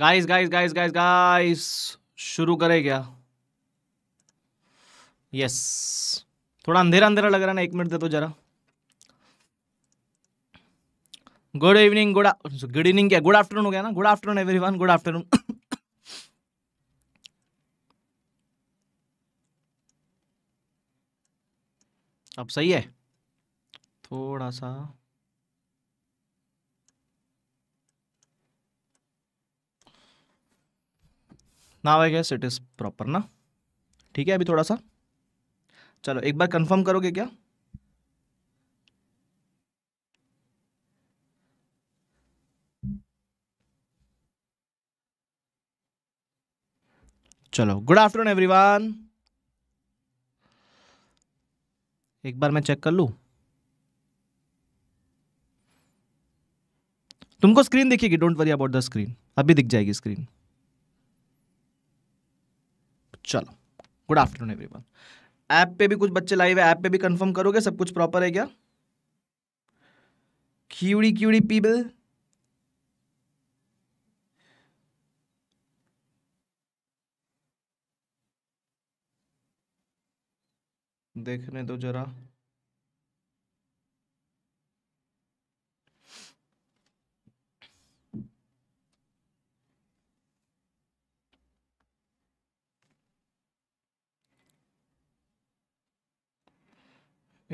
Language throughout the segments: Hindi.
Guys guys guys guys guys शुरू करे क्या यस थोड़ा अंधेरा अंधेरा लग रहा ना एक मिनट दे दो जरा good evening good good evening क्या गुड आफ्टरनून हो गया ना good afternoon everyone good afternoon अब सही है थोड़ा सा ना I guess it is proper ना ठीक है अभी थोड़ा सा चलो एक बार कंफर्म करोगे क्या चलो गुड आफ्टरनून एवरीवन एक बार मैं चेक कर लूँ तुमको स्क्रीन दिखेगी don't worry about the screen अभी दिख जाएगी स्क्रीन चलो गुड आफ्टरनून एवरीवन ऐप पे भी कुछ बच्चे लाइव है ऐप पे भी कंफर्म करोगे सब कुछ प्रॉपर है क्या क्यूड़ी क्यूड़ी पीबल देखने दो जरा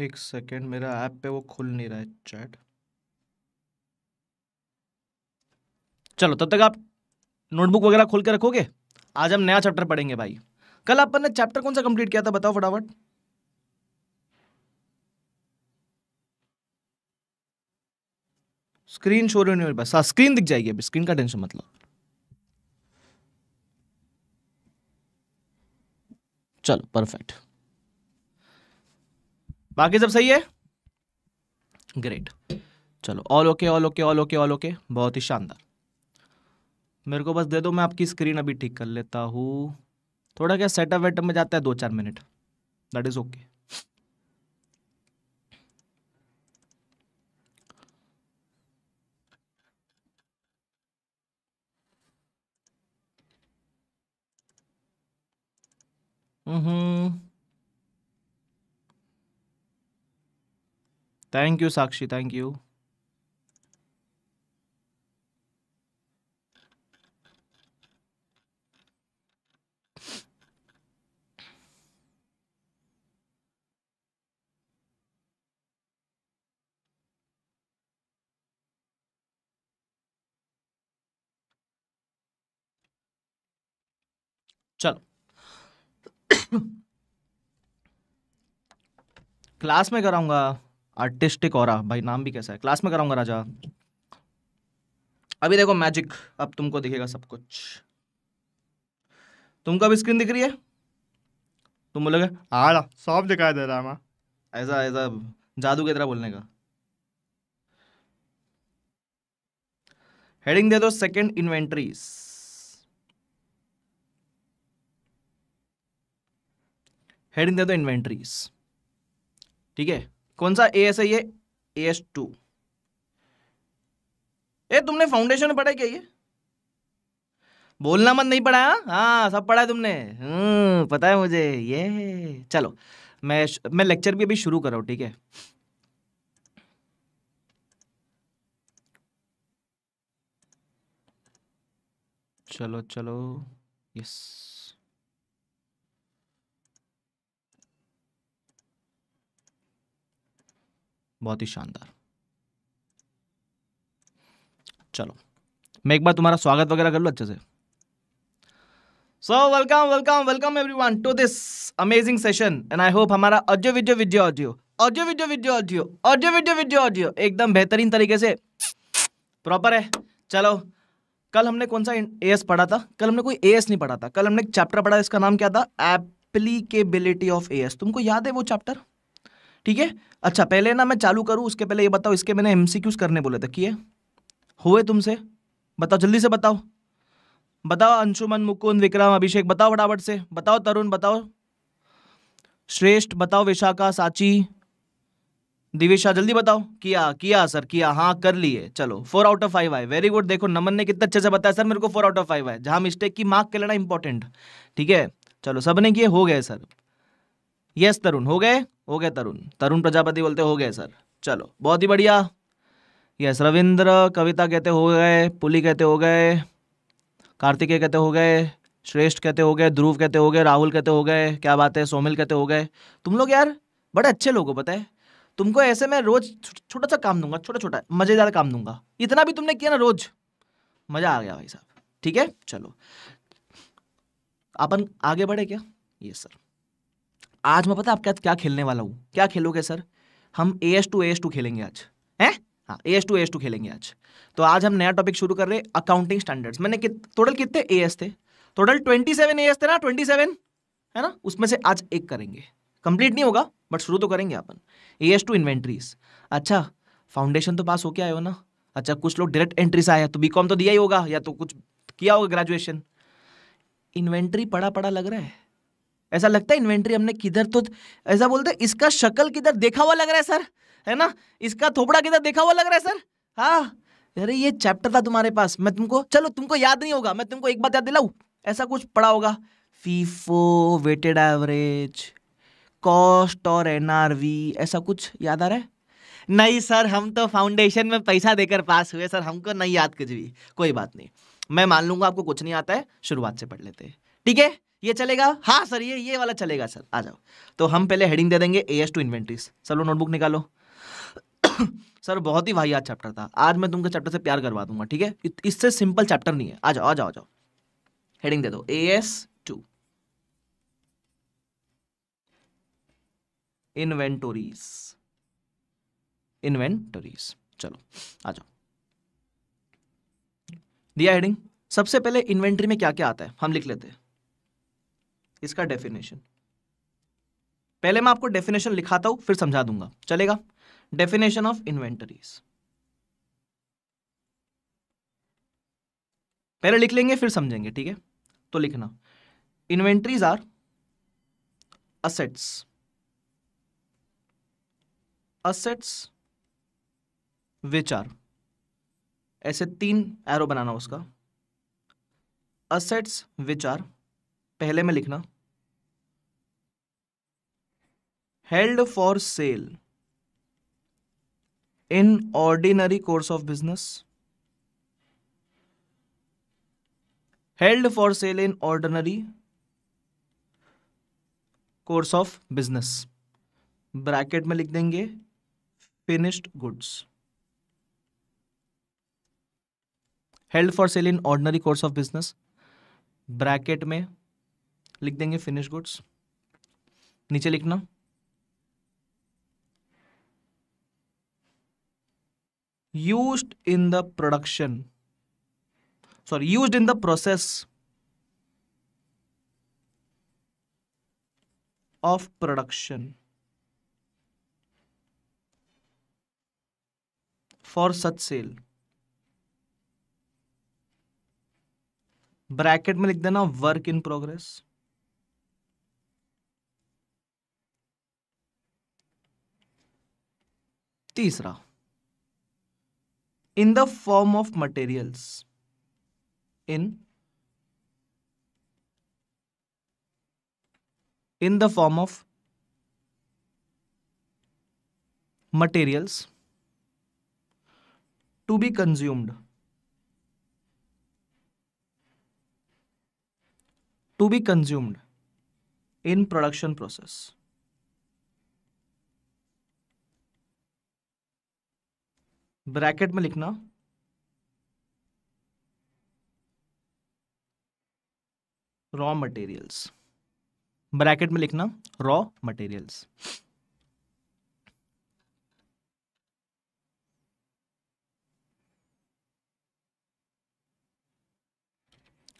एक सेकेंड मेरा ऐप पे वो खुल नहीं रहा है चैट चलो तब तक आप नोटबुक वगैरह खोल के रखोगे आज हम नया चैप्टर पढ़ेंगे भाई कल अपन ने चैप्टर कौन सा कंप्लीट किया था बताओ फटाफट स्क्रीन शो रही मेरे पास हाँ स्क्रीन दिख जाएगी अभी स्क्रीन का टेंशन मतलब चलो परफेक्ट बाकी सब सही है ग्रेट चलो all okay all okay all okay all okay बहुत ही शानदार मेरे को बस दे दो मैं आपकी स्क्रीन अभी ठीक कर लेता हूँ थोड़ा क्या सेटअप वेटअप में जाता है दो चार minute that is okay hmm mm -hmm. Thank you Sakshi thank you चलो क्लास में कराऊंगा आर्टिस्टिक और भाई नाम भी कैसा है क्लास में कराऊंगा राजा अभी देखो मैजिक अब तुमको दिखेगा सब कुछ तुमको अभी स्क्रीन दिख रही है तुम बोलोगे आला सब दिखाई दे रहा है ऐसा ऐसा जादू की तरह बोलने का हेडिंग दे दो सेकंड इन्वेंट्रीज हेडिंग दे दो इन्वेंट्रीज ठीक है कौन सा ए एस है ये ए एस टू ए तुमने फाउंडेशन में पढ़ा क्या ये बोलना मत नहीं पढ़ा हाँ सब पढ़ा है तुमने हम्म पता है मुझे ये चलो मैं मैं लेक्चर भी अभी शुरू कर रहा हूँ ठीक है चलो चलो यस बहुत ही शानदार चलो मैं एक बार तुम्हारा स्वागत वगैरह कर लो अच्छे से so welcome welcome welcome everyone to this amazing session and I hope हमारा Ajay Vijay Vidya audio Ajay Vijay Vidya audio Ajay Vijay Vidya audio एकदम बेहतरीन तरीके से प्रॉपर है चलो कल हमने कौन सा ए एस पढ़ा था कल हमने कोई ए एस नहीं पढ़ा था कल हमने एक चैप्टर पढ़ा इसका नाम क्या था एप्लीकेबिलिटी ऑफ ए एस तुमको याद है वो चैप्टर ठीक है अच्छा पहले ना मैं चालू करूँ उसके पहले ये बताओ इसके मैंने एम करने बोले थे किए हुए तुमसे बताओ जल्दी से बताओ बताओ अंशुमन मुकुंद विक्रम अभिषेक बताओ फटाफट से बताओ तरुण बताओ श्रेष्ठ बताओ विशाखा साची दिविशा जल्दी बताओ किया किया सर किया हाँ कर लिए चलो फोर आउट ऑफ फाइव आए वेरी गुड देखो नमन ने कितना अच्छे से बताया सर मेरे को फोर आउट ऑफ फाइव आए जहाँ मिस्टेक की मार्क के लेना इंपॉर्टेंट ठीक है चलो सब ने किए हो गए सर यस तरुण हो गए हो गए तरुण तरुण प्रजापति बोलते हो गए सर चलो बहुत ही बढ़िया यस रविंद्र कविता कहते हो गए पुली कहते हो गए कार्तिकेय कहते हो गए श्रेष्ठ कहते हो गए ध्रुव कहते हो गए राहुल कहते हो गए क्या बात है सोमिल कहते हो गए तुम लोग यार बड़े अच्छे लोग हो पता है तुमको ऐसे मैं रोज छोटा सा काम दूंगा छोटा छोटा मज़ेदार काम दूंगा इतना भी तुमने किया ना रोज मज़ा आ गया भाई साहब ठीक है चलो अपन आगे बढ़े क्या यस सर आज मैं पता आपके साथ क्या खेलने वाला हूँ क्या खेलोगे सर हम A S two A S two खेलेंगे आज हैं हाँ A S two A S two खेलेंगे आज तो आज हम नया टॉपिक शुरू कर रहे हैं अकाउंटिंग स्टैंडर्ड्स मैंने कि, टोटल कितने ए एस थे total twenty seven A S थे ना ट्वेंटी सेवन है ना उसमें से आज एक करेंगे कंप्लीट नहीं होगा बट शुरू तो करेंगे अपन ए एस टू इन्वेंट्रीज अच्छा फाउंडेशन तो पास होके आए हो ना अच्छा कुछ लोग डायरेक्ट एंट्री से आया तो बी कॉम तो दिया ही होगा या तो कुछ किया होगा ग्रेजुएशन इन्वेंट्री पड़ा पड़ा लग रहा है ऐसा लगता है इन्वेंट्री हमने किधर तो ऐसा बोलते इसका शक्ल किधर देखा हुआ लग रहा है सर है ना इसका थोपड़ा किधर देखा हुआ लग रहा है सर हाँ अरे ये चैप्टर था तुम्हारे पास मैं तुमको चलो तुमको याद नहीं होगा मैं तुमको एक बात याद दिलाऊ ऐसा कुछ पड़ा होगा फीफो वेटेड एवरेज कॉस्ट और एन ऐसा कुछ याद आ रहा है नहीं सर हम तो फाउंडेशन में पैसा देकर पास हुए सर हमको नहीं याद कुछ भी कोई बात नहीं मैं मान लूंगा आपको कुछ नहीं आता है शुरुआत से पढ़ लेते हैं ठीक है ये चलेगा हाँ सर ये ये वाला चलेगा सर आ जाओ तो हम पहले हेडिंग दे देंगे A S two inventories sir notebook निकालो सर बहुत ही वाहियात चैप्टर था आज मैं तुमको चैप्टर से प्यार करवा दूंगा ठीक है इससे सिंपल चैप्टर नहीं है आ जाओ आ जाओ आ जाओ हेडिंग दे दो ए एस टू इन्वेंटोरीज इन्वेंटोरीज चलो आ जाओ दिया हेडिंग सबसे पहले इन्वेंट्री में क्या क्या आता है हम लिख लेते हैं इसका डेफिनेशन पहले मैं आपको डेफिनेशन लिखाता हूं फिर समझा दूंगा चलेगा डेफिनेशन ऑफ इन्वेंटरीज पहले लिख लेंगे फिर समझेंगे ठीक है तो लिखना इन्वेंटरीज आर असेट्स असेट्स विचार ऐसे तीन एरो बनाना उसका असेट्स विचार पहले में लिखना held for sale in ordinary course of business held for sale in ordinary course of business bracket में लिख देंगे finished goods held for sale in ordinary course of business bracket में लिख देंगे फिनिश गुड्स नीचे लिखना use in the production sorry use in the process of production for such sale bracket में लिख देना वर्क इन प्रोग्रेस तीसरा in the form of materials in in the form of materials to be consumed to be consumed in production process bracket में लिखना रॉ मटेरियल्स ब्रैकेट में लिखना रॉ मटेरियल्स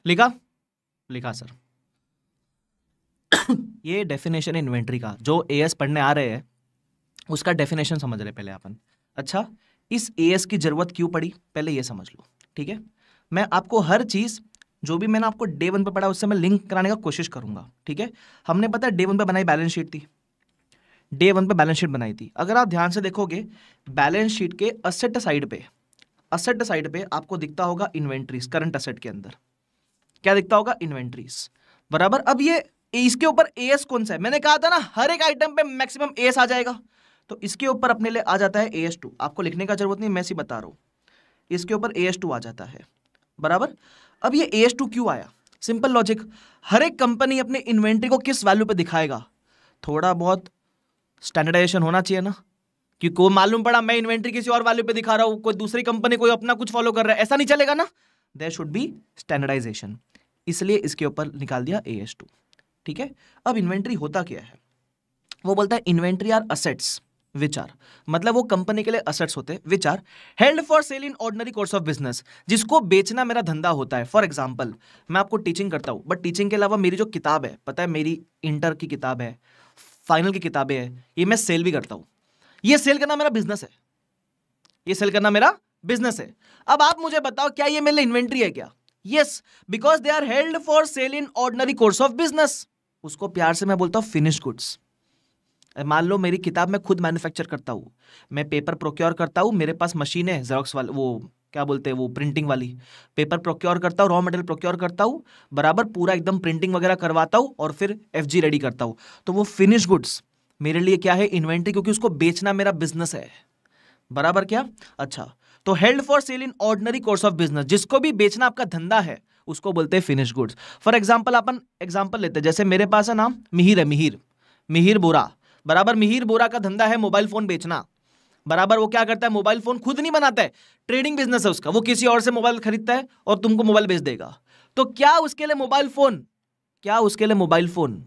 लिखा लिखा सर ये डेफिनेशन इन्वेंट्री का जो एएस पढ़ने आ रहे हैं उसका डेफिनेशन समझ रहे पहले अपन अच्छा इस ए की ज़रूरत क्यों पड़ी पहले ये समझ लो ठीक है मैं आपको हर चीज़ जो भी मैंने आपको डे वन पर पढ़ा उससे मैं लिंक कराने का कोशिश करूंगा ठीक है हमने पता है डे वन पे बनाई बैलेंस शीट थी डे वन पे बैलेंस शीट बनाई थी अगर आप ध्यान से देखोगे बैलेंस शीट के असेट साइड पे असेट साइड पे आपको दिखता होगा इन्वेंट्रीज करंट असेट के अंदर क्या दिखता होगा इन्वेंट्रीज बराबर अब ये इसके ऊपर एएस कौन सा है मैंने कहा था ना हर एक आइटम पे मैक्सिमम एएस आ जाएगा तो इसके ऊपर अपने लिए आ जाता है ए एस टू आपको लिखने का जरूरत नहीं मैं सी बता रहा हूँ इसके ऊपर ए एस टू आ जाता है बराबर अब ये ए एस टू क्यों आया सिंपल लॉजिक हर एक कंपनी अपने इन्वेंट्री को किस वैल्यू पे दिखाएगा थोड़ा बहुत स्टैंडर्डाइजेशन होना चाहिए ना कि को मालूम पड़ा मैं इन्वेंट्री किसी और वैल्यू पे दिखा रहा हूँ कोई दूसरी कंपनी कोई अपना कुछ फॉलो कर रहा है ऐसा नहीं चलेगा ना देर शुड बी स्टैंडर्डाइजेशन इसलिए इसके ऊपर निकाल दिया ए एस टू ठीक है अब इन्वेंट्री होता क्या है वो बोलता है इन्वेंट्री आर असेट्स विचार मतलब वो कंपनी के लिए असेट्स होते हैं which held for sale in ordinary course of business जिसको बेचना मेरा धंधा होता है फॉर एग्जाम्पल मैं आपको टीचिंग करता हूँ बट टीचिंग के अलावा मेरी जो किताब है पता है मेरी इंटर की किताब है फाइनल की किताबें हैं ये मैं सेल भी करता हूँ ये सेल करना मेरा बिजनेस है ये सेल करना मेरा बिजनेस है अब आप मुझे बताओ क्या ये मेरे लिए इन्वेंट्री है क्या yes because they are held for sale in ordinary course of business उसको प्यार से मैं बोलता हूँ फिनिश गुड्स मान लो मेरी किताब मैं खुद मैन्युफैक्चर करता हूँ मैं पेपर प्रोक्योर करता हूँ मेरे पास मशीन है जेरोक्स वाले वो क्या बोलते हैं वो प्रिंटिंग वाली पेपर प्रोक्योर करता हूँ रॉ मटेरियल प्रोक्योर करता हूँ बराबर पूरा एकदम प्रिंटिंग वगैरह करवाता हूँ और फिर एफ रेडी करता हूँ तो वो फिनिश गुड्स मेरे लिए क्या है इन्वेंट्री क्योंकि उसको बेचना मेरा बिजनेस है बराबर क्या अच्छा तो held for sale in ordinary course of business जिसको भी बेचना आपका धंधा है उसको बोलते हैं फिनिश गुड्स फॉर एग्जाम्पल अपन एग्जाम्पल लेते हैं जैसे मेरे पास है नाम मिहिर है मिहिर मिहिर बोरा बराबर मिहिर बोरा का धंधा है मोबाइल फोन बेचना बराबर वो क्या करता है मोबाइल फोन खुद नहीं बनाता है ट्रेडिंग बिजनेस है उसका वो किसी और से मोबाइल खरीदता है और तुमको मोबाइल बेच देगा तो क्या उसके लिए मोबाइल फोन क्या उसके लिए मोबाइल फोन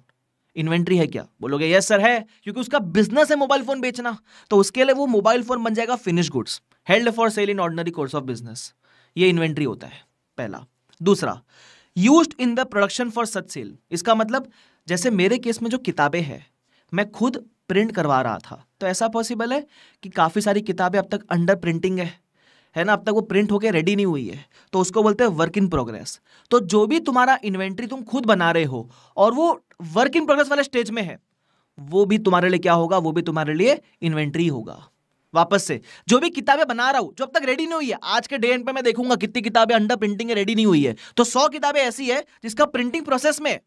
इन्वेंट्री है क्या बोलोगे यस सर है क्योंकि उसका बिजनेस है मोबाइल फोन बेचना तो उसके लिए वो मोबाइल फोन बन जाएगा finish goods held for sale in ordinary course of business ये इन्वेंट्री होता है पहला दूसरा use in the production for such sale इसका मतलब जैसे मेरे केस में जो किताबें हैं मैं खुद प्रिंट करवा रहा था तो ऐसा पॉसिबल है कि काफ़ी सारी किताबें अब तक अंडर प्रिंटिंग है है ना अब तक वो प्रिंट होके रेडी नहीं हुई है तो उसको बोलते हैं वर्क इन प्रोग्रेस तो जो भी तुम्हारा इन्वेंट्री तुम खुद बना रहे हो और वो वर्क इन प्रोग्रेस वाले स्टेज में है वो भी तुम्हारे लिए क्या होगा वो भी तुम्हारे लिए इन्वेंट्री होगा वापस से जो भी किताबें बना रहा हूं जो अब तक रेडी नहीं हुई है आज के डे एंड पे मैं देखूंगा कितनी किताबें अंडर प्रिंटिंग रेडी नहीं हुई है तो सौ किताबें ऐसी है जिसका प्रिंटिंग प्रोसेस में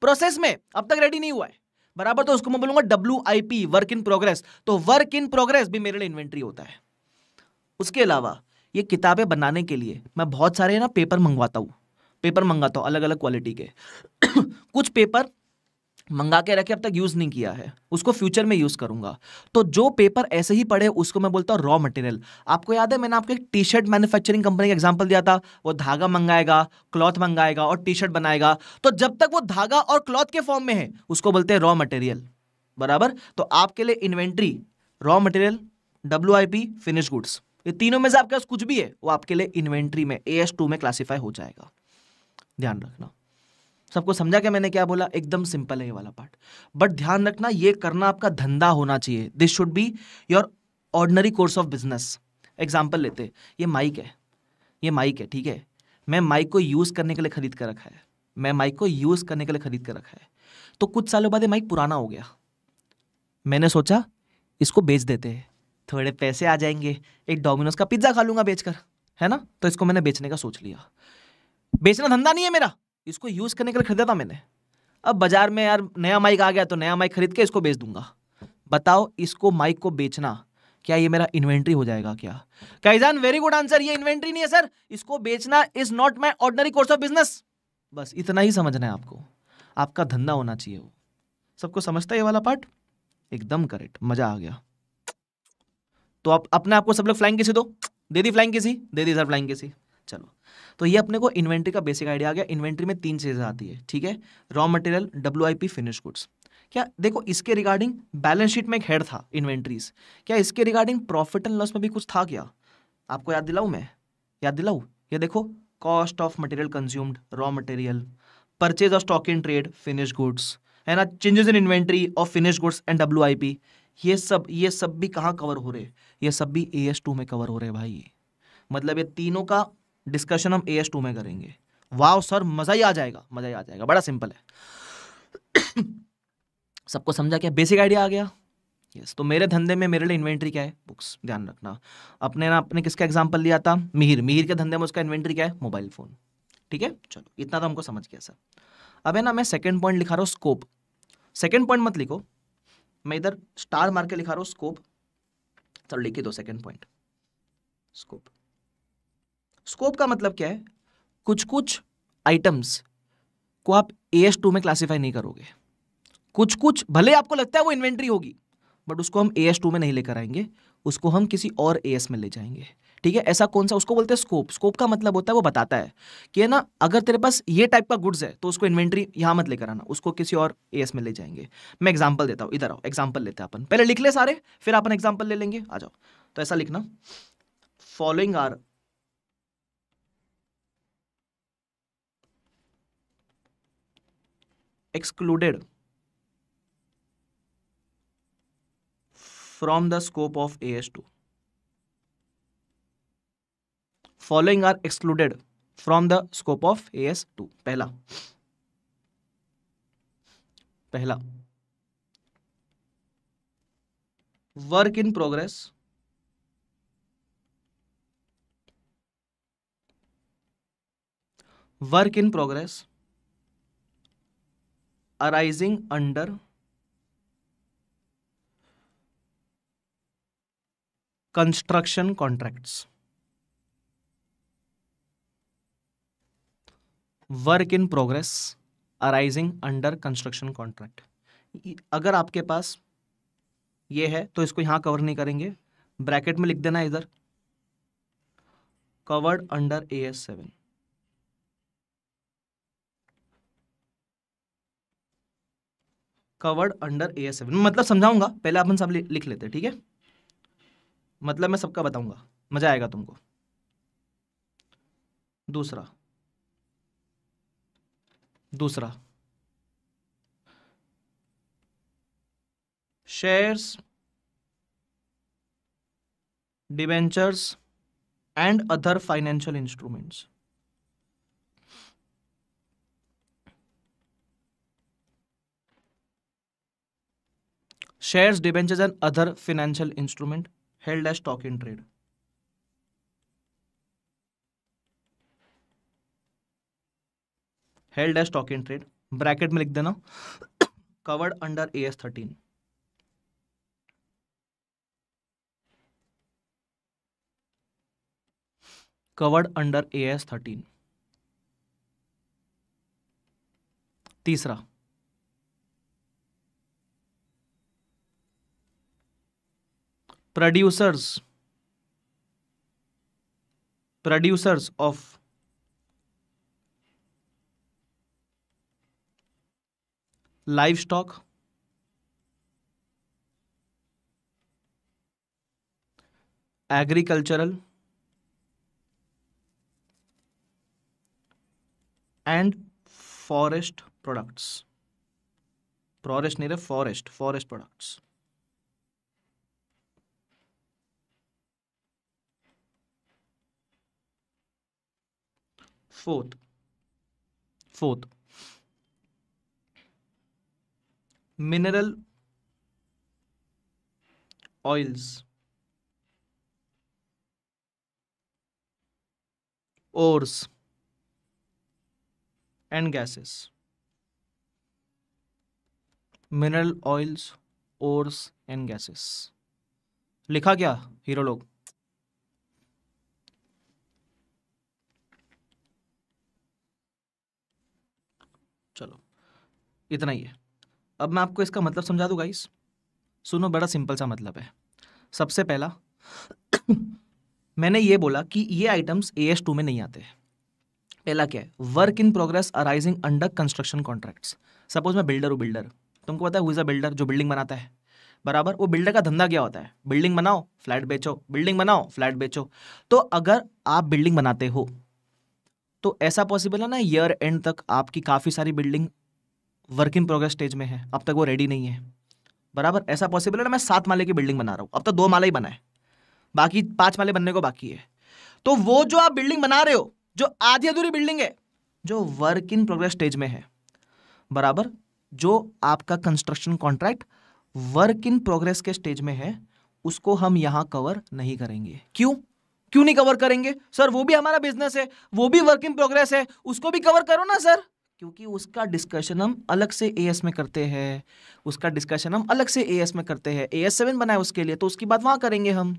प्रोसेस में अब तक रेडी नहीं हुआ है बराबर तो उसको मैं बोलूंगा W I P work in progress तो वर्क इन प्रोग्रेस भी मेरे लिए इन्वेंट्री होता है उसके अलावा ये किताबें बनाने के लिए मैं बहुत सारे ना पेपर मंगवाता हूँ पेपर मंगाता हूँ अलग अलग क्वालिटी के कुछ पेपर मंगा के रखे अब तक यूज़ नहीं किया है उसको फ्यूचर में यूज़ करूंगा तो जो पेपर ऐसे ही पड़े उसको मैं बोलता हूँ रॉ मटेरियल आपको याद है मैंने आपको एक टी शर्ट मैन्युफैक्चरिंग कंपनी का एग्जांपल दिया था वो धागा मंगाएगा क्लॉथ मंगाएगा और टी शर्ट बनाएगा तो जब तक वो धागा और क्लॉथ के फॉर्म में है उसको बोलते हैं रॉ मटेरियल बराबर तो आपके लिए inventory raw material W finish goods ये तीनों में से आपके पास कुछ भी है वो आपके लिए इन्वेंट्री में ए में क्लासीफाई हो जाएगा ध्यान रखना सबको समझा क्या मैंने क्या बोला एकदम सिंपल है ये वाला पार्ट बट ध्यान रखना ये करना आपका धंधा होना चाहिए this should be your ordinary course of business example लेते ये माइक है ये माइक है ठीक है मैं माइक को यूज़ करने के लिए खरीद कर रखा है मैं माइक को यूज़ करने के लिए खरीद कर रखा है तो कुछ सालों बाद ये माइक पुराना हो गया मैंने सोचा इसको बेच देते हैं थोड़े पैसे आ जाएंगे एक डोमिनोज का पिज्ज़ा खा लूँगा बेचकर है ना तो इसको मैंने बेचने का सोच लिया बेचना धंधा नहीं है मेरा इसको यूज़ करने के लिए खरीदा था मैंने अब बाजार में यार नया माइक आ गया तो नया माइक खरीद के इसको बेच दूंगा बताओ इसको माइक को बेचना क्या ये मेरा इन्वेंट्री हो जाएगा क्या कैजान वेरी गुड आंसर ये इन्वेंट्री नहीं है सर इसको बेचना is not my ordinary course of business बस इतना ही समझना है आपको आपका धंधा होना चाहिए वो सबको समझता है ये वाला पार्ट एकदम करेक्ट मजा आ गया तो आप अपने आपको सब लोग फ्लाइंग किसी दो दे दी फ्लाइंग किसी दे दी सर फ्लाइंग किसी चलो तो ये अपने को इन्वेंट्री का बेसिक आइडिया आ गया इन्वेंट्री में तीन चीज़ें आती है ठीक है raw material W I P finish goods क्या देखो इसके रिगार्डिंग बैलेंस शीट में एक हेड था इन्वेंट्रीज क्या इसके रिगार्डिंग प्रॉफिट एंड लॉस में भी कुछ था क्या आपको याद दिलाऊँ मैं याद दिलाऊँ ये देखो cost of material consumed raw material purchase of stock in trade finish goods है ना changes in inventory of finish goods and W I P ये सब ये सब भी कहाँ कवर हो रहे ये सब भी ए एस टू में कवर हो रहे भाई मतलब ये तीनों का डिस्कशन हम ए एस टू में करेंगे वाह सर मज़ा ही आ जाएगा मज़ा ही आ जाएगा बड़ा सिंपल है सबको समझा क्या बेसिक आइडिया आ गया यस yes, तो मेरे धंधे में मेरे लिए इन्वेंट्री क्या है बुक्स ध्यान रखना अपने ना अपने किसका एग्जाम्पल लिया था मिहिर मिहिर के धंधे में उसका इन्वेंट्री क्या है मोबाइल फ़ोन ठीक है चलो इतना तो हमको समझ गया सर अब है ना मैं सेकेंड पॉइंट लिखा रहा हूँ स्कोप सेकेंड पॉइंट मत लिखो मैं इधर स्टार मार के लिखा रहा हूँ स्कोप चलो लिखी दो सेकेंड पॉइंट स्कोप स्कोप का मतलब क्या है कुछ कुछ आइटम्स को आप ए एस टू में क्लासीफाई नहीं करोगे कुछ कुछ भले आपको लगता है वो इन्वेंट्री होगी बट उसको हम ए एस टू में नहीं लेकर आएंगे उसको हम किसी और ए एस में ले जाएंगे ठीक है ऐसा कौन सा उसको बोलते हैं स्कोप स्कोप का मतलब होता है वो बताता है कि है ना अगर तेरे पास ये टाइप का गुड्स है तो उसको इन्वेंट्री यहां मत लेकर आना उसको किसी और ए एस में ले जाएंगे मैं एग्जाम्पल देता हूँ इधर आओ एग्जाम्पल लेते हैं अपन पहले लिख ले सारे फिर अपन एग्जाम्पल ले लेंगे आ जाओ तो ऐसा लिखना following are excluded from the scope of AS2. Following are excluded from the scope of AS2. पहला पहला work in progress work in progress arising under construction contracts work in progress arising under construction contract अगर आपके पास ये है तो इसको यहां कवर नहीं करेंगे ब्रैकेट में लिख देना इधर covered under A S seven covered under A S seven मतलब समझाऊंगा पहले अपन सब लिख लेते हैं ठीक है मतलब मैं सबका बताऊंगा मजा आएगा तुमको दूसरा दूसरा shares debentures and other financial instruments shares debentures and other financial instrument held as stock in trade held as stock in trade bracket में लिख देना covered under A S thirteen covered under A S thirteen तीसरा producers producers of livestock agricultural and forest products forest near a forest forest products fourth fourth mineral oils ores and gases mineral oils ores and gases लिखा क्या हीरो लोग इतना ही है अब मैं आपको इसका मतलब समझा दूँ गाइस सुनो बड़ा सिंपल सा मतलब है सबसे पहला मैंने ये बोला कि ये आइटम्स ए एस टू में नहीं आते हैं पहला क्या है work in progress arising under construction contracts suppose मैं बिल्डर हूँ बिल्डर तुमको पता है हुई इज़ अ बिल्डर जो बिल्डिंग बनाता है बराबर वो बिल्डर का धंधा क्या होता है बिल्डिंग बनाओ फ्लैट बेचो बिल्डिंग बनाओ फ्लैट बेचो तो अगर आप बिल्डिंग बनाते हो तो ऐसा पॉसिबल है ना ईयर एंड तक आपकी काफ़ी सारी building work in progress stage में है अब तक वो रेडी नहीं है बराबर ऐसा पॉसिबल है ना मैं सात माले की बिल्डिंग बना रहा हूँ अब तो दो माला ही बना है बाकी पांच माले बनने को बाकी है तो वो जो आप बिल्डिंग बना रहे हो जो आधी अधूरी बिल्डिंग है जो वर्क इन प्रोग्रेस स्टेज में है बराबर जो आपका construction contract work in progress के स्टेज में है उसको हम यहाँ कवर नहीं करेंगे क्यों क्यों नहीं कवर करेंगे सर वो भी हमारा बिजनेस है वो भी वर्क इन प्रोग्रेस है उसको भी कवर करो ना सर क्योंकि उसका डिस्कशन हम अलग से ए में करते हैं उसका डिस्कशन हम अलग से ए में करते हैं ए एस सेवन बनाए उसके लिए तो उसकी बात वहां करेंगे हम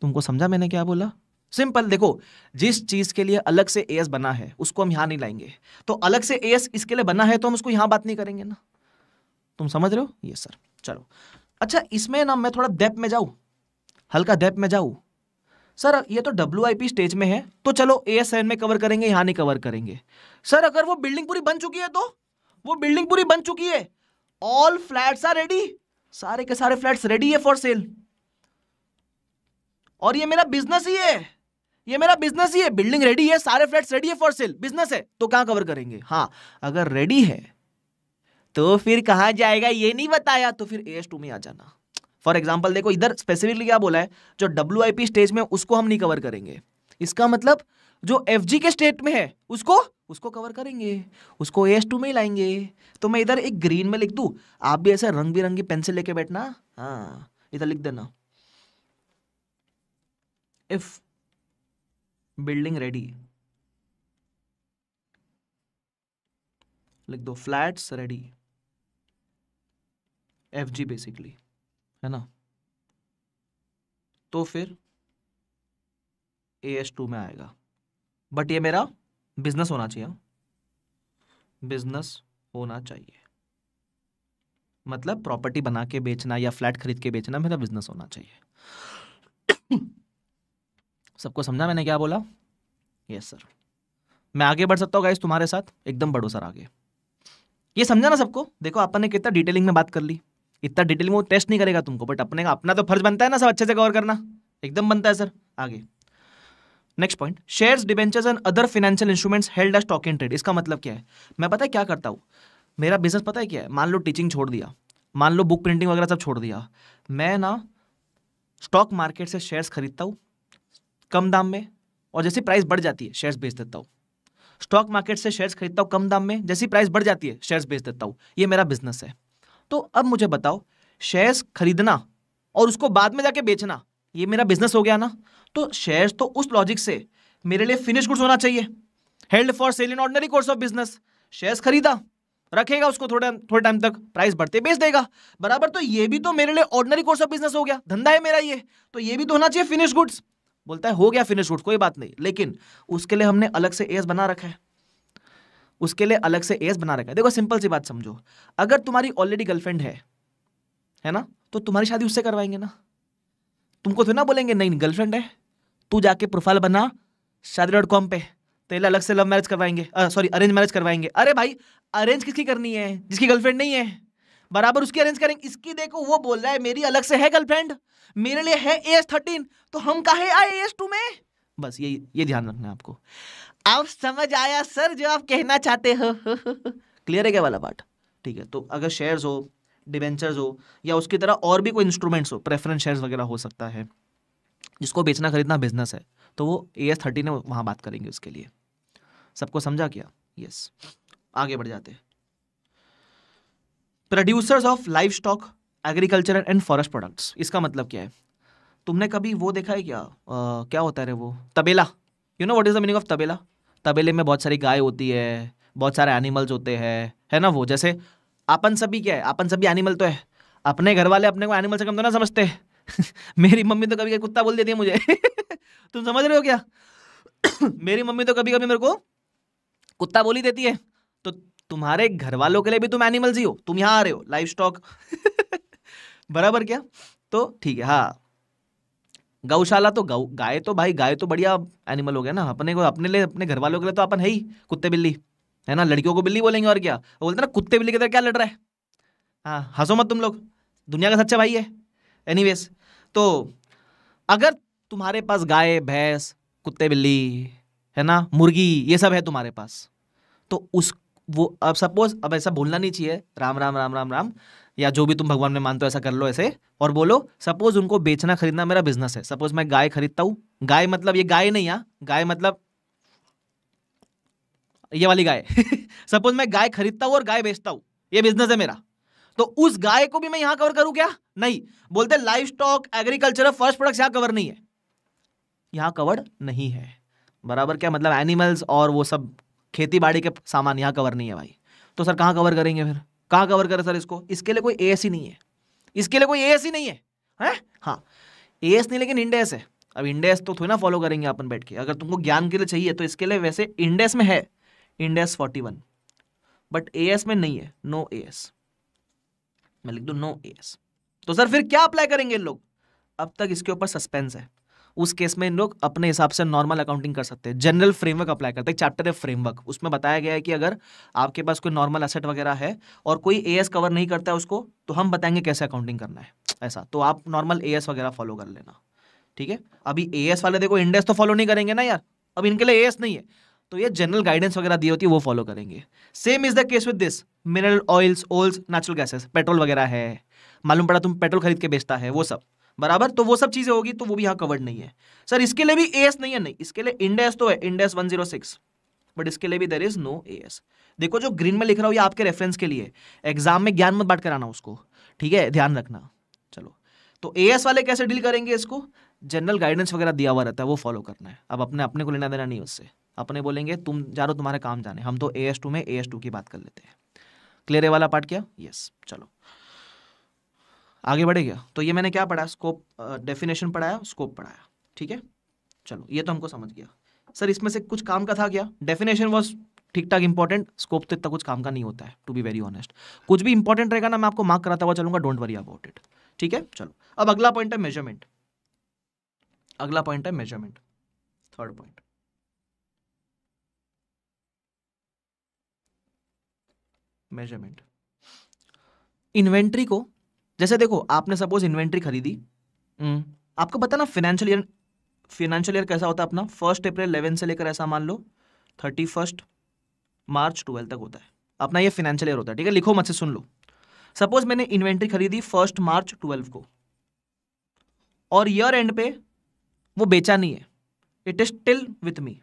तुमको समझा मैंने क्या बोला सिंपल देखो जिस चीज़ के लिए अलग से ए बना है उसको हम यहां नहीं लाएंगे तो अलग से ए इसके लिए बना है तो हम उसको यहां बात नहीं करेंगे ना तुम समझ रहे हो ये सर चलो अच्छा इसमें ना मैं थोड़ा डेप में जाऊं हल्का डेप में जाऊं सर ये तो डब्ल्यू स्टेज में है तो चलो ए में कवर करेंगे यहाँ नहीं कवर करेंगे सर अगर वो बिल्डिंग पूरी बन चुकी है तो वो बिल्डिंग पूरी बन चुकी है ऑल फ्लैट्स आर रेडी सारे के सारे फ्लैट्स रेडी है फॉर सेल और ये मेरा बिजनेस ही है ये मेरा बिजनेस ही है बिल्डिंग रेडी है सारे फ्लैट्स रेडी है फॉर सेल बिजनेस है तो कहाँ कवर करेंगे हाँ अगर रेडी है तो फिर कहां जाएगा ये नहीं बताया तो फिर एस टू में आ जाना फॉर एग्जाम्पल देखो इधर स्पेसिफिकली क्या बोला है जो डब्ल्यू स्टेज में उसको हम नहीं कवर करेंगे इसका मतलब जो एफ के स्टेट में है उसको उसको कवर करेंगे उसको एस टू में ही लाएंगे तो मैं इधर एक ग्रीन में लिख दू आप भी ऐसे रंग बिरंगी पेंसिल लेके बैठना हाँ इधर लिख देना इफ बिल्डिंग रेडी लिख दो flats ready F G basically है ना तो फिर ए एस टू में आएगा बट ये मेरा बिजनेस होना चाहिए बिजनेस होना चाहिए मतलब प्रॉपर्टी बना के बेचना या फ्लैट खरीद के बेचना मेरा बिजनेस होना चाहिए सबको समझा मैंने क्या बोला यस सर मैं आगे बढ़ सकता हूँ गाइस तुम्हारे साथ एकदम बढ़ो सर आगे ये समझा ना सबको देखो अपन ने कितना डिटेलिंग में बात कर ली इतना डिटेल में वो टेस्ट नहीं करेगा तुमको बट अपने अपना तो फर्ज बनता है ना सब अच्छे से कवर करना एकदम बनता है सर आगे next point shares debentures and other financial instruments held stock in trade इसका मतलब क्या है मैं पता है क्या करता हूँ मेरा बिजनेस पता है क्या है मान लो टीचिंग छोड़ दिया मान लो बुक प्रिंटिंग वगैरह सब छोड़ दिया मैं ना स्टॉक मार्केट से शेयर्स खरीदता हूँ कम दाम में और जैसी प्राइस बढ़ जाती है शेयर्स बेच देता हूँ स्टॉक मार्केट से शेयर्स खरीदता हूँ कम दाम में जैसी प्राइस बढ़ जाती है शेयर्स बेच देता हूँ ये मेरा बिजनेस है तो अब मुझे बताओ शेयर्स खरीदना और उसको बाद में जाके बेचना ये मेरा बिजनेस हो गया ना तो शेयर्स तो उस लॉजिक से मेरे लिए फिनिश गुड्स होना चाहिए held for sale in ordinary course of business shares खरीदा रखेगा उसको थोड़ा थोड़े टाइम तक प्राइस बढ़ते बेच देगा बराबर तो ये भी तो मेरे लिए ऑर्डनरी कोर्स ऑफ बिजनेस हो गया धंधा है मेरा ये तो ये भी तो होना चाहिए फिनिश गुड्स बोलता है हो गया फिनिश गुड्स कोई बात नहीं लेकिन उसके लिए हमने अलग से एस बना रखा है उसके लिए अलग से एस बना रखा है देखो सिंपल सी बात समझो अगर तुम्हारी ऑलरेडी गर्लफ्रेंड है है ना तो तुम्हारी शादी उससे करवाएंगे ना तुमको तो ना बोलेंगे नहीं गर्लफ्रेंड है तू जाके प्रोफाइल बना शादी डॉट कॉम पे तेरे अलग से लव मैरिज करवाएंगे सॉरी अरेंज मैरिज करवाएंगे अरे भाई अरेंज किसकी करनी है जिसकी गर्लफ्रेंड नहीं है बराबर उसकी अरेंज करेंगे इसकी देखो वो बोल रहा है मेरी अलग से है गर्लफ्रेंड मेरे लिए है ए एस थर्टीन तो हम कहा है आई एस टू में बस ये ये ध्यान रखना है आपको अब समझ आया सर जो आप कहना चाहते हो क्लियर है क्या वाला पार्ट ठीक है तो अगर शेयर्स हो डिवेंचर्स हो या उसकी तरह और भी कोई इंस्ट्रूमेंट्स हो प्रेफरेंस शेयर्स वगैरह हो सकता है जिसको बेचना खरीदना बिजनेस है तो वो ए एस थर्टी ने वहाँ बात करेंगे उसके लिए सबको समझा क्या यस आगे बढ़ जाते हैं producers of livestock agriculture and forest products इसका मतलब क्या है तुमने कभी वो देखा है क्या आ, क्या होता है वो तबेला you know what is the meaning of तबेला तबेले में बहुत सारी गाय होती है बहुत सारे एनिमल्स होते हैं है ना वो जैसे अपन सभी क्या है अपन सभी एनिमल तो है अपने घर वाले अपने को एनिमल से कम तो ना समझते मेरी मम्मी तो कभी कभी कुत्ता बोल देती है मुझे तुम समझ रहे हो क्या मेरी मम्मी तो कभी कभी मेरे को कुत्ता बोली देती है तो तुम्हारे घर वालों के लिए भी तुम एनिमल्स ही हो तुम यहाँ आ रहे हो लाइफ स्टॉक बराबर क्या तो ठीक है हाँ गौशाला तो गौ गाय तो भाई गाय तो बढ़िया एनिमल हो गया ना अपने को अपने लिए अपने घर वालों के लिए तो अपन है ही कुत्ते बिल्ली है ना लड़कियों को बिल्ली बोलेंगे और क्या वो बोलते ना कुत्ते बिल्ली के तरह तो क्या लड़ रहा है हाँ हंसो मत तुम लोग दुनिया का सच्चा भाई है एनी तो अगर तुम्हारे पास गाय भैंस कुत्ते बिल्ली है ना मुर्गी ये सब है तुम्हारे पास तो उस वो अब सपोज अब ऐसा बोलना नहीं चाहिए राम राम राम राम राम या जो भी तुम भगवान में मानते हो ऐसा कर लो ऐसे और बोलो सपोज उनको बेचना खरीदना मेरा बिजनेस है सपोज मैं गाय खरीदता हूँ गाय मतलब ये गाय नहीं यहाँ गाय मतलब ये वाली गाय सपोज मैं गाय खरीदता हूँ और गाय बेचता हूँ ये बिजनेस है मेरा तो उस गाय को भी मैं यहाँ कवर करूं क्या नहीं बोलते livestock agriculture first product यहाँ कवर नहीं है यहां कवर नहीं है बराबर क्या मतलब एनिमल्स और वो सब खेती बाड़ी के सामान यहाँ कवर नहीं है भाई तो सर कहाँ कवर करेंगे फिर कहा कवर करें सर इसको इसके लिए कोई एस ही नहीं है इसके लिए कोई एस ही नहीं है हैं हाँ एस नहीं लेकिन इंडेस है अब इंडेस तो थोड़ी ना फॉलो करेंगे अपन बैठ के अगर तुमको ज्ञान के लिए चाहिए तो इसके लिए वैसे इंडेस में है Ind AS forty one but AS में नहीं है नो ए मैं लिख दू नो एस तो सर फिर क्या अप्लाई करेंगे लोग अब तक इसके ऊपर सस्पेंस है उस केस में इन लोग अपने हिसाब से नॉर्मल अकाउंटिंग कर सकते हैं जनरल फ्रेमवर्क अप्लाई करते हैं चैप्टर है फ्रेमवर्क उसमें बताया गया है कि अगर आपके पास कोई नॉर्मल असेट वगैरह है और कोई ए कवर नहीं करता है उसको तो हम बताएंगे कैसे अकाउंटिंग करना है ऐसा तो आप नॉर्मल ए वगैरह फॉलो कर लेना ठीक है अभी ए वाले देखो इंडेस तो फॉलो नहीं करेंगे ना यार अब इनके लिए ए नहीं है तो ये जनरल गाइडेंस वगैरह दी होती है वो फॉलो करेंगे same is the case with this mineral oils ores natural gases petrol वगैरह है मालूम पड़ा तुम पेट्रोल खरीद के बेचता है वो सब बराबर तो वो सब चीजें होगी तो वो भी यहां कवर्ड नहीं है सर इसके लिए भी ए नहीं है नहीं इसके लिए इंडेस तो है इंडेस वन बट इसके लिए भी देर इज नो ए देखो जो ग्रीन में लिख रहा हूं ये आपके रेफरेंस के लिए एग्जाम में ज्ञान मत बांट कराना उसको ठीक है ध्यान रखना चलो तो ए वाले कैसे डील करेंगे इसको जनरल गाइडेंस वगैरह दिया हुआ रहता है वो फॉलो करना है अब अपने अपने को लेना देना नहीं उससे अपने बोलेंगे तुम जा रो तुम्हारे काम जाने हम तो ए एस टू में ए एस टू की बात कर लेते हैं क्लियर है वाला पार्ट क्या यस चलो आगे बढ़ेगा तो ये मैंने क्या पढ़ा स्कोप डेफिनेशन पढ़ाया स्कोप पढ़ाया ठीक है चलो ये तो हमको समझ गया सर इसमें से कुछ काम का था क्या डेफिनेशन वॉज ठीक ठाक इंपॉर्टेंट स्कोप तो इतना कुछ काम का नहीं होता है टू बी वेरी ऑनेस्ट कुछ भी इंपॉर्टेंट रहेगा ना मैं आपको मार्क कराता हुआ चलूंगा डोंट वरी अबाउट इट ठीक है चलो अब अगला पॉइंट है मेजरमेंट अगला पॉइंट है measurement third point measurement inventory को जैसे देखो आपने सपोज इन्वेंट्री खरीदी हम्म। आपको पता ना फिनेंशियल ईयर फिनेंशियल ईयर कैसा होता है अपना फर्स्ट अप्रैल इलेवन से लेकर ऐसा मान लो थर्टी फर्स्ट मार्च ट्वेल्व तक होता है अपना ये फिनेंशियल ईयर होता है ठीक है लिखो मत से सुन लो सपोज मैंने इन्वेंट्री खरीदी फर्स्ट मार्च ट्वेल्व को और ईयर एंड पे वो बेचा नहीं है it is still with me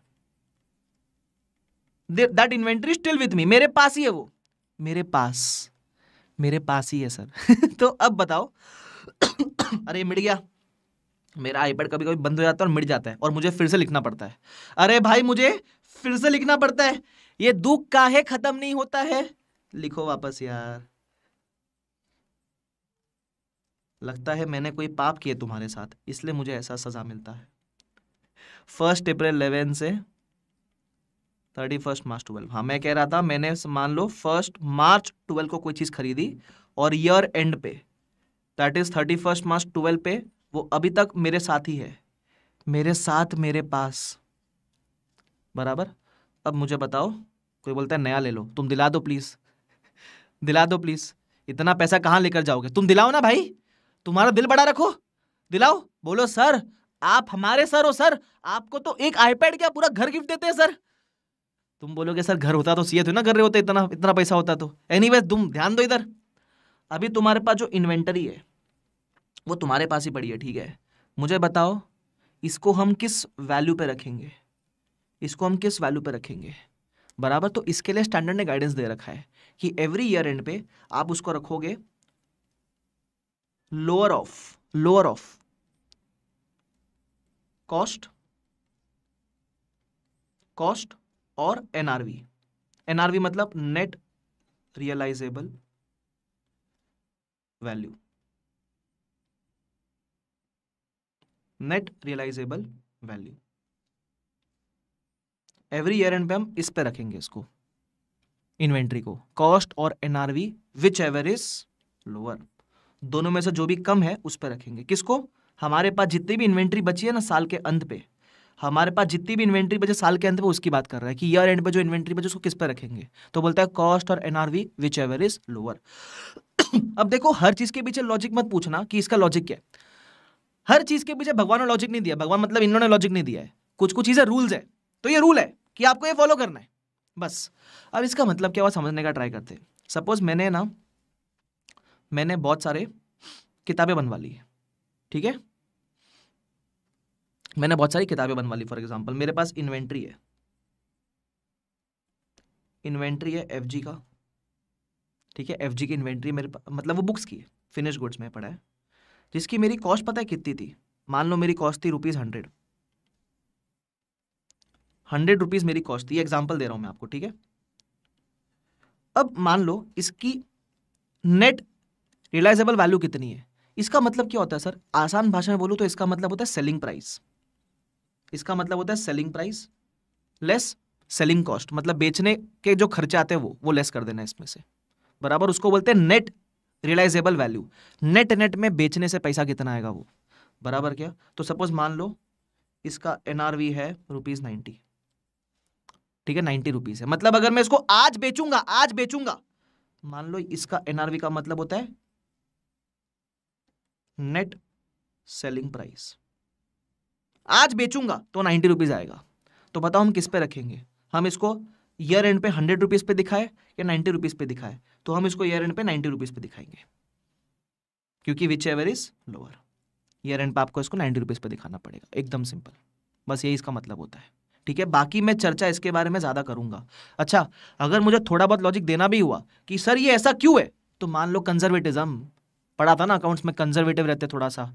that inventory still with me मेरे पास ही है वो मेरे पास मेरे पास ही है सर तो अब बताओ अरे मिट गया मेरा आईपैड कभी कभी बंद हो जाता है और मिट जाता है और मुझे फिर से लिखना पड़ता है अरे भाई मुझे फिर से लिखना पड़ता है ये दुख काहे खत्म नहीं होता है लिखो वापस यार लगता है मैंने कोई पाप किए तुम्हारे साथ इसलिए मुझे ऐसा सजा मिलता है फर्स्ट अप्रैल इलेवन से थर्टी फर्स्ट मार्च ट्वेल्व हाँ मैं कह रहा था मैंने मान लो फर्स्ट मार्च ट्वेल्व को कोई चीज़ खरीदी और ईयर एंड पे that is thirty first March twelve पे वो अभी तक मेरे साथ ही है मेरे साथ मेरे पास बराबर अब मुझे बताओ कोई बोलता है नया ले लो तुम दिला दो प्लीज़ दिला दो प्लीज़ इतना पैसा कहाँ लेकर जाओगे तुम दिलाओ ना भाई तुम्हारा दिल बड़ा रखो दिलाओ बोलो सर आप हमारे सर हो सर आपको तो एक आईपैड क्या पूरा घर गिफ्ट देते हैं सर तुम बोलोगे सर घर होता तो सीए थे ना कर रहे होते इतना इतना पैसा होता तो एनी तुम ध्यान दो इधर अभी तुम्हारे पास जो इन्वेंटरी है वो तुम्हारे पास ही पड़ी है ठीक है मुझे बताओ इसको हम किस वैल्यू पे रखेंगे इसको हम किस वैल्यू पे रखेंगे बराबर तो इसके लिए स्टैंडर्ड ने गाइडेंस दे रखा है कि एवरी ईयर एंड पे आप उसको रखोगे lower of lower of cost cost और एनआरवी एनआरवी मतलब net realisable value net realisable value every year end पे हम इस पे रखेंगे इसको इन्वेंट्री को कॉस्ट और NRV which ever is lower दोनों में से जो भी कम है उस पर रखेंगे किसको हमारे पास जितनी भी इन्वेंट्री बची है ना साल के अंत पे हमारे पास जितनी भी इन्वेंट्री बचे साल के अंत में उसकी बात कर रहा है कि ईयर एंड पे जो इन्वेंट्री बचे उसको किस पर रखेंगे तो बोलता है कॉस्ट और NRV which ever is lower अब देखो हर चीज़ के पीछे लॉजिक मत पूछना कि इसका लॉजिक क्या है हर चीज़ के पीछे भगवान ने लॉजिक नहीं दिया भगवान मतलब इन्होंने लॉजिक नहीं दिया है कुछ कुछ चीज़ें रूल्स है तो ये रूल है कि आपको ये फॉलो करना है बस अब इसका मतलब क्या हुआ समझने का ट्राई करते हैं सपोज मैंने ना मैंने बहुत सारे किताबें बनवा ली है ठीक है मैंने बहुत सारी किताबें बनवा ली फॉर एग्जाम्पल मेरे पास इन्वेंट्री है इन्वेंट्री है एफ का ठीक है एफ की इन्वेंट्री मेरे मतलब वो बुक्स की है फिनिश गुड्स में पड़ा है जिसकी मेरी कॉस्ट पता है कितनी थी मान लो मेरी कॉस्ट थी रुपीज़ हंड्रेड हंड्रेड रुपीज़ मेरी कॉस्ट थी एग्जाम्पल दे रहा हूँ मैं आपको ठीक है अब मान लो इसकी नेट रिलाइजेबल वैल्यू कितनी है इसका मतलब क्या होता है सर आसान भाषा में बोलूँ तो इसका मतलब होता है सेलिंग प्राइस इसका मतलब होता है selling price less selling cost मतलब बेचने के जो खर्चे आते हैं वो वो लेस कर देना इसमें से बराबर उसको बोलते हैं net realisable value net net में बेचने से पैसा कितना आएगा वो बराबर क्या तो सपोज मान लो इसका एनआरवी है रुपीज नाइन्टी ठीक है नाइन्टी रुपीज है मतलब अगर मैं इसको आज बेचूंगा आज बेचूंगा मान लो इसका एनआरवी का मतलब होता है नेट सेलिंग प्राइस आज बेचूंगा तो नाइन्टी रुपीज़ आएगा तो बताओ हम किस पे रखेंगे हम इसको ईयर एंड पे हंड्रेड रुपीज़ पे दिखाए या नाइन्टी रुपीज़ पे दिखाए तो हम इसको ईयर एंड पे नाइन्टी रुपीज़ पे दिखाएंगे क्योंकि whichever is lower year end पे आपको इसको नाइन्टी रुपीज़ पे दिखाना पड़ेगा एकदम सिंपल बस यही इसका मतलब होता है ठीक है बाकी मैं चर्चा इसके बारे में ज़्यादा करूंगा अच्छा अगर मुझे थोड़ा बहुत लॉजिक देना भी हुआ कि सर ये ऐसा क्यों है तो मान लो कंजर्वेटिज्म पढ़ा था ना अकाउंट्स में कंजर्वेटिव रहते थोड़ा सा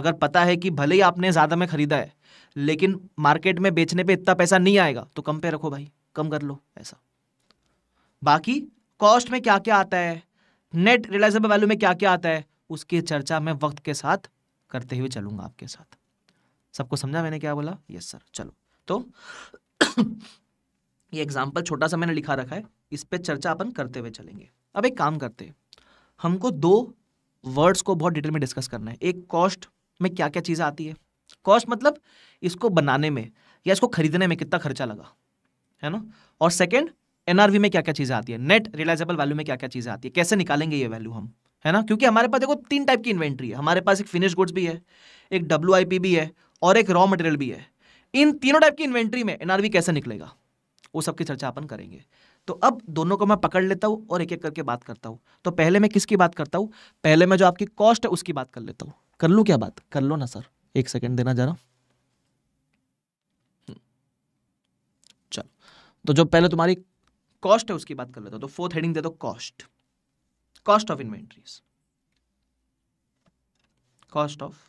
अगर पता है कि भले ही आपने ज़्यादा में ख़रीदा है लेकिन मार्केट में बेचने पे इतना पैसा नहीं आएगा तो कम पे रखो भाई कम कर लो ऐसा बाकी कॉस्ट में क्या क्या आता है नेट रिलाइजेबल वैल्यू में क्या क्या आता है उसकी चर्चा मैं वक्त के साथ करते हुए चलूंगा आपके साथ सबको समझा मैंने क्या बोला यस सर चलो तो ये एग्जाम्पल छोटा सा मैंने लिखा रखा है इस पर चर्चा अपन करते हुए चलेंगे अब एक काम करते हैं हमको दो वर्ड्स को बहुत डिटेल में डिस्कस करना है एक कॉस्ट में क्या क्या चीज़ें आती है कॉस्ट मतलब इसको बनाने में या इसको खरीदने में कितना खर्चा लगा है ना और सेकेंड एनआरवी में क्या क्या चीज़ें आती है नेट रिलाइजेबल वैल्यू में क्या क्या चीज़ें आती है कैसे निकालेंगे ये वैल्यू हम है ना क्योंकि हमारे पास देखो तीन टाइप की इन्वेंट्री है हमारे पास एक फिनिश गुड्स भी है एक डब्ल्यू भी है और एक रॉ मटेरियल भी है इन तीनों टाइप की इन्वेंट्री में एनआरवी कैसे निकलेगा वो सबकी चर्चा अपन करेंगे तो अब दोनों को मैं पकड़ लेता हूँ और एक एक करके बात करता हूँ तो पहले मैं किसकी बात करता हूँ पहले मैं जो आपकी कॉस्ट है उसकी बात कर लेता हूँ कर लूँ क्या बात कर लो ना सर एक सेकेंड देना जरा हम्म। चलो तो जो पहले तुम्हारी कॉस्ट है उसकी बात कर लेता हूँ तो फोर्थ हेडिंग दे दो cost cost of inventories cost of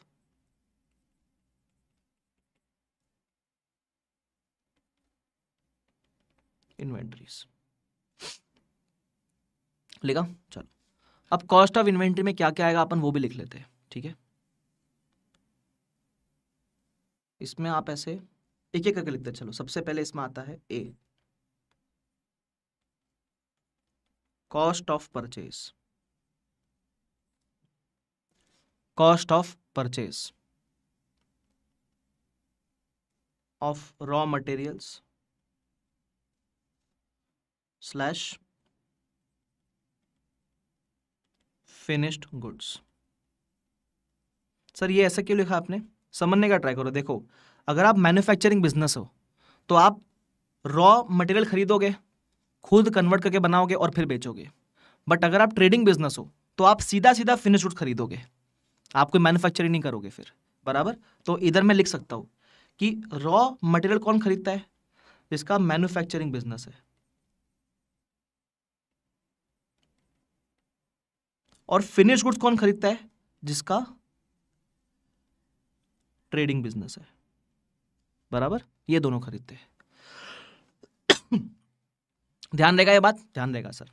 inventories लेगा चलो अब कॉस्ट ऑफ इन्वेंट्री में क्या क्या आएगा अपन वो भी लिख लेते हैं ठीक है इसमें आप ऐसे एक एक करके लिखते चलो सबसे पहले इसमें आता है A cost of purchase cost of purchase of raw materials slash finished goods sir ये ऐसा क्यों लिखा आपने समझने का ट्राई करो देखो अगर आप मैन्युफैक्चरिंग बिजनेस हो तो आप रॉ मटेरियल खरीदोगे खुद कन्वर्ट करके बनाओगे और फिर बेचोगे बट अगर आप ट्रेडिंग बिजनेस हो तो आप सीधा सीधा फिनिश गुड खरीदोगे आप कोई मैन्युफैक्चरिंग नहीं करोगे फिर बराबर तो इधर मैं लिख सकता हूँ कि रॉ मटेरियल कौन खरीदता है जिसका मैन्युफैक्चरिंग बिजनेस है और फिनिश गुड्स कौन खरीदता है जिसका ट्रेडिंग बिजनेस है बराबर ये दोनों खरीदते हैं ध्यान रहेगा ये बात ध्यान रहेगा सर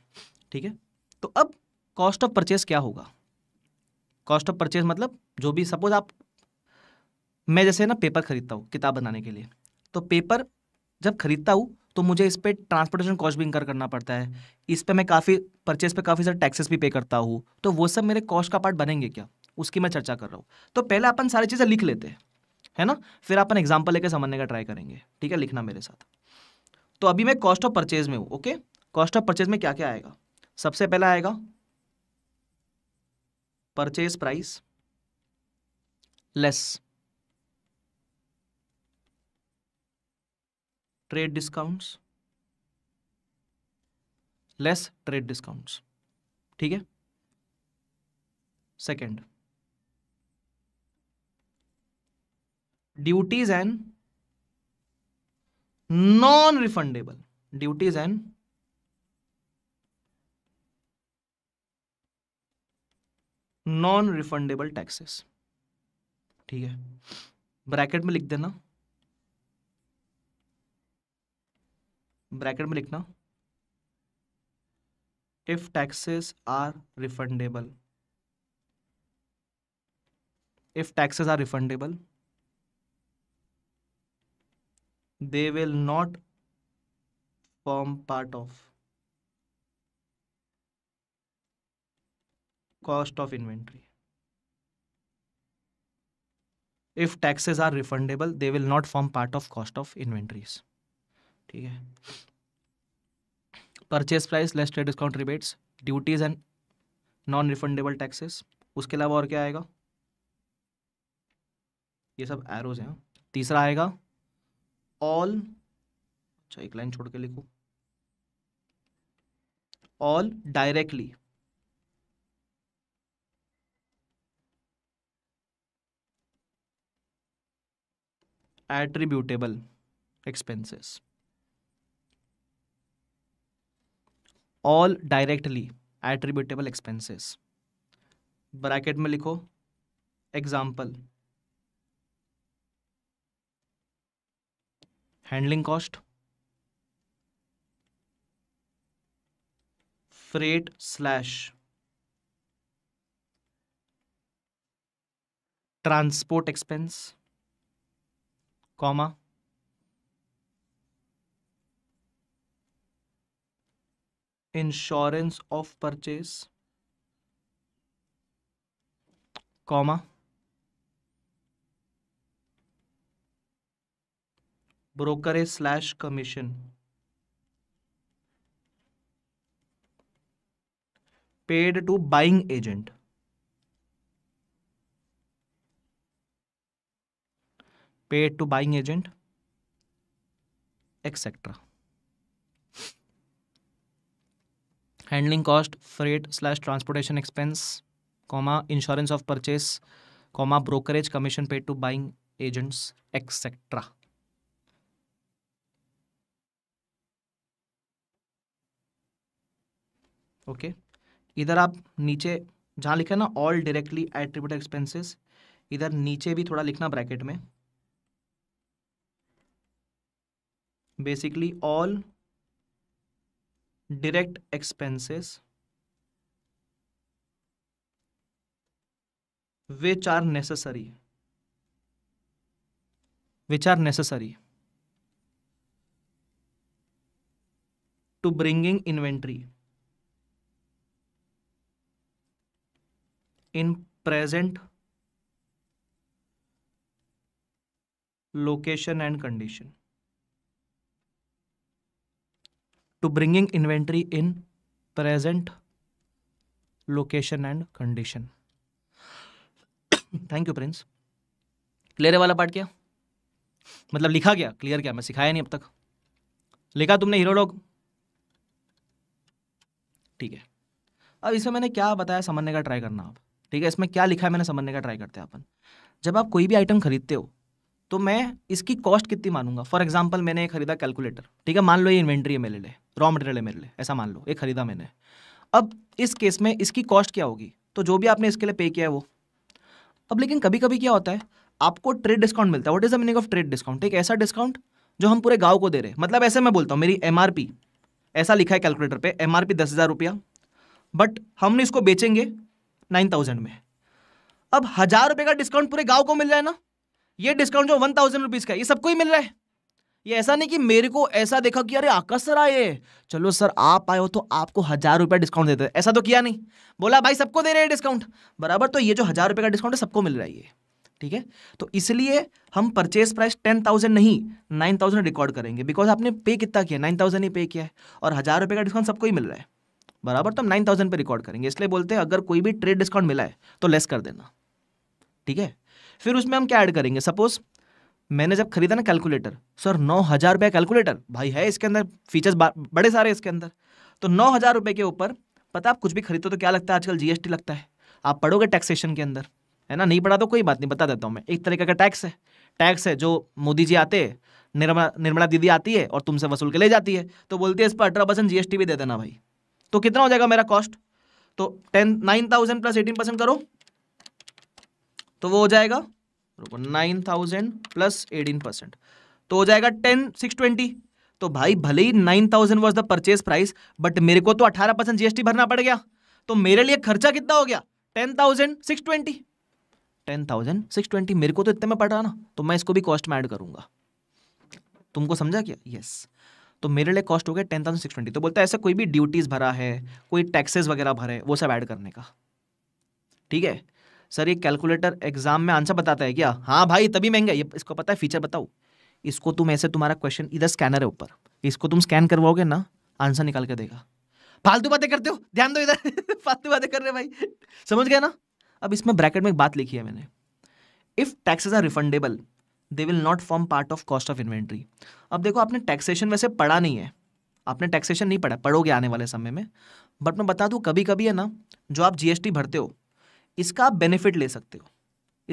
ठीक है तो अब कॉस्ट ऑफ परचेज क्या होगा कॉस्ट ऑफ परचेज मतलब जो भी सपोज आप मैं जैसे ना पेपर खरीदता हूँ किताब बनाने के लिए तो पेपर जब खरीदता हूँ तो मुझे इस पर ट्रांसपोर्टेशन कॉस्ट भी इंकर करना पड़ता है इस पर मैं काफ़ी परचेज पे काफ़ी सारे टैक्सेस भी पे करता हूँ तो वो सब मेरे कॉस्ट का पार्ट बनेंगे क्या उसकी मैं चर्चा कर रहा हूँ तो पहले अपन सारी चीज़ें लिख लेते हैं है ना फिर अपन एग्जाम्पल लेकर समझने का ट्राई करेंगे ठीक है लिखना मेरे साथ तो अभी मैं कॉस्ट ऑफ परचेज में हूँ ओके कॉस्ट ऑफ परचेज में क्या क्या आएगा सबसे पहला आएगा purchase price less trade discount less trade discount ठीक है second duties and non refundable duties and non refundable taxes ठीक है ब्रैकेट में लिख देना ब्रैकेट में लिखना if taxes are refundable if taxes are refundable they will not form part of cost of inventory if taxes are refundable they will not form part of cost of inventories ठीक है purchase price less trade discount rebates duties and non refundable taxes उसके अलावा और क्या आएगा ये सब एरोज हैं तीसरा आएगा ऑल अच्छा एक लाइन छोड़ के लिखो all directly attributable expenses all directly attributable expenses bracket में लिखो example handling cost freight slash transport expense comma insurance of purchase comma brokerage slash commission paid to buying agent paid to buying agent etcetera handling cost freight slash transportation expense comma insurance of purchase comma brokerage commission paid to buying agents etcetera okay इधर आप नीचे जहाँ लिखे ना ऑल डायरेक्टली एट्रीब्यूट एक्सपेंसेस इधर नीचे भी थोड़ा लिखना ब्रैकेट में basically all direct expenses which are necessary which are necessary to bringing inventory in present location and condition to bringing inventory in present location and condition thank you Prince clear है वाला पार्ट क्या मतलब लिखा क्या क्लियर क्या मैं सिखाया नहीं अब तक लिखा तुमने हीरो लोग ठीक है अब इसमें मैंने क्या बताया समझने का ट्राई करना आप ठीक है इसमें क्या लिखा है मैंने समझने का ट्राई करते हैं अपन जब आप कोई भी आइटम खरीदते हो तो मैं इसकी कॉस्ट कितनी मानूंगा फॉर एग्जाम्पल मैंने खरीदा कैलकुलेटर ठीक है मान लो ये इन्वेंट्री है मेरे लिए रॉ मटेरियल है मेरे लिए ऐसा मान लो एक खरीदा मैंने अब इस केस में इसकी कॉस्ट क्या होगी तो जो भी आपने इसके लिए पे किया है वो अब लेकिन कभी कभी क्या होता है आपको ट्रेड डिस्काउंट मिलता है what is the meaning of trade discount एक ऐसा डिस्काउंट जो हम पूरे गाँव को दे रहे हैं मतलब ऐसे मैं बोलता हूँ मेरी एम ऐसा लिखा है कैलकुलेटर पर एम आर पी दस हज़ार रुपया बट हम इसको बेचेंगे नाइन थाउजेंड में अब हज़ार रुपये का डिस्काउंट पूरे गाँव को मिल रहा है ना ये डिस्काउंट जो वन थाउजेंड रुपीज़ का ये सबको ही मिल रहा है ये ऐसा नहीं कि मेरे को ऐसा देखा कि अरे आकाश सर आए चलो सर आप आए हो तो आपको हजार रुपये डिस्काउंट देते ऐसा तो किया नहीं बोला भाई सबको दे रहे हैं डिस्काउंट बराबर तो ये जो हजार रुपये का डिस्काउंट है सबको मिल रहा है ये ठीक है तो इसलिए हम परचेज प्राइस टेन थाउजेंड नहीं नाइन थाउजेंड रिकॉर्ड करेंगे बिकॉज आपने पे कितना किया नाइन थाउजेंड ही पे किया है और हज़ार रुपये का डिस्काउंट सबको ही मिल रहा है बराबर तो हम नाइन थाउजेंड पर रिकॉर्ड करेंगे इसलिए बोलते हैं अगर कोई भी ट्रेड डिस्काउंट मिला है तो लेस कर देना ठीक है फिर उसमें हम क्या ऐड करेंगे सपोज मैंने जब खरीदा ना कैलकुलेटर सर नौ हज़ार रुपये कैलकुलेटर भाई है इसके अंदर फीचर्स बड़े सारे इसके अंदर तो नौ हज़ार रुपये के ऊपर पता आप कुछ भी खरीदो तो क्या लगता है आजकल जीएसटी लगता है आप पढ़ोगे टैक्सेशन के अंदर है ना नहीं पढ़ा तो कोई बात नहीं बता देता हूँ मैं एक तरीके का टैक्स है टैक्स है जो मोदी जी आते निर्मला निर्मला दीदी आती है और तुमसे वसूल के ले जाती है तो बोलती है इस पर अठारह परसेंट जी भी दे देना भाई तो कितना हो जाएगा मेरा कॉस्ट तो ten nine thousand plus eighteen percent करो तो वो हो जाएगा रुको nine thousand plus eighteen percent तो हो जाएगा टेन सिक्स ट्वेंटी तो भाई भले ही nine thousand was the purchase price but मेरे को तो अठारह परसेंट जीएसटी भरना पड़ गया तो मेरे लिए खर्चा कितना हो गया ten thousand six twenty ten thousand six twenty मेरे को तो इतने में पड़ रहा ना तो मैं इसको भी कॉस्ट में ऐड करूंगा तुमको समझा क्या यस yes. तो मेरे लिए कॉस्ट हो गया टेन थाउजेंड सिक्स ट्वेंटी तो बोलता है ऐसा कोई भी ड्यूटीज भरा है कोई टैक्सेस वगैरह भरे वो सब ऐड करने का ठीक है सर ये कैलकुलेटर एग्जाम में आंसर बताता है क्या हाँ भाई तभी महंगा ये इसको पता है फीचर बताओ इसको तुम ऐसे तुम्हारा क्वेश्चन इधर स्कैनर है ऊपर इसको तुम स्कैन करवाओगे ना आंसर निकाल के देगा फालतू बातें करते हो ध्यान दो इधर फालतू बातें कर रहे भाई समझ गया ना अब इसमें ब्रैकेट में एक बात लिखी है मैंने if taxes are refundable they will not form part of cost of inventory अब देखो आपने टैक्सेशन वैसे पढ़ा नहीं है आपने टैक्सेशन नहीं पढ़ा पढ़ोगे आने वाले समय में बट मैं बता दूँ कभी कभी है ना जो आप जीएसटी भरते हो इसका आप बेनिफिट ले सकते हो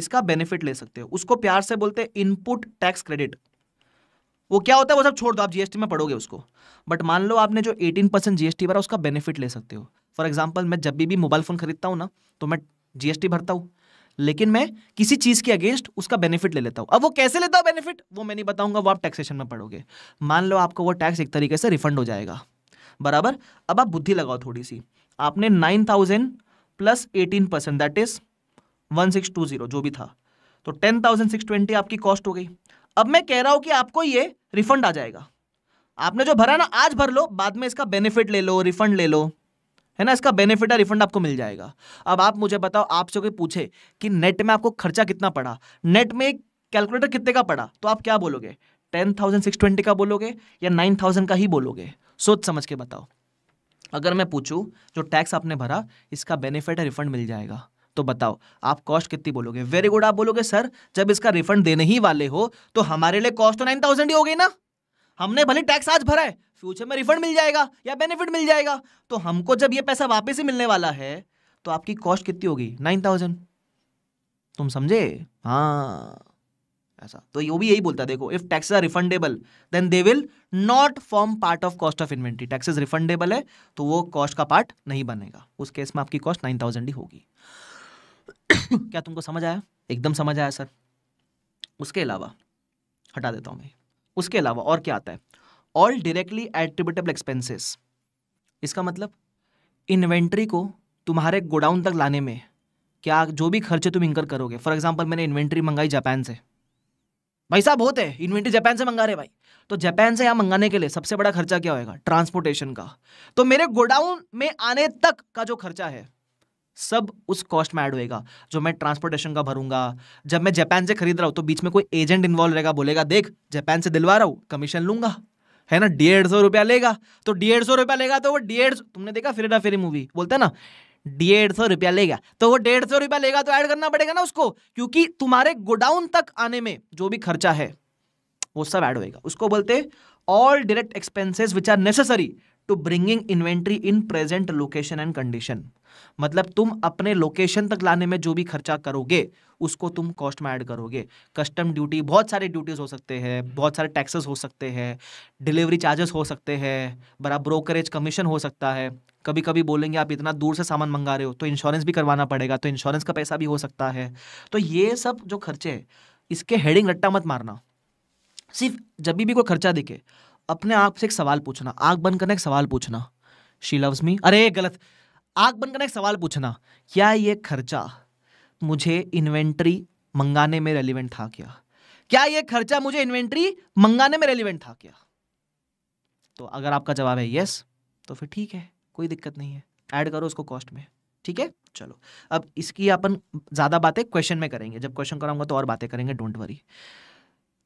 इसका बेनिफिट ले सकते हो उसको प्यार से बोलते हैं इनपुट टैक्स क्रेडिट वो क्या होता है वो सब छोड़ दो आप जीएसटी में पढ़ोगे उसको बट मान लो आपने जो 18 परसेंट जीएसटी भरा उसका बेनिफिट ले सकते हो फॉर एग्जांपल मैं जब भी भी मोबाइल फ़ोन खरीदता हूँ ना तो मैं जीएसटी भरता हूँ लेकिन मैं किसी चीज़ के अगेंस्ट उसका बेनिफिट ले लेता हूँ अब वो कैसे लेता हूँ बेनिफिट वो मैं नहीं बताऊंगा वो आप टैक्सेशन में पढ़ोगे मान लो आपको वो टैक्स एक तरीके से रिफंड हो जाएगा बराबर अब आप बुद्धि लगाओ थोड़ी सी आपने nine plus eighteen percent that is one six two zero जो भी था तो टेन थाउजेंड सिक्स ट्वेंटी आपकी कॉस्ट हो गई अब मैं कह रहा हूं कि आपको ये रिफंड आ जाएगा आपने जो भरा ना आज भर लो बाद में इसका बेनिफिट ले लो रिफंड ले लो है ना इसका बेनिफिट है रिफंड आपको मिल जाएगा अब आप मुझे बताओ आपसे कोई पूछे कि नेट में आपको खर्चा कितना पड़ा नेट में कैलकुलेटर कितने का पड़ा तो आप क्या बोलोगे टेन थाउजेंड सिक्स ट्वेंटी का बोलोगे या नाइन थाउजेंड का ही बोलोगे सोच समझ के बताओ अगर मैं पूछूं जो टैक्स आपने भरा इसका बेनिफिट है रिफंड मिल जाएगा तो बताओ आप कॉस्ट कितनी बोलोगे वेरी गुड आप बोलोगे सर जब इसका रिफंड देने ही वाले हो तो हमारे लिए कॉस्ट तो नाइन थाउजेंड ही हो गई ना हमने भले टैक्स आज भरा है फ्यूचर में रिफंड मिल जाएगा या बेनिफिट मिल जाएगा तो हमको जब ये पैसा वापस ही मिलने वाला है तो आपकी कॉस्ट कितनी होगी नाइन थाउजेंड तुम समझे हाँ ऐसा तो वो भी यही बोलता है देखो if tax are refundable then they will not form part of cost of inventory taxes refundable है तो वो कॉस्ट का पार्ट नहीं बनेगा उस केस में आपकी कॉस्ट नाइन थाउजेंड ही होगी क्या तुमको समझ आया एकदम समझ आया सर उसके अलावा हटा देता हूँ मैं उसके अलावा और क्या आता है ऑल डिरेक्टली एट्रीब्यूटेबल एक्सपेंसेस इसका मतलब इन्वेंट्री को तुम्हारे गोडाउन तक लाने में क्या जो भी खर्चे तुम इंकर करोगे फॉर एग्जाम्पल मैंने इन्वेंट्री मंगाई जापान से भाई साहब होते हैं इन्वेंट्री जापान से मंगा रहे भाई तो जापान से यहाँ मंगाने के लिए सबसे बड़ा खर्चा क्या होएगा ट्रांसपोर्टेशन का तो मेरे गोडाउन में आने तक का जो खर्चा है सब उस कॉस्ट में ऐड होएगा जो मैं ट्रांसपोर्टेशन का भरूंगा जब मैं जापान से खरीद रहा हूँ तो बीच में कोई एजेंट इन्वॉल्व रहेगा बोलेगा देख जापान से दिलवा रहा हूँ कमीशन लूंगा है ना डेढ़ सौ रुपया लेगा तो डेढ़ सौ रुपया लेगा तो वो डेढ़ तुमने देखा फिर फिर मूवी बोलते ना डेढ़ सौ रुपया लेगा तो वो डेढ़ सौ रुपया लेगा तो ऐड करना पड़ेगा ना उसको क्योंकि तुम्हारे गोडाउन तक आने में जो भी खर्चा है वो सब ऐड होएगा उसको बोलते all direct expenses which are necessary to bringing inventory in present location and condition मतलब तुम अपने लोकेशन तक लाने में जो भी खर्चा करोगे उसको तुम कॉस्ट में ऐड करोगे कस्टम ड्यूटी बहुत सारे ड्यूटीज़ हो सकते हैं बहुत सारे टैक्सेस हो सकते हैं डिलीवरी चार्जेस हो सकते हैं बड़ा ब्रोकरेज कमीशन हो सकता है कभी कभी बोलेंगे आप इतना दूर से सामान मंगा रहे हो तो इंश्योरेंस भी करवाना पड़ेगा तो इंश्योरेंस का पैसा भी हो सकता है तो ये सब जो खर्चे हैं इसके हेडिंग रट्टा मत मारना सिर्फ जब भी कोई खर्चा दिखे अपने आप से एक सवाल पूछना आग बंद करने एक सवाल पूछना शी लव्स मी अरे गलत आग बनकर एक सवाल पूछना क्या ये खर्चा मुझे इन्वेंट्री मंगाने में रेलिवेंट था क्या क्या ये खर्चा मुझे इन्वेंट्री मंगाने में रेलिवेंट था क्या तो अगर आपका जवाब है यस तो फिर ठीक है कोई दिक्कत नहीं है ऐड करो उसको कॉस्ट में ठीक है चलो अब इसकी अपन ज़्यादा बातें क्वेश्चन में करेंगे जब क्वेश्चन कराऊंगा तो और बातें करेंगे डोंट वरी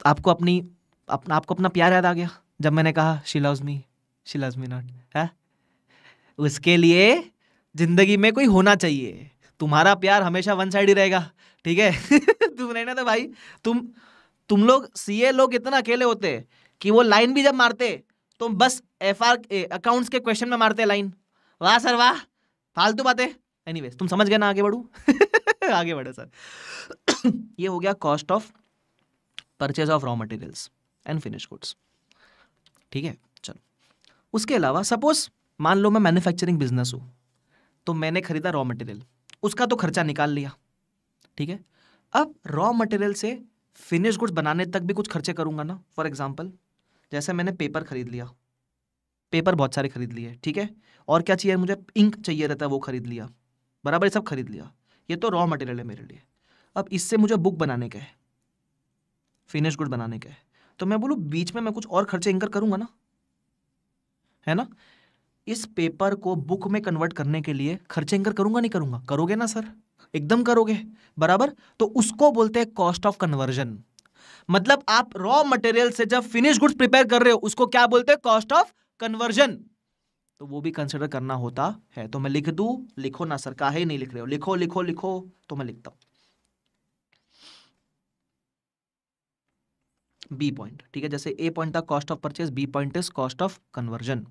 आपको अपनी अपना आपको अपना प्यार याद आ गया जब मैंने कहा she loves me she loves me not है उसके लिए जिंदगी में कोई होना चाहिए तुम्हारा प्यार हमेशा वन साइड ही रहेगा ठीक है तुम रहना था भाई तुम तुम लोग ए लोग इतना अकेले होते कि वो लाइन भी जब मारते तो बस एफ आर अकाउंट्स के क्वेश्चन में मारते लाइन वाह सर वाह फालतू बातें एनी तुम समझ गए ना आगे बढ़ू आगे बढ़ो सर ये हो गया cost of purchase of raw materials and finish goods ठीक है चलो उसके अलावा सपोज मान लो मैं मैन्युफैक्चरिंग बिजनेस हूँ तो मैंने खरीदा रॉ मटेरियल उसका तो खर्चा निकाल लिया ठीक है अब रॉ मटेरियल से फिनिश गुड्स बनाने तक भी कुछ खर्चे करूंगा ना फॉर एग्जाम्पल जैसे मैंने पेपर खरीद लिया पेपर बहुत सारे खरीद लिए ठीक है और क्या चाहिए मुझे इंक चाहिए रहता है वो खरीद लिया बराबर ये सब खरीद लिया ये तो रॉ मटेरियल है मेरे लिए अब इससे मुझे बुक बनाने का है फिनिश गुड बनाने का है तो मैं बोलूँ बीच में मैं कुछ और खर्चे इंकर करूंगा ना है ना इस पेपर को बुक में कन्वर्ट करने के लिए खर्चे एंकर करूंगा नहीं करूंगा करोगे ना सर एकदम करोगे बराबर तो उसको बोलते हैं कॉस्ट ऑफ कन्वर्जन मतलब आप रॉ मटेरियल से जब फिनिश गुड्स प्रिपेयर कर रहे हो उसको क्या बोलते हैं कॉस्ट ऑफ कन्वर्जन तो वो भी कंसिडर करना होता है तो मैं लिख दू लिखो ना सर ही नहीं लिख रहे हो लिखो लिखो लिखो तो मैं लिखता हूं बी पॉइंट ठीक है जैसे ए पॉइंट था cost of purchase B point is cost of conversion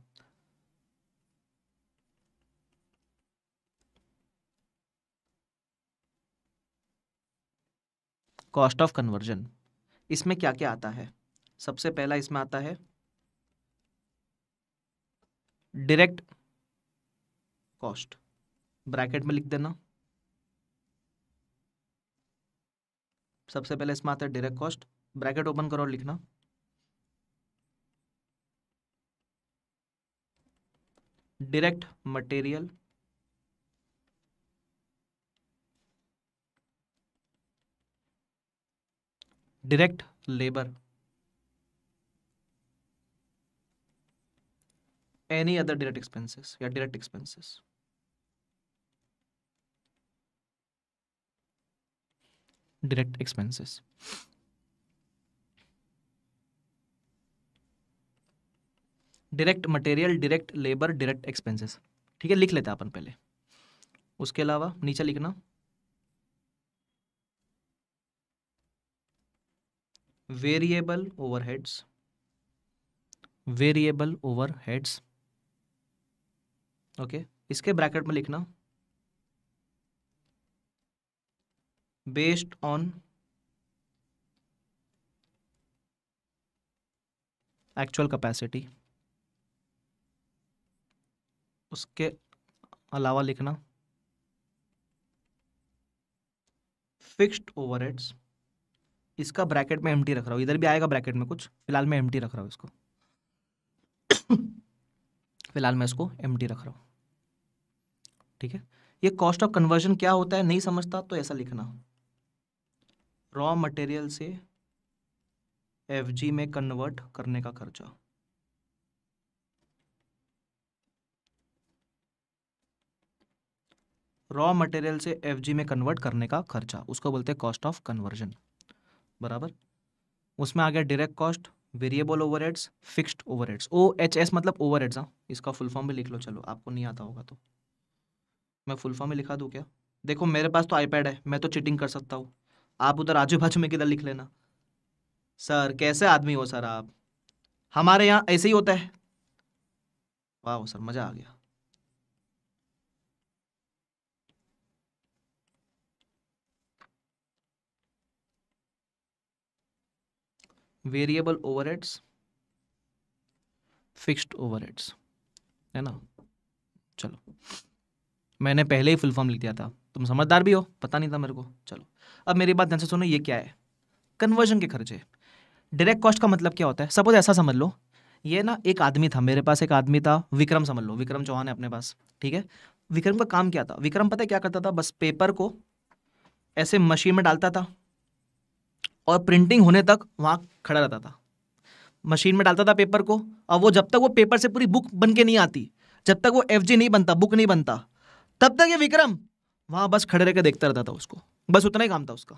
cost of conversion इसमें क्या क्या आता है सबसे पहला इसमें आता है डायरेक्ट कॉस्ट ब्रैकेट में लिख देना सबसे पहले इसमें आता है डायरेक्ट कॉस्ट ब्रैकेट ओपन करो और लिखना direct material direct labour any other direct expenses या direct expenses direct expenses direct material direct labour direct expenses ठीक है लिख लेते हैं अपन पहले उसके अलावा नीचे लिखना variable overheads variable overheads okay इसके ब्रैकेट में लिखना बेस्ड ऑन एक्चुअल कैपेसिटी उसके अलावा लिखना फिक्स्ड ओवरहेड्स इसका ब्रैकेट में एम रख रहा हूँ इधर भी आएगा ब्रैकेट में कुछ फिलहाल मैं एम रख रहा हूँ इसको फिलहाल मैं इसको एम रख रहा हूँ ठीक है ये कॉस्ट ऑफ कन्वर्जन क्या होता है नहीं समझता तो ऐसा लिखना रॉ मटेरियल से एफ में कन्वर्ट करने का खर्चा रॉ मटेरियल से एफ में कन्वर्ट करने का खर्चा उसको बोलते हैं कॉस्ट ऑफ कन्वर्जन बराबर उसमें आ गया direct cost variable overheads fixed overheads O H S मतलब ओवरहेड्स हाँ इसका फुल फॉर्म भी लिख लो चलो आपको नहीं आता होगा तो मैं फुल फॉर्म ही लिखा दूँ क्या देखो मेरे पास तो आईपैड है मैं तो चिटिंग कर सकता हूँ आप उधर आजू बाजू में किधर लिख लेना सर कैसे आदमी हो सर आप हमारे यहाँ ऐसे ही होता है वाह सर मज़ा आ गया वेरिएबल ओवरहेड्स फिक्स्ड ओवरहेड्स है ना चलो मैंने पहले ही फुल फॉर्म लिख दिया था तुम समझदार भी हो पता नहीं था मेरे को चलो अब मेरी बात ध्यान से सुनो ये क्या है कन्वर्जन के खर्चे डायरेक्ट कॉस्ट का मतलब क्या होता है सपोज ऐसा समझ लो ये ना एक आदमी था मेरे पास एक आदमी था विक्रम समझ लो विक्रम चौहान है अपने पास ठीक है विक्रम का काम क्या था विक्रम पता है क्या करता था बस पेपर को ऐसे मशीन में डालता था और प्रिंटिंग होने तक वहाँ खड़ा रहता था मशीन में डालता था पेपर को और वो जब तक वो पेपर से पूरी बुक बन के नहीं आती जब तक वो एफ नहीं बनता बुक नहीं बनता तब तक ये विक्रम वहाँ बस खड़े रहकर देखता रहता था उसको बस उतना ही काम था उसका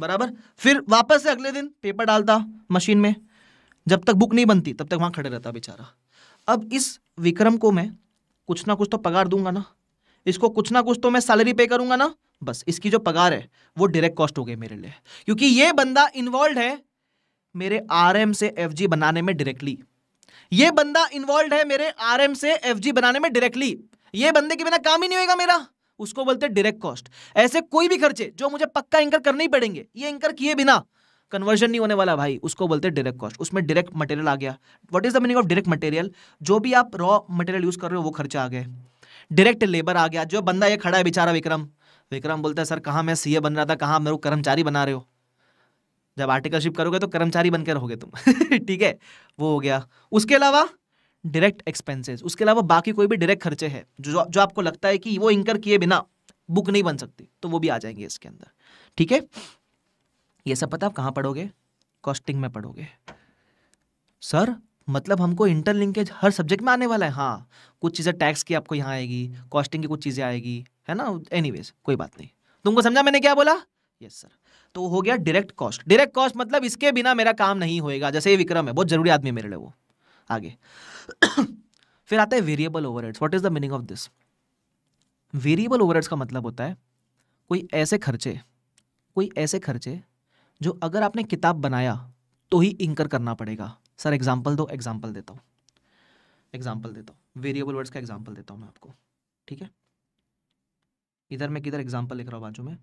बराबर फिर वापस से अगले दिन पेपर डालता मशीन में जब तक बुक नहीं बनती तब तक वहाँ खड़े रहता बेचारा अब इस विक्रम को मैं कुछ ना कुछ तो पगार दूंगा ना इसको कुछ ना कुछ तो मैं सैलरी पे करूंगा ना बस इसकी जो पगार है वो डायरेक्ट कॉस्ट हो गई मेरे लिए क्योंकि ये बंदा इन्वॉल्व है मेरे आर से एफ बनाने में डायरेक्टली ये बंदा इन्वॉल्व है मेरे आर से एफ बनाने में डायरेक्टली ये बंदे के बिना काम ही नहीं होगा मेरा उसको बोलते डायरेक्ट कॉस्ट ऐसे कोई भी खर्चे जो मुझे पक्का इंकर करने ही पड़ेंगे ये इंकर किए बिना कन्वर्जन नहीं होने वाला भाई उसको बोलते हैं डायरेक्ट कॉस्ट उसमें डायरेक्ट मटेरियल आ गया what is the meaning of direct material जो भी आप रॉ मटेरियल यूज कर रहे हो वो खर्चा आ गए डायरेक्ट लेबर आ गया जो बंदा ये खड़ा है बेचारा विक्रम विक्रम बोलता है सर कहाँ मैं सीए बन रहा था कहाँ मेरे को कर्मचारी बना रहे हो जब आर्टिकलशिप करोगे तो कर्मचारी बनकर रहोगे तुम ठीक है वो हो गया उसके अलावा डायरेक्ट एक्सपेंसेस उसके अलावा बाकी कोई भी डायरेक्ट खर्चे हैं जो जो आपको लगता है कि वो इंकर किए बिना बुक नहीं बन सकती तो वो भी आ जाएंगे इसके अंदर ठीक है ये सब पता आप कहाँ पढ़ोगे कॉस्टिंग में पढ़ोगे सर मतलब हमको इंटर लिंकेज हर सब्जेक्ट में आने वाला है हाँ कुछ चीज़ें टैक्स की आपको यहाँ आएगी कॉस्टिंग की कुछ चीज़ें आएगी है ना एनीवेज कोई बात नहीं तुमको समझा मैंने क्या बोला यस सर तो हो गया डायरेक्ट कॉस्ट डायरेक्ट कॉस्ट मतलब इसके बिना मेरा काम नहीं होएगा जैसे ये विक्रम है बहुत जरूरी आदमी मेरे लिए वो आगे फिर आता है variable overheads what is the meaning of this variable over का मतलब होता है कोई ऐसे खर्चे कोई ऐसे खर्चे जो अगर आपने किताब बनाया तो ही इंकर करना पड़ेगा सर एग्जाम्पल दो एग्जाम्पल देता हूँ एग्जाम्पल देता हूँ वेरिएबल वर्ड्स का एग्जाम्पल देता हूँ मैं आपको ठीक है इधर मैं किधर एग्जाम्पल लिख रहा हूँ बाजू में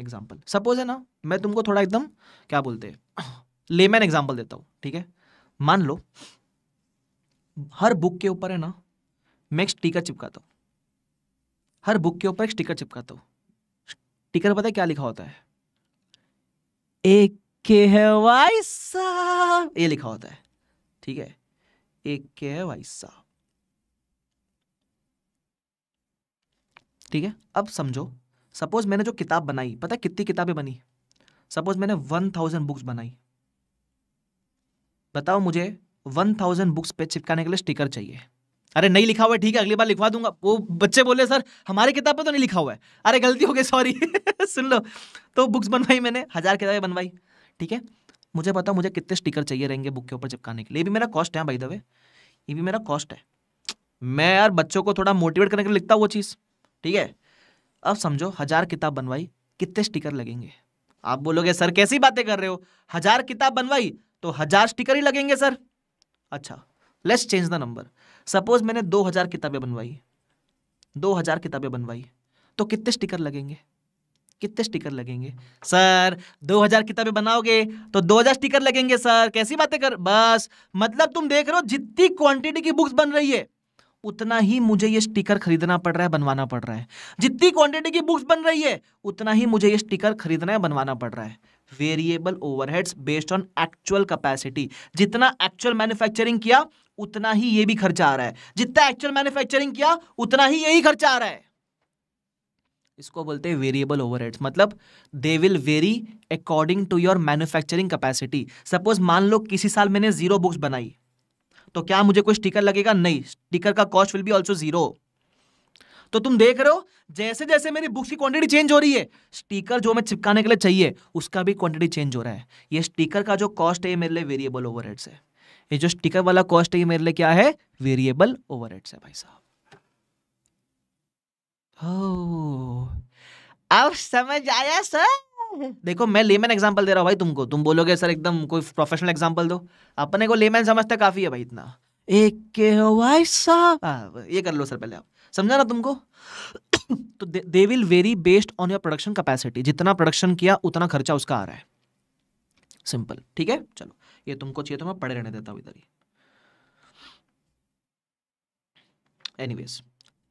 एग्जाम्पल सपोज है ना मैं तुमको थोड़ा एकदम क्या बोलते हैं लेमैन एग्जाम्पल देता हूँ ठीक है मान लो हर बुक के ऊपर है ना मैं एक स्टिकर चिपकाता हूँ हर बुक के ऊपर एक स्टिकर चिपकाता हूँ स्टिकर पता है क्या लिखा होता है ए के है वाई साहब ये लिखा होता है ठीक है एक के है भाई साहब ठीक है अब समझो सपोज मैंने जो किताब बनाई पता है कितनी किताबें बनी सपोज मैंने वन थाउजेंड बुक्स बनाई बताओ मुझे वन थाउजेंड बुक्स पे चिपकाने के लिए स्टिकर चाहिए अरे नहीं लिखा हुआ है ठीक है अगली बार लिखवा दूंगा वो बच्चे बोले सर हमारी किताब पे तो नहीं लिखा हुआ है अरे गलती हो गई सॉरी सुन लो तो बुक्स बनवाई मैंने हजार किताबें बनवाई ठीक है मुझे पता मुझे कितने स्टिकर चाहिए रहेंगे बुक के ऊपर चिपकाने के लिए ये भी मेरा कॉस्ट है भाई दवे ये भी मेरा कॉस्ट है मैं यार बच्चों को थोड़ा मोटिवेट करने के लिए लिखता हूँ वो चीज़ ठीक है अब समझो हज़ार किताब बनवाई कितने स्टिकर लगेंगे आप बोलोगे सर कैसी बातें कर रहे हो हज़ार किताब बनवाई तो हज़ार स्टिकर ही लगेंगे सर अच्छा let's change the number suppose मैंने दो हज़ार किताबें बनवाई दो हज़ार किताबें बनवाई तो कितने स्टिकर लगेंगे कितने स्टिकर लगेंगे सर 2000 किताबें बनाओगे तो 2000 स्टिकर लगेंगे सर कैसी बातें कर बस मतलब तुम देख रहे हो जितनी क्वांटिटी की बुक्स बन रही है उतना ही मुझे ये स्टिकर खरीदना पड़ रहा है बनवाना पड़ रहा है जितनी क्वांटिटी की बुक्स बन रही है उतना ही मुझे ये स्टिकर खरीदना है बनवाना पड़ रहा है variable overheads based on actual capacity जितना एक्चुअल मैन्युफैक्चरिंग किया उतना ही ये भी खर्चा आ रहा है जितना एक्चुअल मैन्युफैक्चरिंग किया उतना ही यही खर्चा आ रहा है इसको बोलते हैं वेरिएबल ओवरहेड्स मतलब they will vary according to your manufacturing capacity suppose मान लो किसी साल मैंने जीरो बुक्स बनाई तो क्या मुझे कोई स्टिकर लगेगा नहीं स्टिकर का cost will be also zero तो तुम देख रहे हो जैसे जैसे मेरी बुक्स की क्वांटिटी चेंज हो रही है स्टिकर जो हमें चिपकाने के लिए चाहिए उसका भी क्वांटिटी चेंज हो रहा है ये स्टिकर का जो कॉस्ट है ये मेरे लिए वेरिएबल ओवरहेड्स है ये जो स्टिकर वाला कॉस्ट है ये मेरे लिए क्या है वेरिएबल ओवरहेड्स है भाई साहब Oh, अब समझ आया सर देखो मैं लेमैन एग्जांपल दे रहा हूँ भाई तुमको तुम बोलोगे सर एकदम कोई प्रोफेशनल एग्जांपल दो अपने को लेमैन समझते काफी है भाई इतना एक के भाई साहब हाँ, ये कर लो सर पहले आप समझा ना तुमको तो they will vary based on your production capacity जितना प्रोडक्शन किया उतना खर्चा उसका आ रहा है सिंपल ठीक है चलो ये तुमको चाहिए तो मैं पढ़े रहने देता हूँ इधर ही एनीवेज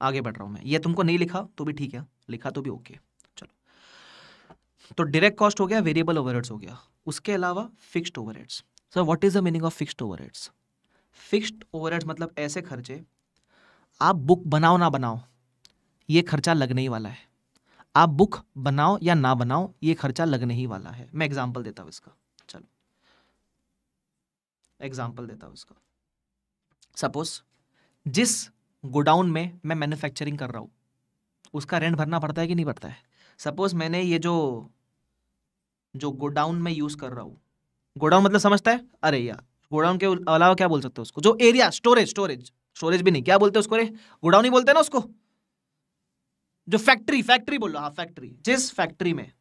आगे बढ़ रहा हूं मैं ये तुमको नहीं लिखा तो भी ठीक है लिखा तो भी ओके चलो तो डायरेक्ट कॉस्ट हो गया वेरिएबल ओवरहेड्स हो गया उसके अलावा fixed overheads sir what is the meaning of fixed overheads fixed overheads मतलब ऐसे खर्चे आप बुक बनाओ ना बनाओ ये खर्चा लगने ही वाला है आप बुक बनाओ या ना बनाओ ये खर्चा लगने ही वाला है मैं एग्जाम्पल देता हूँ इसका चलो एग्जाम्पल देता हूँ इसका सपोज जिस गोडाउन में मैं मैन्युफैक्चरिंग कर रहा हूँ उसका रेंट भरना पड़ता है कि नहीं पड़ता है सपोज मैंने ये जो जो गोडाउन में यूज़ कर रहा हूँ गोडाउन मतलब समझता है अरे यार गोडाउन के अलावा क्या बोल सकते हो उसको जो एरिया स्टोरेज स्टोरेज स्टोरेज भी नहीं क्या बोलते उसको रे गोडाउन ही बोलते हैं ना उसको जो फैक्ट्री फैक्ट्री बोल रहा हाँ फैक्ट्री जिस फैक्ट्री में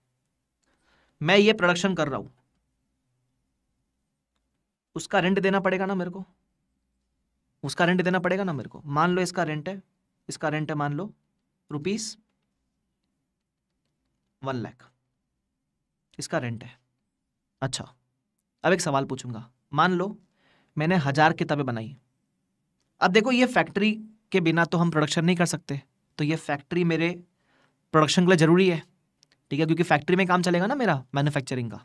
मैं ये प्रोडक्शन कर रहा हूं उसका रेंट देना पड़ेगा ना मेरे को उसका रेंट देना पड़ेगा ना मेरे को मान लो इसका रेंट है इसका रेंट है मान लो रुपीस वन लैख इसका रेंट है अच्छा अब एक सवाल पूछूंगा मान लो मैंने हज़ार किताबें बनाई अब देखो ये फैक्ट्री के बिना तो हम प्रोडक्शन नहीं कर सकते तो ये फैक्ट्री मेरे प्रोडक्शन के लिए ज़रूरी है ठीक है क्योंकि फैक्ट्री में काम चलेगा ना मेरा मैन्युफैक्चरिंग का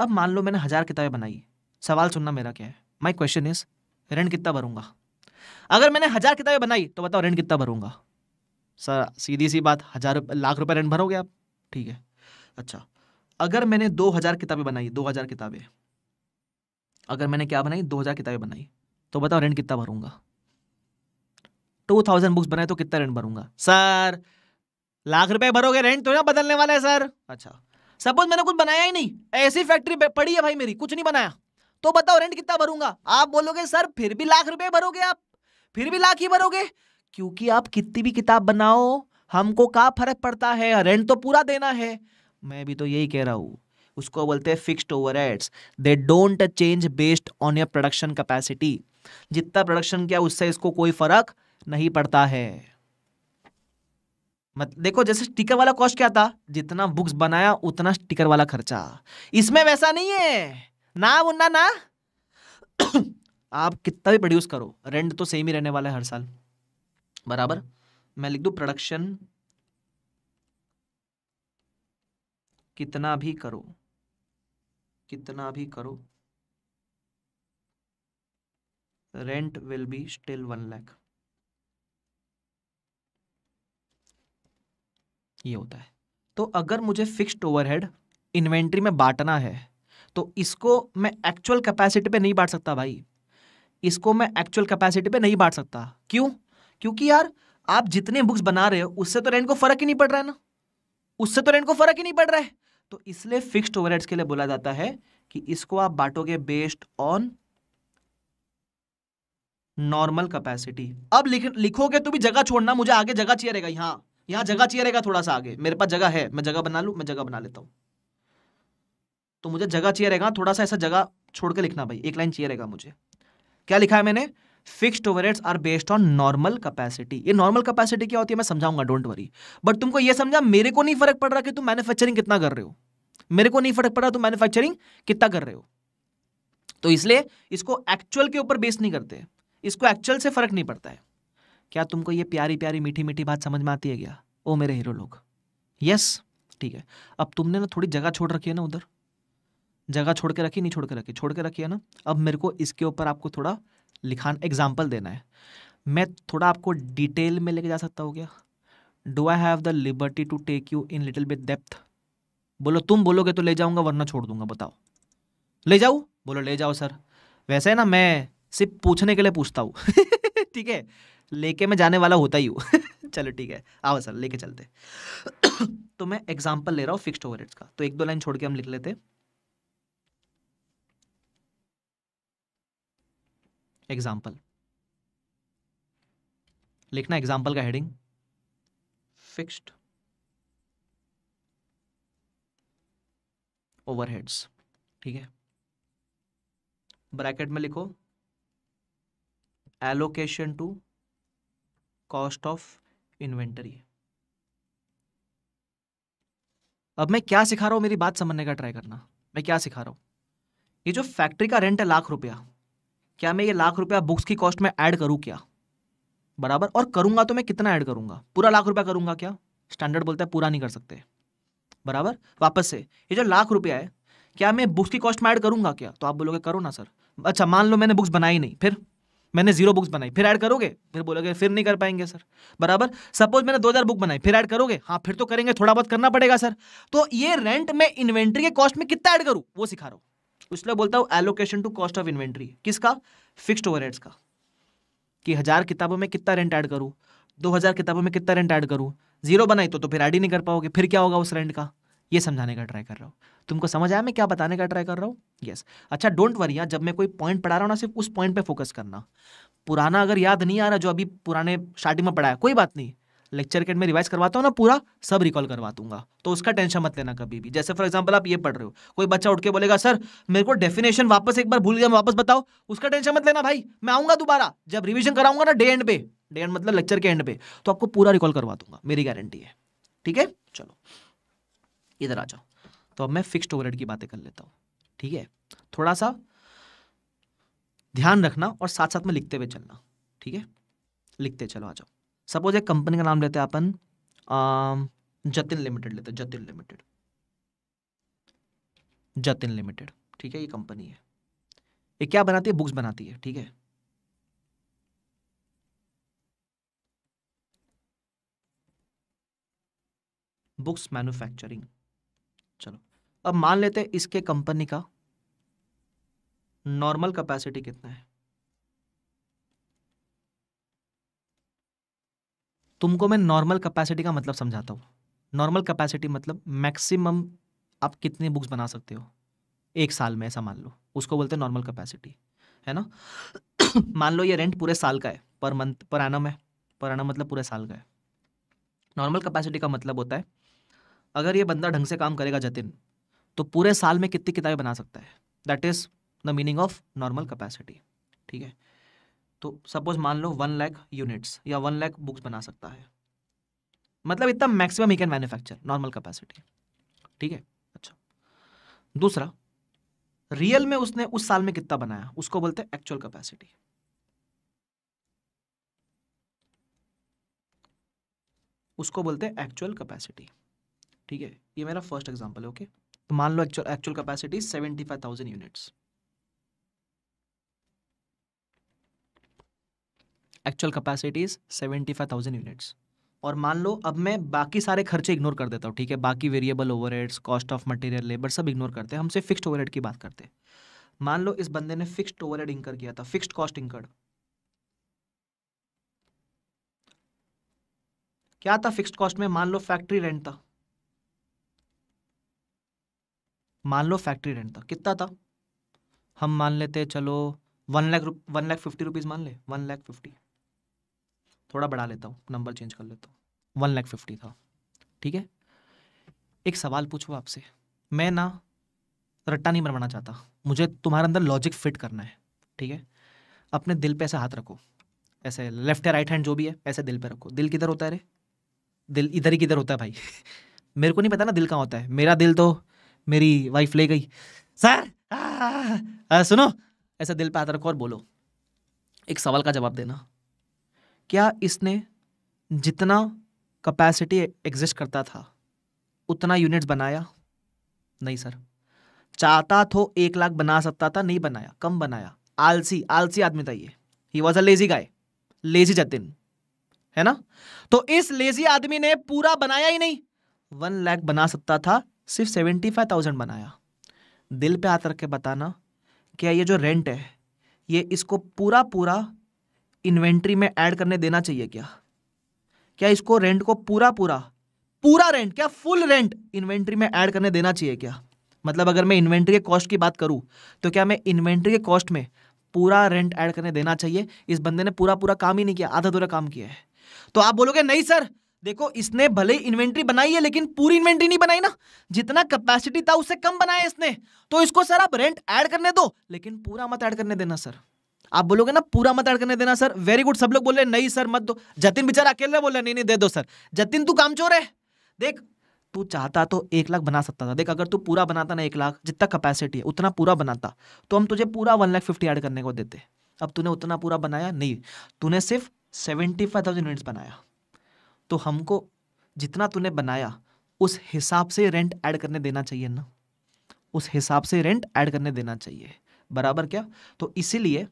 अब मान लो मैंने हज़ार किताबें बनाई सवाल सुनना मेरा क्या है माई क्वेश्चन इज़ ऋण कितना भरूंगा अगर मैंने हज़ार किताबें बनाई तो बताओ ऋण कितना भरूंगा सर सीधी सी बात हज़ार लाख रुपये ऋण भरोगे आप ठीक है अच्छा अगर मैंने दो हज़ार किताबें बनाई दो हज़ार किताबें अगर मैंने क्या बनाई दो हज़ार किताबें बनाई तो बताओ ऋण कितना भरूंगा टू थाउजेंड बुक्स बनाए तो कितना ऋण भरूंगा सर लाख रुपए भरोगे रेंट तो ना बदलने वाला है सर अच्छा सपोज मैंने कुछ बनाया ही नहीं ऐसी फैक्ट्री पड़ी है भाई मेरी कुछ नहीं बनाया तो बताओ रेंट कितना भरूंगा आप बोलोगे सर फिर भी लाख रुपए भरोगे आप फिर भी लाख ही भरोगे क्योंकि आप कितनी भी किताब बनाओ हमको का फर्क पड़ता है रेंट तो पूरा देना है मैं भी तो यही कह रहा हूं उसको बोलते हैं fixed over they don't change based on your production capacity जितना प्रोडक्शन किया उससे इसको कोई फर्क नहीं पड़ता है मत देखो जैसे स्टिकर वाला कॉस्ट क्या था जितना बुक्स बनाया उतना स्टिकर वाला खर्चा इसमें वैसा नहीं है ना मुन्ना ना आप कितना भी प्रोड्यूस करो रेंट तो सेम ही रहने वाला है हर साल बराबर मैं लिख दू प्रोडक्शन कितना भी करो कितना भी करो rent will be still one lakh ये होता है तो अगर मुझे फिक्स्ड ओवरहेड इन्वेंट्री में बांटना है तो इसको मैं एक्चुअल कैपेसिटी पे नहीं बांट सकता भाई इसको मैं एक्चुअल कैपेसिटी पे नहीं बांट सकता क्यों क्योंकि यार आप जितने बुक्स बना रहे हो उससे तो रेंट को फर्क ही नहीं पड़ रहा है ना उससे तो रेंट को फर्क ही नहीं पड़ रहा है तो इसलिए फिक्स्ड ओवरहेड्स के लिए बोला जाता है कि इसको आप बांटोगे बेस्ड ऑन नॉर्मल कैपेसिटी अब लिख लिखोगे तो भी जगह छोड़ना मुझे आगे जगह चाहिए रहेगा यहां यहां जगह चाहिए रहेगा थोड़ा सा आगे मेरे पास जगह है मैं जगह बना लू मैं जगह बना लेता हूं तो मुझे जगह चाहिए रहेगा थोड़ा सा ऐसा जगह छोड़कर लिखना भाई एक लाइन चाहिए रहेगा मुझे क्या लिखा है मैंने fixed overheads are based on normal capacity ये नॉर्मल कैपेसिटी क्या होती है मैं समझाऊंगा डोंट वरी बट तुमको ये समझा मेरे को नहीं फर्क पड़ रहा कि तुम मैन्युफैक्चरिंग कितना कर रहे हो मेरे को नहीं फर्क पड़ रहा तुम मैन्युफैक्चरिंग कितना कर रहे हो तो इसलिए इसको एक्चुअल के ऊपर बेस नहीं करते इसको एक्चुअल से फर्क नहीं पड़ता है क्या तुमको ये प्यारी प्यारी मीठी मीठी बात समझ में आती है क्या ओ मेरे हीरो लोग यस ठीक है अब तुमने ना थोड़ी जगह छोड़ रखी है ना उधर जगह छोड़ के रखी नहीं छोड़ के रखी छोड़ के रखी है ना अब मेरे को इसके ऊपर आपको थोड़ा लिखान एग्जाम्पल देना है मैं थोड़ा आपको डिटेल में लेके जा सकता हूँ क्या do I have the liberty to take you in little bit depth बोलो तुम बोलोगे तो ले जाऊँगा वरना छोड़ दूंगा बताओ ले जाऊँ बोलो ले जाओ सर वैसे ना मैं सिर्फ पूछने के लिए पूछता हूँ ठीक है लेके मैं जाने वाला होता ही हूँ चलो ठीक है आओ सर लेके चलते तो मैं एग्जाम्पल ले रहा हूँ फिक्स्ड ओवरहेड्स का तो एक दो लाइन छोड़ के हम लिख लेते एग्जाम्पल लिखना एग्जाम्पल का हेडिंग फिक्स्ड ओवरहेड्स ठीक है ब्रैकेट में लिखो allocation to cost of inventory अब मैं क्या सिखा रहा हूं मेरी बात समझने का ट्राई करना मैं क्या सिखा रहा हूं ये जो फैक्ट्री का रेंट है लाख रुपया क्या मैं ये लाख रुपया बुक्स की कॉस्ट में ऐड करूँ क्या बराबर और करूँगा तो मैं कितना ऐड करूँगा पूरा लाख रुपया करूँगा क्या स्टैंडर्ड बोलता है पूरा नहीं कर सकते बराबर वापस से ये जो लाख रुपया है क्या मैं बुक्स की कॉस्ट में ऐड करूँगा क्या तो आप बोलोगे करो ना सर अच्छा मान लो मैंने बुक्स बनाई नहीं फिर मैंने जीरो बुक्स बनाई फिर ऐड करोगे फिर बोलोगे फिर नहीं कर पाएंगे सर बराबर सपोज मैंने हज़ार बुक बनाई फिर ऐड करोगे हाँ फिर तो करेंगे थोड़ा बहुत करना पड़ेगा सर तो ये रेंट में इन्वेंट्री के कॉस्ट में कितना ऐड करूँ वो सिखा रहा हूँ उसलिए बोलता हूँ allocation to cost of inventory किसका फिक्स्ड ओवरहेड्स का कि हज़ार किताबों में कितना रेंट ऐड करूँ दो हज़ार किताबों में कितना रेंट ऐड करूँ जीरो बनाई तो तो फिर ऐड ही नहीं कर पाओगे फिर क्या होगा उस रेंट का ये समझाने का ट्राई कर रहा हूँ तुमको समझ आया मैं क्या बताने का ट्राई कर रहा हूँ यस yes. अच्छा डोंट वरी जब मैं कोई पॉइंट पढ़ा रहा हूँ ना सिर्फ उस पॉइंट पे फोकस करना पुराना अगर याद नहीं आ रहा जो अभी पुराने स्टार्टिंग में पढ़ा है कोई बात नहीं लेक्चर के में रिवाइज करवाता हूँ ना पूरा सब रिकॉल करवा दूंगा तो उसका टेंशन मत लेना कभी भी जैसे फॉर एग्जांपल आप ये पढ़ रहे हो कोई बच्चा उठ के बोलेगा सर मेरे को डेफिनेशन वापस एक बार भूल गया वापस बताओ उसका टेंशन मत लेना भाई मैं आऊंगा दोबारा जब रिविजन कराऊंगा ना डे एंड पे डे एंड मतलब लेक्चर के एंड पे तो आपको पूरा रिकॉल करवा दूंगा मेरी गारंटी है ठीक है चलो इधर आ जाओ तो अब मैं फिक्स ओवरहेड की बातें कर लेता हूँ ठीक है थोड़ा सा ध्यान रखना और साथ साथ में लिखते हुए चलना ठीक है लिखते चलो आ जाओ सपोज एक कंपनी का नाम लेते हैं अपन जतिन लिमिटेड लेते हैं जतिन लिमिटेड जतिन लिमिटेड ठीक है ये कंपनी है ये क्या बनाती है बुक्स बनाती है ठीक है बुक्स मैन्युफैक्चरिंग चलो अब मान लेते हैं इसके कंपनी का नॉर्मल कैपेसिटी कितना है तुमको मैं नॉर्मल कैपेसिटी का मतलब समझाता हूँ नॉर्मल कैपेसिटी मतलब मैक्सिमम आप कितने बुक्स बना सकते हो एक साल में ऐसा मान लो उसको बोलते हैं नॉर्मल कैपेसिटी है ना मान लो ये रेंट पूरे साल का है पर मंथ पर एनम है पर एनम मतलब पूरे साल का है नॉर्मल कैपेसिटी का मतलब होता है अगर ये बंदा ढंग से काम करेगा जतिन तो पूरे साल में कितनी किताबें बना सकता है that is the meaning of normal capacity ठीक है तो सपोज मान लो वन लैख यूनिट्स या वन लैख बुक्स बना सकता है मतलब इतना मैक्सिमम ही कैन मैन्युफैक्चर नॉर्मल कैपेसिटी ठीक है अच्छा दूसरा रियल में उसने उस साल में कितना बनाया उसको बोलते हैं एक्चुअल कैपेसिटी उसको बोलते हैं एक्चुअल कैपेसिटी ठीक है ये मेरा फर्स्ट एग्जांपल है ओके तो मान लो actual actual capacity seventy five thousand units actual capacity is seventy five thousand units और मान लो अब मैं बाकी सारे खर्चे इग्नोर कर देता हूँ ठीक है बाकी variable over cost of material labour सब इग्नोर करते हैं हमसे फिक्स्ड ओवर की बात करते हैं मान लो इस बंदे ने फिक्स्ड ओवर इंकर किया था फिक्स्ड कॉस्ट इंकर्ड क्या था फिक्स्ड कॉस्ट में मान लो फैक्ट्री रेंट था मान लो फैक्ट्री रेंट था कितना था हम मान लेते चलो one lakh one lakh fifty rupees मान ले वन लाख फिफ्टी थोड़ा बढ़ा लेता हूँ नंबर चेंज कर लेता हूँ वन लैख फिफ्टी था ठीक है एक सवाल पूछो आपसे मैं ना रट्टा नहीं मरवाना चाहता मुझे तुम्हारे अंदर लॉजिक फिट करना है ठीक है अपने दिल पे ऐसे हाथ रखो ऐसे लेफ्ट या राइट हैंड जो भी है ऐसे दिल पे रखो दिल किधर होता है रे दिल इधर ही किधर होता है भाई मेरे को नहीं पता ना दिल कहाँ होता है मेरा दिल तो मेरी वाइफ ले गई सर आ, आ, सुनो ऐसा दिल पे हाथ रखो और बोलो एक सवाल का जवाब देना क्या इसने जितना कैपेसिटी एग्जिस्ट करता था उतना यूनिट्स बनाया नहीं सर चाहता तो एक लाख बना सकता था नहीं बनाया कम बनाया आलसी आलसी आदमी था ये he was a lazy guy lazy Jatin है ना तो इस लेजी आदमी ने पूरा बनाया ही नहीं वन लाख बना सकता था सिर्फ सेवेंटी फाइव थाउजेंड बनाया दिल पे आकर के बताना क्या ये जो रेंट है ये इसको पूरा पूरा इन्वेंट्री में ऐड करने देना चाहिए क्या क्या इसको रेंट को पूरा पूरा पूरा रेंट क्या फुल रेंट इन्वेंट्री में ऐड करने देना चाहिए क्या मतलब अगर मैं इन्वेंट्री के कॉस्ट की बात करूं तो क्या मैं इन्वेंट्री के कॉस्ट में पूरा रेंट ऐड करने देना चाहिए इस बंदे ने पूरा पूरा काम ही नहीं किया आधा दूरा काम किया है तो आप बोलोगे नहीं सर देखो इसने भले ही इन्वेंट्री बनाई है लेकिन पूरी इन्वेंट्री नहीं बनाई ना जितना कैपेसिटी था उससे कम बनाया इसने तो इसको सर आप रेंट ऐड करने दो लेकिन पूरा मत ऐड करने देना सर आप बोलोगे ना पूरा मत ऐड करने देना सर वेरी गुड सब लोग बोले नहीं सर मत दो जतिन बेचारा अकेले बोले नहीं नहीं दे दो सर जतिन तू काम चोर है देख तू चाहता तो एक लाख बना सकता था देख अगर तू पूरा बनाता ना एक लाख जितना कैपेसिटी है उतना पूरा बनाता तो हम तुझे पूरा वन लाख फिफ्टी एड करने को देते अब तूने उतना पूरा बनाया नहीं तूने सिर्फ सेवेंटी फाइव थाउजेंड यूनिट्स बनाया तो हमको जितना तूने बनाया उस हिसाब से रेंट ऐड करने देना चाहिए ना उस हिसाब से रेंट ऐड करने देना चाहिए बराबर क्या तो इसीलिए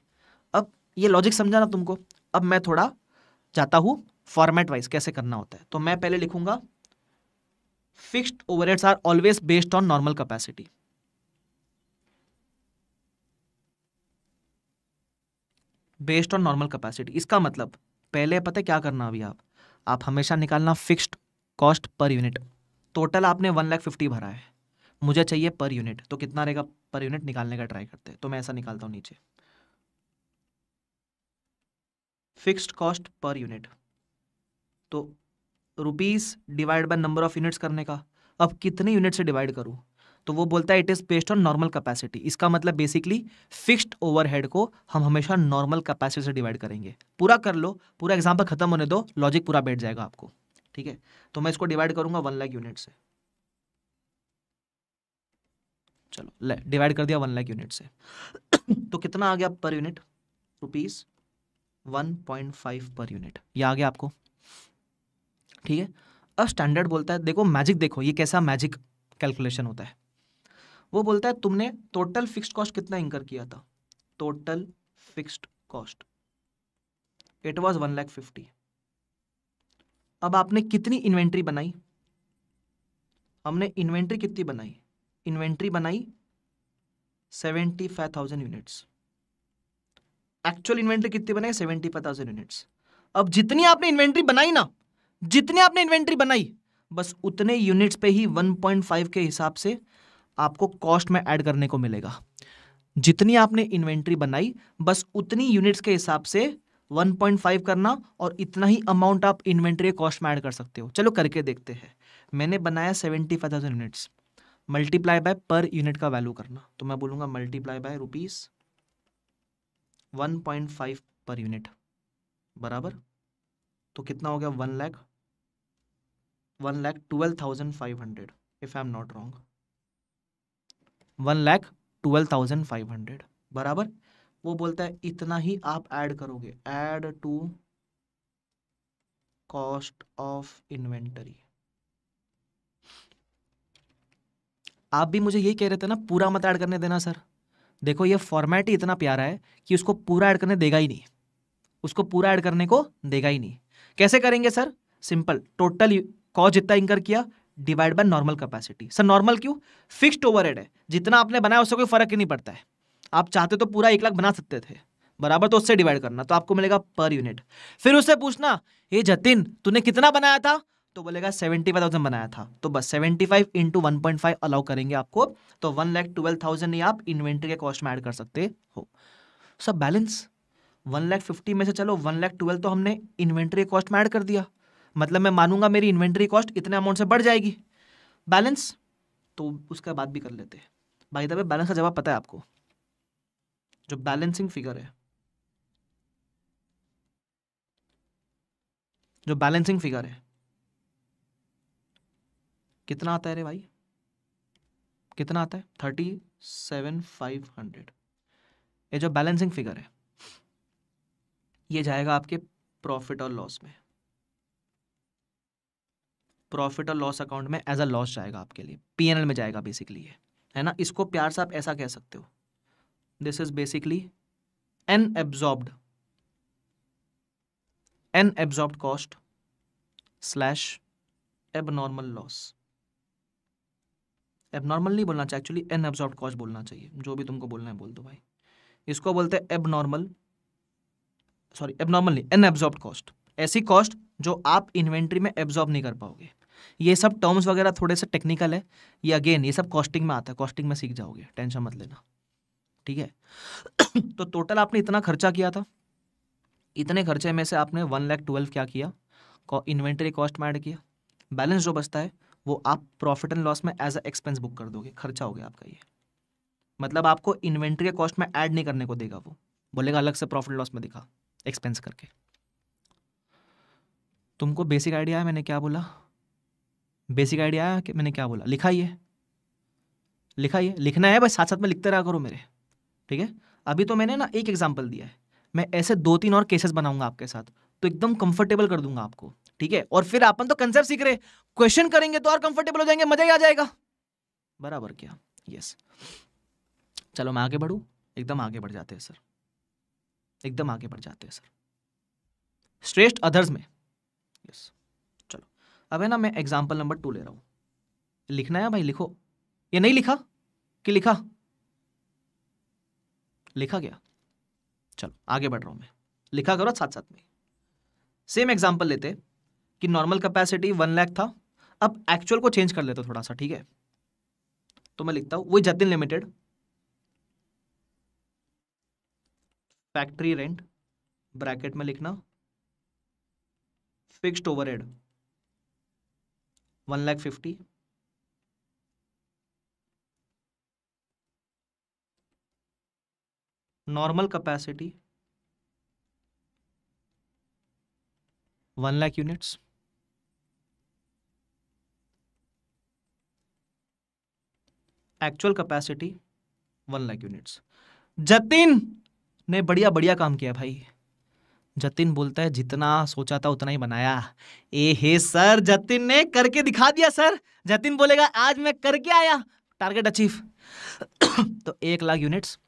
ये लॉजिक समझाना तुमको अब मैं थोड़ा जाता हूं फॉर्मेट वाइज कैसे करना होता है तो मैं पहले लिखूंगा fixed overheads are always based on normal capacity based on normal capacity इसका मतलब पहले पता क्या करना अभी आप आप हमेशा निकालना fixed cost per unit total आपने वन लाख फिफ्टी भरा है मुझे चाहिए पर यूनिट तो कितना रहेगा पर यूनिट निकालने का ट्राई करते हैं तो मैं ऐसा निकालता हूं नीचे फिक्स्ड कॉस्ट पर यूनिट तो rupees divide by number of units करने का अब कितने यूनिट से डिवाइड करूँ तो वो बोलता है it is based on normal capacity इसका मतलब बेसिकली फिक्स्ड ओवरहेड को हम हमेशा नॉर्मल कैपेसिटी से डिवाइड करेंगे पूरा कर लो पूरा एग्जाम्पल खत्म होने दो लॉजिक पूरा बैठ जाएगा आपको ठीक है तो मैं इसको डिवाइड करूंगा वन लाख यूनिट से चलो डिवाइड कर दिया वन लाख यूनिट से तो कितना आ गया per unit rupees 1.5 per unit ये आ गया आपको ठीक है अब स्टैंडर्ड बोलता है देखो मैजिक देखो ये कैसा मैजिक कैलकुलेशन होता है वो बोलता है तुमने टोटल फिक्स्ड कॉस्ट कितना इंकर किया था total fixed cost it was one lakh fifty अब आपने कितनी इन्वेंट्री बनाई हमने इन्वेंट्री कितनी बनाई इन्वेंट्री बनाई seventy five thousand units actual inventory कितनी बनाई सेवेंटी फाइव थाउजेंड यूनिट्स अब जितनी आपने इन्वेंट्री बनाई ना जितनी आपने इन्वेंट्री बनाई बस उतने यूनिट्स पे ही 1.5 के हिसाब से आपको कॉस्ट में ऐड करने को मिलेगा जितनी आपने इन्वेंट्री बनाई बस उतनी यूनिट्स के हिसाब से 1.5 करना और इतना ही अमाउंट आप इन्वेंट्री कॉस्ट में ऐड कर सकते हो चलो करके देखते हैं मैंने बनाया seventy five thousand units multiply by per unit का वैल्यू करना तो मैं बोलूँगा multiply by rupees one point five per unit बराबर हम्म। तो कितना हो गया one lakh one lakh twelve thousand five hundred if I am not wrong one lakh twelve thousand five hundred बराबर वो बोलता है इतना ही आप ऐड करोगे add to cost of inventory आप भी मुझे यही कह रहे थे ना पूरा मत ऐड करने देना सर देखो ये फॉर्मेट ही इतना प्यारा है कि उसको पूरा ऐड करने देगा ही नहीं उसको पूरा ऐड करने को देगा ही नहीं कैसे करेंगे सर सिंपल टोटल कॉस्ट जितना इंकर किया divide by normal capacity sir normal क्यों फिक्स्ड ओवरहेड है जितना आपने बनाया उससे कोई फर्क ही नहीं पड़ता है आप चाहते तो पूरा एक लाख बना सकते थे बराबर तो उससे डिवाइड करना तो आपको मिलेगा पर यूनिट फिर उससे पूछना ये जतिन तूने कितना बनाया था तो बोलेगा सेवेंटी फाइव थाउजेंड बनाया था तो बस seventy five into one point five allow करेंगे आपको तो वन लैख ट्वेल्व थाउजेंड ही आप इन्वेंट्री के कॉस्ट में ऐड कर सकते हो सब बैलेंस वन लैख फिफ्टी में से चलो वन लैख ट्वेल्व तो हमने इन्वेंट्री कॉस्ट में ऐड कर दिया मतलब मैं मानूंगा मेरी इन्वेंट्री कॉस्ट इतने अमाउंट से बढ़ जाएगी बैलेंस तो उसका बात भी कर लेते हैं भाई दबे बैलेंस का जवाब पता है आपको जो बैलेंसिंग फिगर है जो बैलेंसिंग फिगर है कितना आता है रे भाई कितना आता है थर्टी सेवन फाइव हंड्रेड ये जो बैलेंसिंग फिगर है ये जाएगा आपके प्रॉफिट और लॉस में प्रॉफिट और लॉस अकाउंट में एज अ लॉस जाएगा आपके लिए पीएनएल में जाएगा बेसिकली ये है ना इसको प्यार से आप ऐसा कह सकते हो this is basically an absorbed an absorbed cost slash abnormal loss abnormal नहीं बोलना चाहिए एक्चुअली एन एब्जॉर्ब कॉज बोलना चाहिए जो भी तुमको बोलना है बोल दो भाई इसको बोलते हैं एबनॉर्मल सॉरी एबनॉर्मल नहीं एन एब्जॉर्ब कॉस्ट ऐसी कॉस्ट जो आप इन्वेंट्री में एब्जॉर्ब नहीं कर पाओगे ये सब टर्म्स वगैरह थोड़े से टेक्निकल है ये अगेन ये सब कॉस्टिंग में आता है कॉस्टिंग में सीख जाओगे टेंशन मत लेना ठीक है तो टोटल आपने इतना खर्चा किया था इतने खर्चे में से आपने वन लैख ट्वेल्व क्या किया इन्वेंट्री कॉस्ट में ऐड किया बैलेंस जो बचता है वो आप प्रॉफिट एंड लॉस में एज अ एक्सपेंस बुक कर दोगे खर्चा हो गया आपका ये मतलब आपको इन्वेंट्री के कॉस्ट में ऐड नहीं करने को देगा वो बोलेगा अलग से प्रॉफिट लॉस में दिखा एक्सपेंस करके तुमको बेसिक आइडिया है मैंने क्या बोला बेसिक आइडिया है कि मैंने क्या बोला लिखा ही है लिखा ये लिखना है बस साथ साथ में लिखते रहा करो मेरे ठीक है अभी तो मैंने ना एक एग्जाम्पल दिया है मैं ऐसे दो तीन और केसेस बनाऊंगा आपके साथ तो एकदम कंफर्टेबल कर दूंगा आपको ठीक है और फिर अपन तो कंसेप्ट सीख रहे क्वेश्चन करेंगे तो और कंफर्टेबल हो जाएंगे मजा ही आ जाएगा बराबर क्या यस चलो मैं आगे बढ़ू एकदम आगे बढ़ जाते हैं सर एकदम आगे बढ़ जाते हैं सर श्रेष्ठ अदर्स में यस चलो अब है ना मैं एग्जाम्पल नंबर टू ले रहा हूं लिखना है भाई लिखो ये नहीं लिखा कि लिखा लिखा गया चलो आगे बढ़ रहा हूं मैं लिखा करो साथ साथ में सेम एग्जाम्पल लेते कि नॉर्मल कैपेसिटी वन लैख था अब एक्चुअल को चेंज कर लेते थोड़ा सा ठीक है तो मैं लिखता हूं वही Jatin limited factory rent bracket में लिखना fixed overhead one lakh fifty normal capacity one lakh units actual capacity one lakh units Jatin ने बढ़िया बढ़िया काम किया भाई जतिन बोलता है जितना सोचा था उतना ही बनाया ए हे सर जतिन ने करके दिखा दिया सर जतिन बोलेगा आज मैं करके आया टारगेट अचीव तो एक लाख यूनिट्स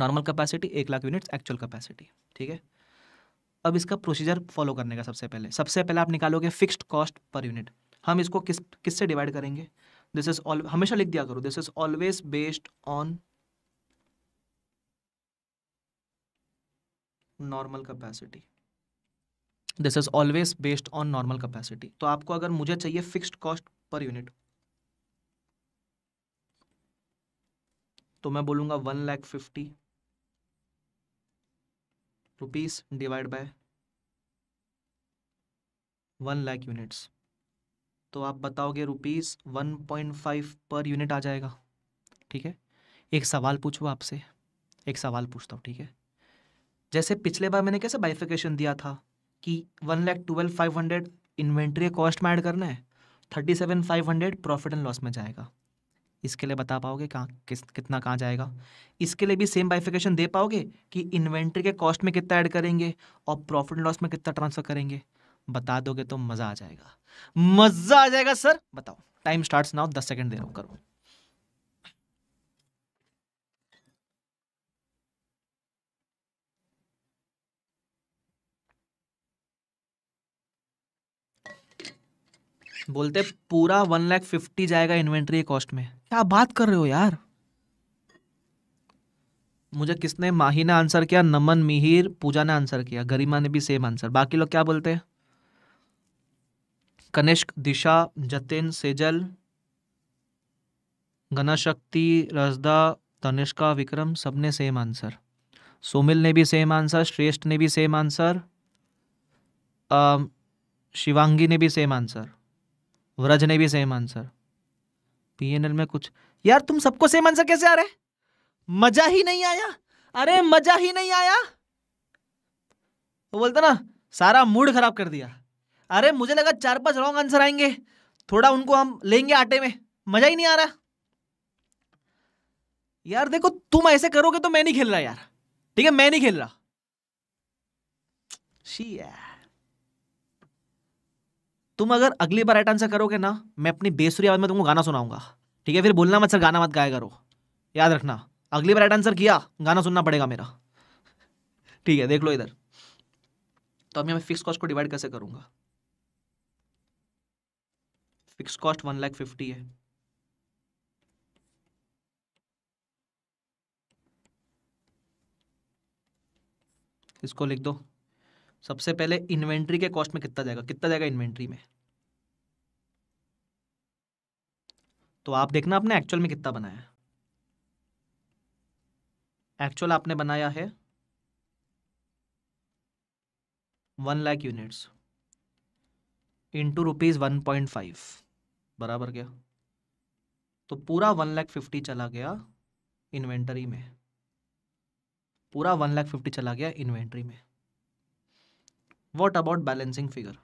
नॉर्मल कैपेसिटी एक लाख यूनिट्स एक्चुअल कैपेसिटी ठीक है अब इसका प्रोसीजर फॉलो करने का सबसे पहले सबसे पहले आप निकालोगे फिक्स्ड कॉस्ट पर यूनिट हम इसको किस किससे डिवाइड करेंगे दिस इज ऑल हमेशा लिख दिया करो this is always based on normal capacity this is always based on normal capacity तो आपको अगर मुझे चाहिए फिक्स्ड कॉस्ट पर यूनिट तो मैं बोलूंगा one lakh fifty rupees divide by one lakh units तो आप बताओगे rupees one point five per unit आ जाएगा ठीक है एक सवाल पूछूँ आपसे एक सवाल पूछता हूँ ठीक है जैसे पिछले बार मैंने कैसे बाइफिकेशन दिया था कि one lakh twelve five hundred inventory cost में ऐड करना है thirty seven five hundred profit and loss में जाएगा इसके लिए बता पाओगे कहाँ किस कितना कहाँ जाएगा इसके लिए भी सेम बाइफिकेशन दे पाओगे कि इन्वेंट्री के कॉस्ट में कितना ऐड करेंगे और प्रॉफिट एंड लॉस में कितना ट्रांसफर करेंगे बता दोगे तो मजा आ जाएगा मजा आ जाएगा सर बताओ टाइम स्टार्ट नाउ दस सेकेंड दे रहा हूं करो बोलते पूरा वन लैख फिफ्टी जाएगा इन्वेंट्री कॉस्ट में क्या बात कर रहे हो यार मुझे किसने माही ने आंसर किया नमन मिहिर पूजा ने आंसर किया गरिमा ने भी सेम आंसर बाकी लोग क्या बोलते हैं कनिष्क दिशा जतिन सेजल गणशक्ति रजदा तनिष्का विक्रम सबने सेम आंसर सोमिल ने भी सेम आंसर श्रेष्ठ ने भी सेम आंसर शिवांगी ने भी सेम आंसर व्रज ने भी सेम आंसर पीएनएल में कुछ यार तुम सबको सेम आंसर कैसे आ रहे मजा ही नहीं आया अरे मजा ही नहीं आया वो बोलते ना सारा मूड खराब कर दिया अरे मुझे लगा चार पांच रॉन्ग आंसर आएंगे थोड़ा उनको हम लेंगे आटे में मजा ही नहीं आ रहा यार देखो तुम ऐसे करोगे तो मैं नहीं खेल रहा यार ठीक है मैं नहीं खेल रहा शी तुम अगर अगली बार राइट आंसर करोगे ना मैं अपनी बेसुरी आवाज में तुमको गाना सुनाऊंगा ठीक है फिर बोलना मत सर गाना मत गाया करो याद रखना अगली बार राइट आंसर किया गाना सुनना पड़ेगा मेरा ठीक है देख लो इधर तो अभी मैं फिक्स कॉस्ट को डिवाइड कैसे करूंगा fix cost one lakh fifty है इसको लिख दो सबसे पहले इन्वेंट्री के कॉस्ट में कितना जाएगा कितना जाएगा इन्वेंट्री में तो आप देखना आपने एक्चुअल में कितना बनाया एक्चुअल आपने बनाया है one lakh units into rupees one point five बराबर गया तो पूरा वन लैख फिफ्टी चला गया इन्वेंटरी में पूरा वन लैख फिफ्टी चला गया इन्वेंटरी में what about balancing figure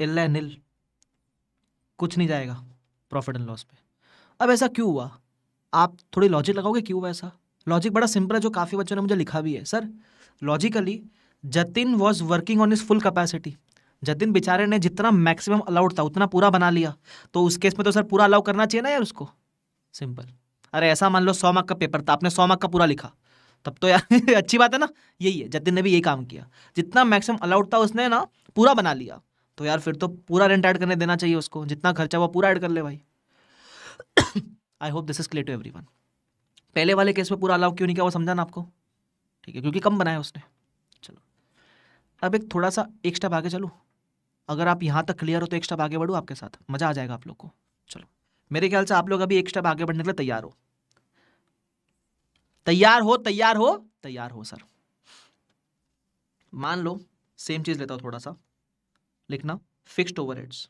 nil and nil कुछ नहीं जाएगा प्रॉफिट एंड लॉस पे अब ऐसा क्यों हुआ आप थोड़ी लॉजिक लगाओगे क्यों हुआ ऐसा लॉजिक बड़ा सिंपल है जो काफ़ी बच्चों ने मुझे लिखा भी है sir logically Jatin was working on is full capacity Jatin बेचारे ने जितना मैक्सिमम अलाउड था उतना पूरा बना लिया तो उस केस में तो सर पूरा अलाउ करना चाहिए ना यार उसको सिंपल अरे ऐसा मान लो सौ मार्क का पेपर था आपने सौ मार्क का पूरा लिखा तब तो यार अच्छी बात है ना यही है जतिन ने भी यही काम किया जितना मैक्सिमम अलाउड था उसने ना पूरा बना लिया तो यार फिर तो पूरा रेंट ऐड करने देना चाहिए उसको जितना खर्चा हुआ पूरा ऐड कर ले भाई I hope this is clear to every पहले वाले केस में पूरा अलाउ क्यों नहीं किया वो समझाना आपको ठीक है क्योंकि कम बनाया उसने चलो अब एक थोड़ा सा एक स्टेप आगे चलो अगर आप यहाँ तक क्लियर हो तो एक स्टेप आगे बढ़ो आपके साथ मज़ा आ जाएगा आप लोग को चलो मेरे ख्याल से आप लोग अभी एक स्टेप आगे बढ़ने के लिए तैयार हो तैयार हो तैयार हो तैयार हो सर मान लो सेम चीज़ लेता हूं थोड़ा सा लिखना फिक्स्ड ओवरहेड्स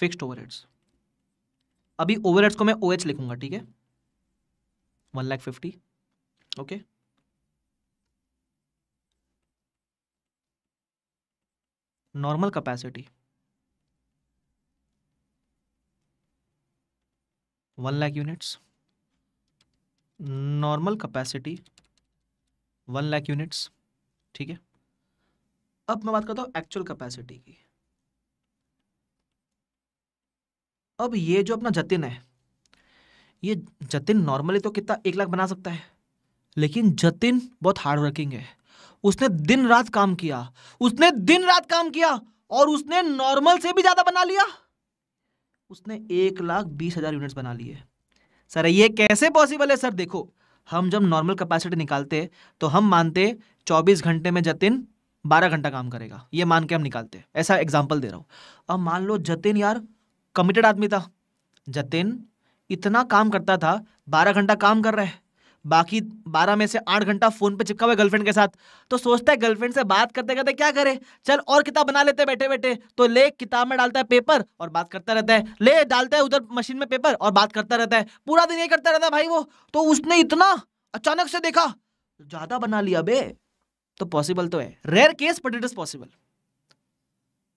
फिक्स्ड ओवरहेड्स अभी ओवरहेड्स को मैं ओएच OH लिखूंगा ठीक है one lakh fifty okay normal capacity one lakh units normal capacity one lakh units ठीक है अब मैं बात करता हूं एक्चुअल कैपेसिटी की अब ये जो अपना जतिन है ये जतिन नॉर्मली तो कितना एक लाख बना सकता है लेकिन जतिन बहुत हार्ड वर्किंग है उसने दिन रात काम किया उसने दिन रात काम किया और उसने नॉर्मल से भी ज़्यादा बना लिया उसने एक लाख बीस हज़ार यूनिट्स बना लिए सर ये कैसे पॉसिबल है सर देखो हम जब नॉर्मल कैपेसिटी निकालते तो हम मानते चौबीस घंटे में जतिन बारह घंटा काम करेगा ये मान के हम निकालते ऐसा एग्जाम्पल दे रहा हूँ अब मान लो जतिन यार कमिटेड आदमी था जतिन इतना काम करता था बारह घंटा काम कर रहा है बाकी बारह में से आठ घंटा फोन पे चिपका हुआ गर्लफ्रेंड के साथ तो सोचता है गर्लफ्रेंड से बात करते करते क्या करे चल और किताब बना लेते बैठे बैठे तो ले किताब में डालता है पेपर और बात करता रहता है ले डालता है उधर मशीन में पेपर और बात करता रहता है पूरा दिन ये करता रहता है भाई वो तो उसने इतना अचानक से देखा ज्यादा बना लिया बे तो पॉसिबल तो है rare case but it is possible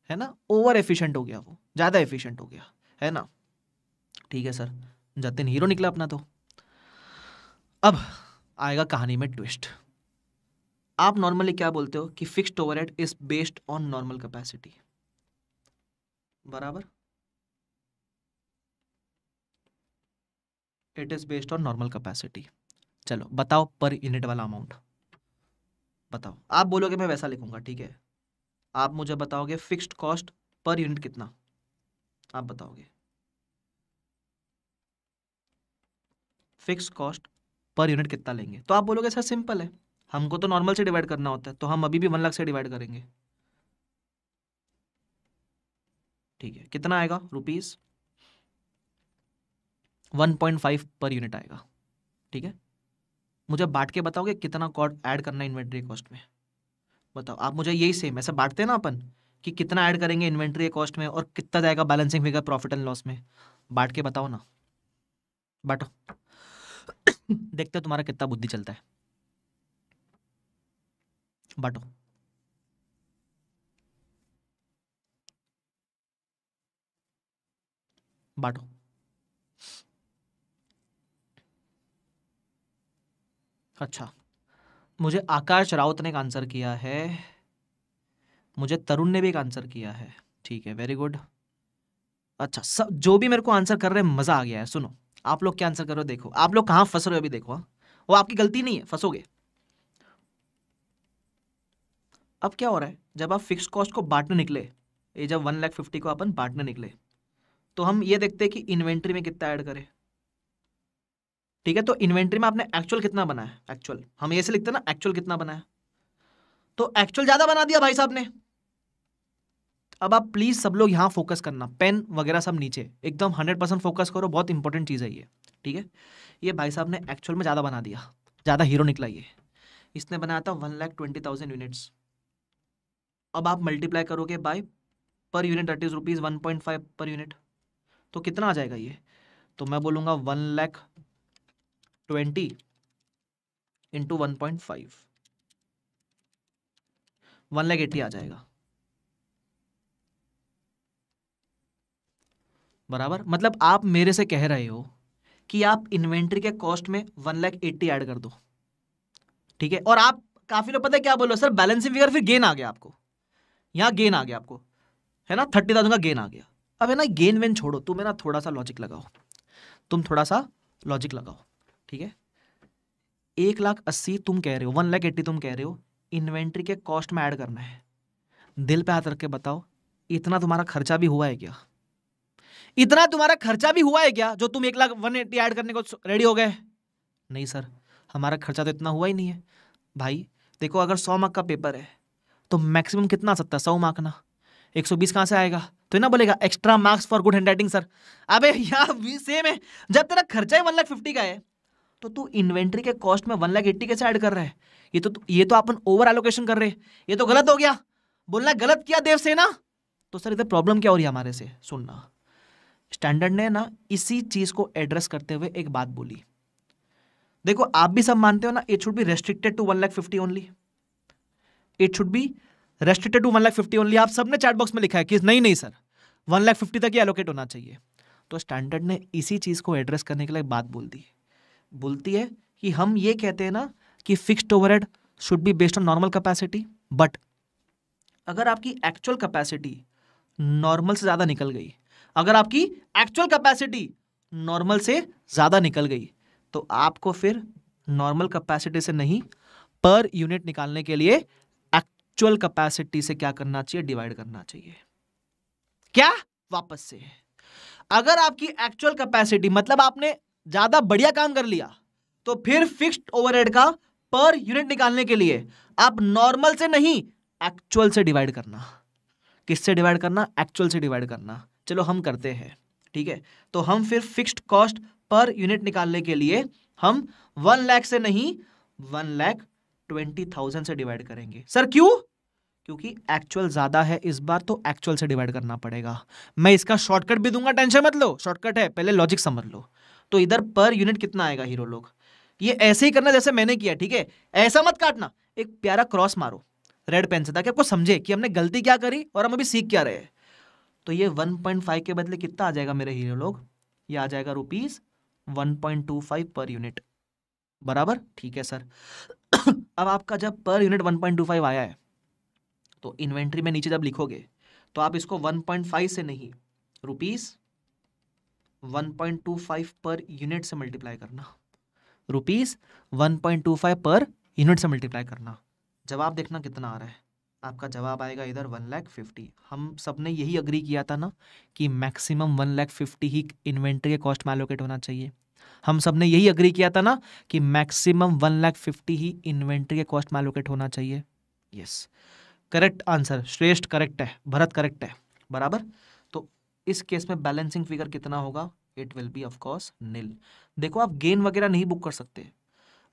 है ना ओवर एफिशिएंट हो गया वो ज्यादा एफिशिएंट हो गया है ना ठीक है सर जतिन हीरो निकला अपना तो अब आएगा कहानी में ट्विस्ट आप नॉर्मली क्या बोलते हो कि fixed overhead is based on normal capacity बराबर it is based on normal capacity चलो बताओ पर यूनिट वाला अमाउंट बताओ आप बोलोगे मैं वैसा लिखूंगा ठीक है आप मुझे बताओगे फिक्स्ड कॉस्ट पर यूनिट कितना आप बताओगे फिक्स कॉस्ट पर यूनिट कितना लेंगे तो आप बोलोगे सर सिंपल है हमको तो नॉर्मल से डिवाइड करना होता है तो हम अभी भी वन लाख से डिवाइड करेंगे ठीक है कितना आएगा rupees one point five per unit आएगा ठीक है मुझे बांट के बताओगे कितना कॉट ऐड करना इन्वेंट्री कॉस्ट में बताओ आप मुझे यही सेम ऐसा बांटते हैं ना अपन कि कितना ऐड करेंगे इन्वेंट्री कॉस्ट में और कितना जाएगा balancing figure profit and loss में बांट के बताओ ना बांटो देखते हो तुम्हारा कितना बुद्धि चलता है बाटो बाटो अच्छा मुझे आकाश राउत ने एक आंसर किया है मुझे तरुण ने भी एक आंसर किया है ठीक है वेरी गुड अच्छा सब जो भी मेरे को आंसर कर रहे हैं मज़ा आ गया है सुनो आप लोग क्या आंसर करो देखो आप लोग कहां फंस रहे हो अभी देखो हाँ। वो आपकी गलती नहीं है फंसोगे अब क्या हो रहा है जब आप फिक्स कॉस्ट को बांटने निकले ये जब वन लाख फिफ्टी को अपन बांटने निकले तो हम ये देखते हैं कि इन्वेंट्री में कितना ऐड करें ठीक है तो इन्वेंट्री में आपने एक्चुअल कितना बनाया एक्चुअल हम ये से लिखते हैं ना एक्चुअल कितना बनाया तो एक्चुअल ज़्यादा बना दिया भाई साहब ने अब आप प्लीज़ सब लोग यहाँ फोकस करना पेन वगैरह सब नीचे एकदम हंड्रेड परसेंट फोकस करो बहुत इंपॉर्टेंट चीज़ है ये ठीक है ये भाई साहब ने एक्चुअल में ज़्यादा बना दिया ज़्यादा हीरो निकला ये इसने बनाया था one lakh twenty thousand units अब आप मल्टीप्लाई करोगे बाय पर यूनिट अट्ठीस rupees one point five per unit तो कितना आ जाएगा ये तो मैं बोलूँगा one lakh twenty into one point five one lakh eighty आ जाएगा बराबर मतलब आप मेरे से कह रहे हो कि आप इन्वेंट्री के कॉस्ट में वन लैख एट्टी एड कर दो ठीक है और आप काफ़ी लोग पता है क्या बोलो सर बैलेंसिंग फिगर फिर गेन आ गया आपको यहाँ गेन आ गया आपको है ना थर्टी थाउजेंड का गेन आ गया अब है ना गेन वेन छोड़ो तुम है ना थोड़ा सा लॉजिक लगाओ तुम थोड़ा सा लॉजिक लगाओ ठीक है एक लाख अस्सी तुम कह रहे हो वन लाख एट्टी तुम कह रहे हो इन्वेंट्री के कॉस्ट में ऐड करना है दिल पे हाथ रख के बताओ इतना तुम्हारा खर्चा भी हुआ है क्या इतना तुम्हारा खर्चा भी हुआ है क्या जो तुम एक लाख वन एट्टी ऐड करने को रेडी हो गए नहीं सर हमारा खर्चा तो इतना हुआ ही नहीं है भाई देखो अगर सौ मार्क का पेपर है तो मैक्सिमम कितना आ सकता है सौ मार्क ना एक सौ बीस कहाँ से आएगा तो ना बोलेगा extra marks for good handwriting sir अबे यार सेम है जब तेरा खर्चा ही वन लाख फिफ्टी का है तो तू इन्वेंट्री के कॉस्ट में वन लाख एट्टी कैसे ऐड कर रहा है ये तो ये तो अपन ओवर एलोकेशन कर रहे ये तो गलत हो गया बोलना गलत किया देव सेना तो सर इधर प्रॉब्लम क्या हो रही है हमारे से सुनना स्टैंडर्ड ने ना इसी चीज़ को एड्रेस करते हुए एक बात बोली देखो आप भी सब मानते हो ना it should be restricted to one lakh fifty only it should be restricted to one lakh fifty only आप सबने चैट बॉक्स में लिखा है कि नहीं नहीं सर वन लैख फिफ्टी तक ही एलोकेट होना चाहिए तो स्टैंडर्ड ने इसी चीज़ को एड्रेस करने के लिए बात बोल दी बोलती है कि हम ये कहते हैं ना कि fixed over should be based on normal capacity but अगर आपकी एक्चुअल कैपेसिटी नॉर्मल से ज़्यादा निकल गई अगर आपकी एक्चुअल कैपेसिटी नॉर्मल से ज़्यादा निकल गई तो आपको फिर नॉर्मल कैपेसिटी से नहीं पर यूनिट निकालने के लिए एक्चुअल कैपेसिटी से क्या करना चाहिए डिवाइड करना चाहिए क्या वापस से अगर आपकी एक्चुअल कैपेसिटी मतलब आपने ज़्यादा बढ़िया काम कर लिया तो फिर फिक्स्ड ओवरहेड का पर यूनिट निकालने के लिए आप नॉर्मल से नहीं एक्चुअल से डिवाइड करना किससे डिवाइड करना एक्चुअल से डिवाइड करना चलो हम करते हैं ठीक है तो हम फिर फिक्स्ड कॉस्ट पर यूनिट निकालने के लिए हम वन लैख से नहीं वन लैख ट्वेंटी थाउजेंड से डिवाइड करेंगे सर क्यों क्योंकि एक्चुअल ज्यादा है इस बार तो एक्चुअल से डिवाइड करना पड़ेगा मैं इसका शॉर्टकट भी दूंगा टेंशन मत लो शॉर्टकट है पहले लॉजिक समझ लो तो इधर पर यूनिट कितना आएगा हीरो लोग ये ऐसे ही करना जैसे मैंने किया ठीक है ऐसा मत काटना एक प्यारा क्रॉस मारो रेड पेन से ताकि आपको समझे कि हमने गलती क्या करी और हम अभी सीख क्या रहे हैं तो ये 1.5 के बदले कितना आ जाएगा मेरे हीरो लोग ये आ जाएगा रुपीज 1.25 पर यूनिट बराबर ठीक है सर अब आपका जब पर यूनिट 1.25 आया है तो इन्वेंट्री में नीचे जब लिखोगे तो आप इसको 1.5 से नहीं रुपीज़ 1.25 पर यूनिट से मल्टीप्लाई करना रुपीज़ 1.25 पर यूनिट से मल्टीप्लाई करना जवाब देखना कितना आ रहा है आपका जवाब आएगा इधर वन लैख फिफ्टी हम सब ने यही अग्री किया था ना कि मैक्सिमम वन लैख फिफ्टी ही इन्वेंट्री के कॉस्ट में एलोकेट होना चाहिए हम सब ने यही अग्री किया था ना कि मैक्सिमम वन लैख फिफ्टी ही इन्वेंट्री के कॉस्ट में एलोकेट होना चाहिए yes correct answer Shreshth correct है भरत करेक्ट है बराबर तो इस केस में बैलेंसिंग फिगर कितना होगा it will be of course nil देखो आप गेन वगैरह नहीं बुक कर सकते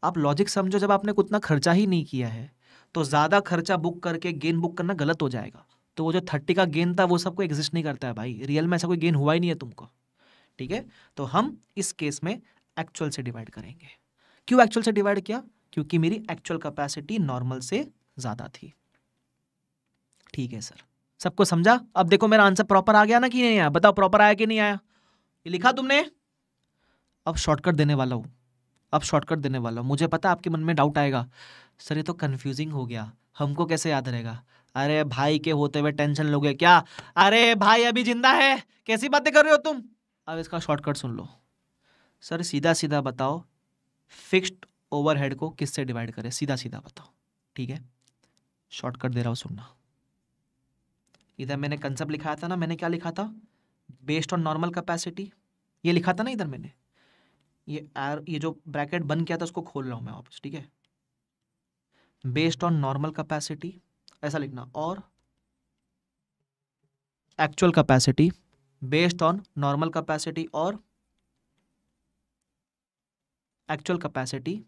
आप लॉजिक समझो जब आपने उतना खर्चा ही नहीं किया है तो ज़्यादा खर्चा बुक करके गेंद बुक करना गलत हो जाएगा तो वो जो थर्टी का गेंद था वो सबको एग्जिस्ट नहीं करता है भाई रियल में ऐसा कोई गेंद हुआ ही नहीं है तुमको ठीक है तो हम इस केस में एक्चुअल से डिवाइड करेंगे क्यों एक्चुअल से डिवाइड किया क्योंकि मेरी एक्चुअल कैपेसिटी नॉर्मल से ज़्यादा थी ठीक है सर सबको समझा अब देखो मेरा आंसर प्रॉपर आ गया ना कि नहीं आया बताओ प्रॉपर आया कि नहीं आया ये लिखा तुमने अब शॉर्टकट देने वाला हूं अब शॉर्टकट देने वाला हूं मुझे पता आपके मन में डाउट आएगा सर ये तो कन्फ्यूजिंग हो गया हमको कैसे याद रहेगा अरे भाई के होते हुए टेंशन लोगे क्या अरे भाई अभी जिंदा है कैसी बातें कर रहे हो तुम अब इसका शॉर्टकट सुन लो सर सीधा सीधा बताओ फिक्स्ड ओवरहेड को किससे डिवाइड करें सीधा सीधा बताओ ठीक है शॉर्टकट दे रहा हूँ सुनना इधर मैंने कंसेप्ट लिखाया था ना मैंने क्या लिखा था बेस्ड ऑन नॉर्मल कैपेसिटी ये लिखा था ना इधर मैंने ये एर ये जो ब्रैकेट बंद किया था उसको खोल रहा हूँ मैं वापस ठीक है बेस्ड ऑन नॉर्मल कैपेसिटी ऐसा लिखना और actual capacity based on normal capacity और actual capacity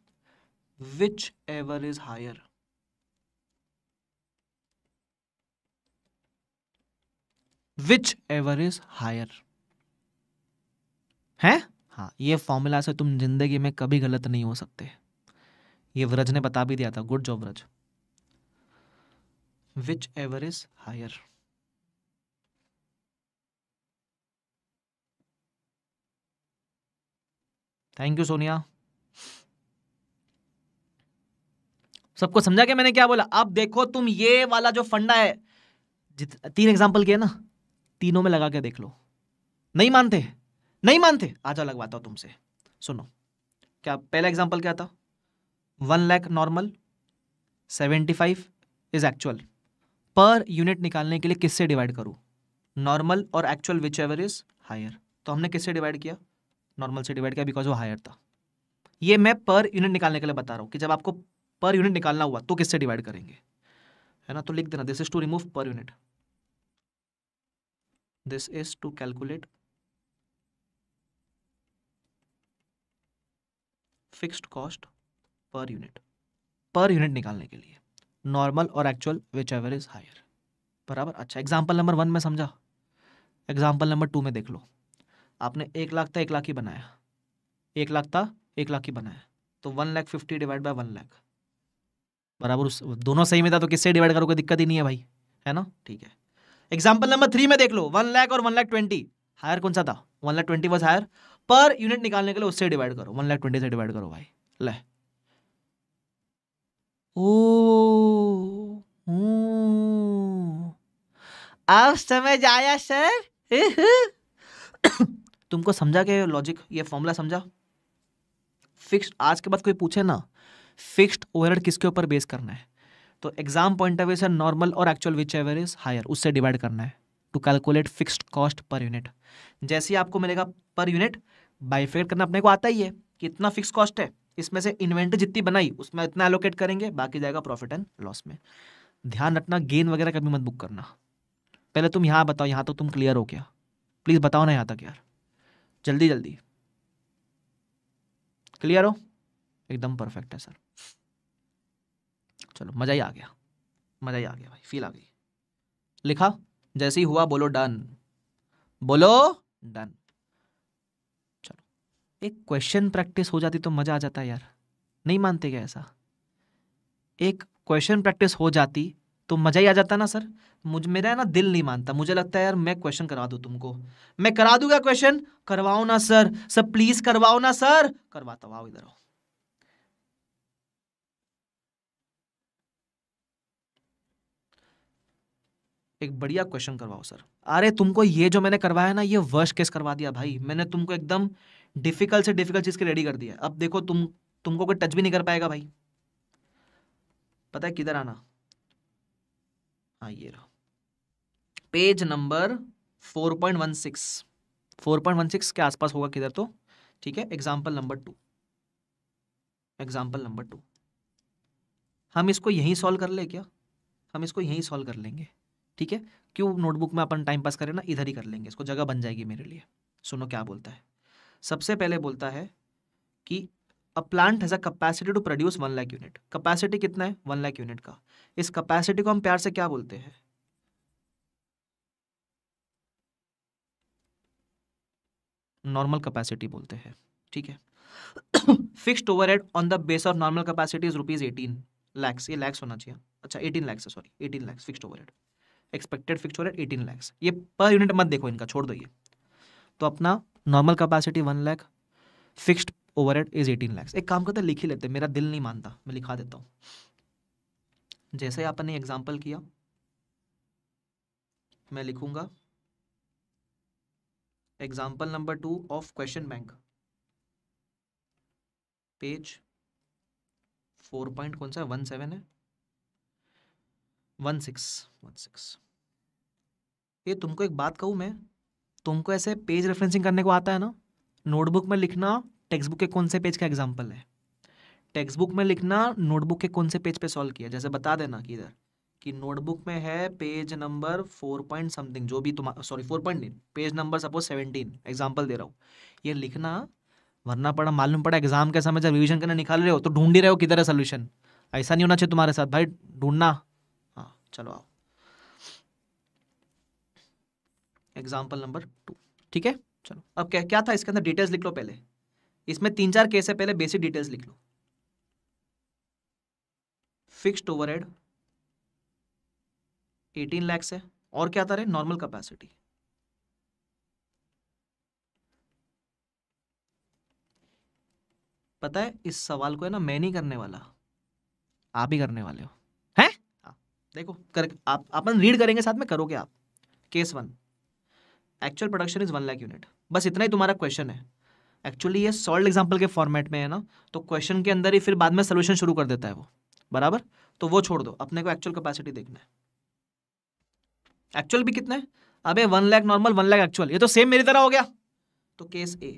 which ever is higher which ever is higher है हाँ ये फॉर्मूला से तुम जिंदगी में कभी गलत नहीं हो सकते ये व्रज ने बता भी दिया था good job Vraj which ever is higher thank you Sonia सबको समझा के मैंने क्या बोला अब देखो तुम ये वाला जो फंडा है जित, तीन एग्जाम्पल किया ना तीनों में लगा के देख लो नहीं मानते नहीं मानते आजा लगवाता हूं तुमसे सुनो क्या पहला एग्जाम्पल क्या था one lakh normal seventy five is actual per unit निकालने के लिए किससे डिवाइड करूँ नॉर्मल और actual which ever is higher तो हमने किससे डिवाइड किया नॉर्मल से डिवाइड किया बिकॉज वो हायर था ये मैं पर यूनिट निकालने के लिए बता रहा हूँ कि जब आपको पर यूनिट निकालना हुआ तो किससे डिवाइड करेंगे है ना तो लिख देना this is to remove per unit this is to calculate fixed cost per unit per unit निकालने के लिए नॉर्मल और actual which ever is higher बराबर अच्छा एग्जाम्पल नंबर वन में समझा एग्जाम्पल नंबर टू में देख लो आपने एक लाख था एक लाख ही बनाया एक लाख था एक लाख ही बनाया तो one lakh fifty divide by one lakh बराबर उस दोनों सही में था तो किससे डिवाइड करोगे दिक्कत ही नहीं है भाई है ना ठीक है एग्जाम्पल नंबर थ्री में देख लो वन लाख और वन लाख ट्वेंटी हायर कौन सा था one lakh twenty was higher per unit निकालने के लिए उससे डिवाइड करो वन लाख ट्वेंटी से डिवाइड करो भाई ले ओ हम्म। अब समझ आया सर तुमको समझा के लॉजिक ये फॉर्मूला समझा फिक्स्ड आज के बाद कोई पूछे ना फिक्स्ड ओवरहेड किसके ऊपर बेस करना है तो एग्जाम पॉइंट ऑफ व्यू से नॉर्मल और actual which ever is higher उससे डिवाइड करना है to calculate fixed cost per unit जैसे ही आपको मिलेगा पर यूनिट बाइफेट करना अपने को आता ही है कितना फिक्स कॉस्ट है इसमें से इन्वेंट्री जितनी बनाई उसमें इतना एलोकेट करेंगे बाकी जाएगा प्रॉफिट एंड लॉस में ध्यान रखना गेन वगैरह कभी मत बुक करना पहले तुम यहाँ बताओ यहाँ तो तुम क्लियर हो क्या प्लीज़ बताओ ना यहाँ तक यार जल्दी जल्दी क्लियर हो एकदम परफेक्ट है सर चलो मज़ा ही आ गया मज़ा ही आ गया भाई फील आ गई लिखा जैसे ही हुआ बोलो डन बोलो डन एक क्वेश्चन प्रैक्टिस हो जाती तो मज़ा आ जाता यार नहीं मानते क्या ऐसा एक क्वेश्चन प्रैक्टिस हो जाती तो मज़ा ही आ जाता ना सर मुझ मेरा ना दिल नहीं मानता मुझे लगता है यार मैं क्वेश्चन करा दू तुमको मैं करा दूंगा क्वेश्चन करवाओ ना सर सर प्लीज़ करवाओ ना सर करवाता आओ इधर आओ एक बढ़िया क्वेश्चन करवाओ सर अरे तुमको ये जो मैंने करवाया ना ये वर्ष केस करवा दिया भाई मैंने तुमको एकदम डिफिकल्ट से डिफिकल्ट चीज़ के रेडी कर दिया अब देखो तुम तुमको कोई टच भी नहीं कर पाएगा भाई पता है किधर आना हाँ ये रहा page number four point one six four point one six के आसपास होगा किधर तो ठीक है example number two example number two हम इसको यहीं सॉल्व कर ले क्या हम इसको यहीं सॉल्व कर लेंगे ठीक है क्यों नोटबुक में अपन टाइम पास करें ना इधर ही कर लेंगे इसको जगह बन जाएगी मेरे लिए सुनो क्या बोलता है सबसे पहले बोलता है कि a plant has a capacity to produce one lakh unit capacity कितना है वन लैक यूनिट का इस कैपेसिटी को हम प्यार से क्या बोलते हैं नॉर्मल कैपेसिटी बोलते हैं ठीक है fixed overhead on the basis of normal capacity is rupees eighteen lakhs ये लैक्स होना चाहिए अच्छा एटीन लैक्स है sorry eighteen lakhs fixed overhead expected fixed overhead eighteen lakhs ये पर यूनिट मत देखो इनका छोड़ दो ये तो अपना normal capacity one lakh fixed over is eighteen lakhs एक काम करते लिख ही लेते मेरा दिल नहीं मानता मैं लिखा देता हूँ जैसे आपने ने एग्जाम्पल किया मैं लिखूंगा example number two of question bank page four point कौन सा है वन सेवन है वन सिक्स वन सिक्स ये तुमको एक बात कहूँ मैं तुमको ऐसे पेज रेफरेंसिंग करने को आता है ना नोटबुक में लिखना टेक्स्ट बुक के कौन से पेज का एग्जाम्पल है टेक्स्ट बुक में लिखना नोटबुक के कौन से पेज पे सॉल्व किया जैसे बता देना कि इधर कि नोटबुक में है page number four point something जो भी तुम्हारा sorry four point page number suppose seventeen example दे रहा हूँ ये लिखना वरना पड़ा मालूम पड़ा एग्जाम के समय जब रिविजन करने निकाल रहे हो तो ढूंढ ही रहे हो किधर है सोल्यूशन ऐसा नहीं होना चाहिए तुम्हारे साथ भाई ढूंढना हाँ चलो आओ एग्जाम्पल नंबर टू ठीक है चलो अब क्या क्या था इसके अंदर डिटेल्स लिख लो पहले इसमें तीन चार केस है पहले बेसिक डिटेल्स लिख लो फिक्स्ड ओवरहेड 18 लैक्स है और क्या था रे नॉर्मल कैपेसिटी पता है इस सवाल को है ना मैं नहीं करने वाला आप ही करने वाले हो हैं हाँ। देखो कर आप अपन रीड करेंगे साथ में करोगे आप case one actual production is one lakh unit बस इतना ही तुम्हारा क्वेश्चन है एक्चुअली ये सॉल्ड एग्जाम्पल के फॉर्मेट में है ना तो क्वेश्चन के अंदर ही फिर बाद में सोल्यूशन शुरू कर देता है वो बराबर तो वो छोड़ दो अपने को एक्चुअल कैपेसिटी देखना है एक्चुअल भी कितना है अबे one lakh normal one lakh actual ये तो सेम मेरी तरह हो गया तो केस ए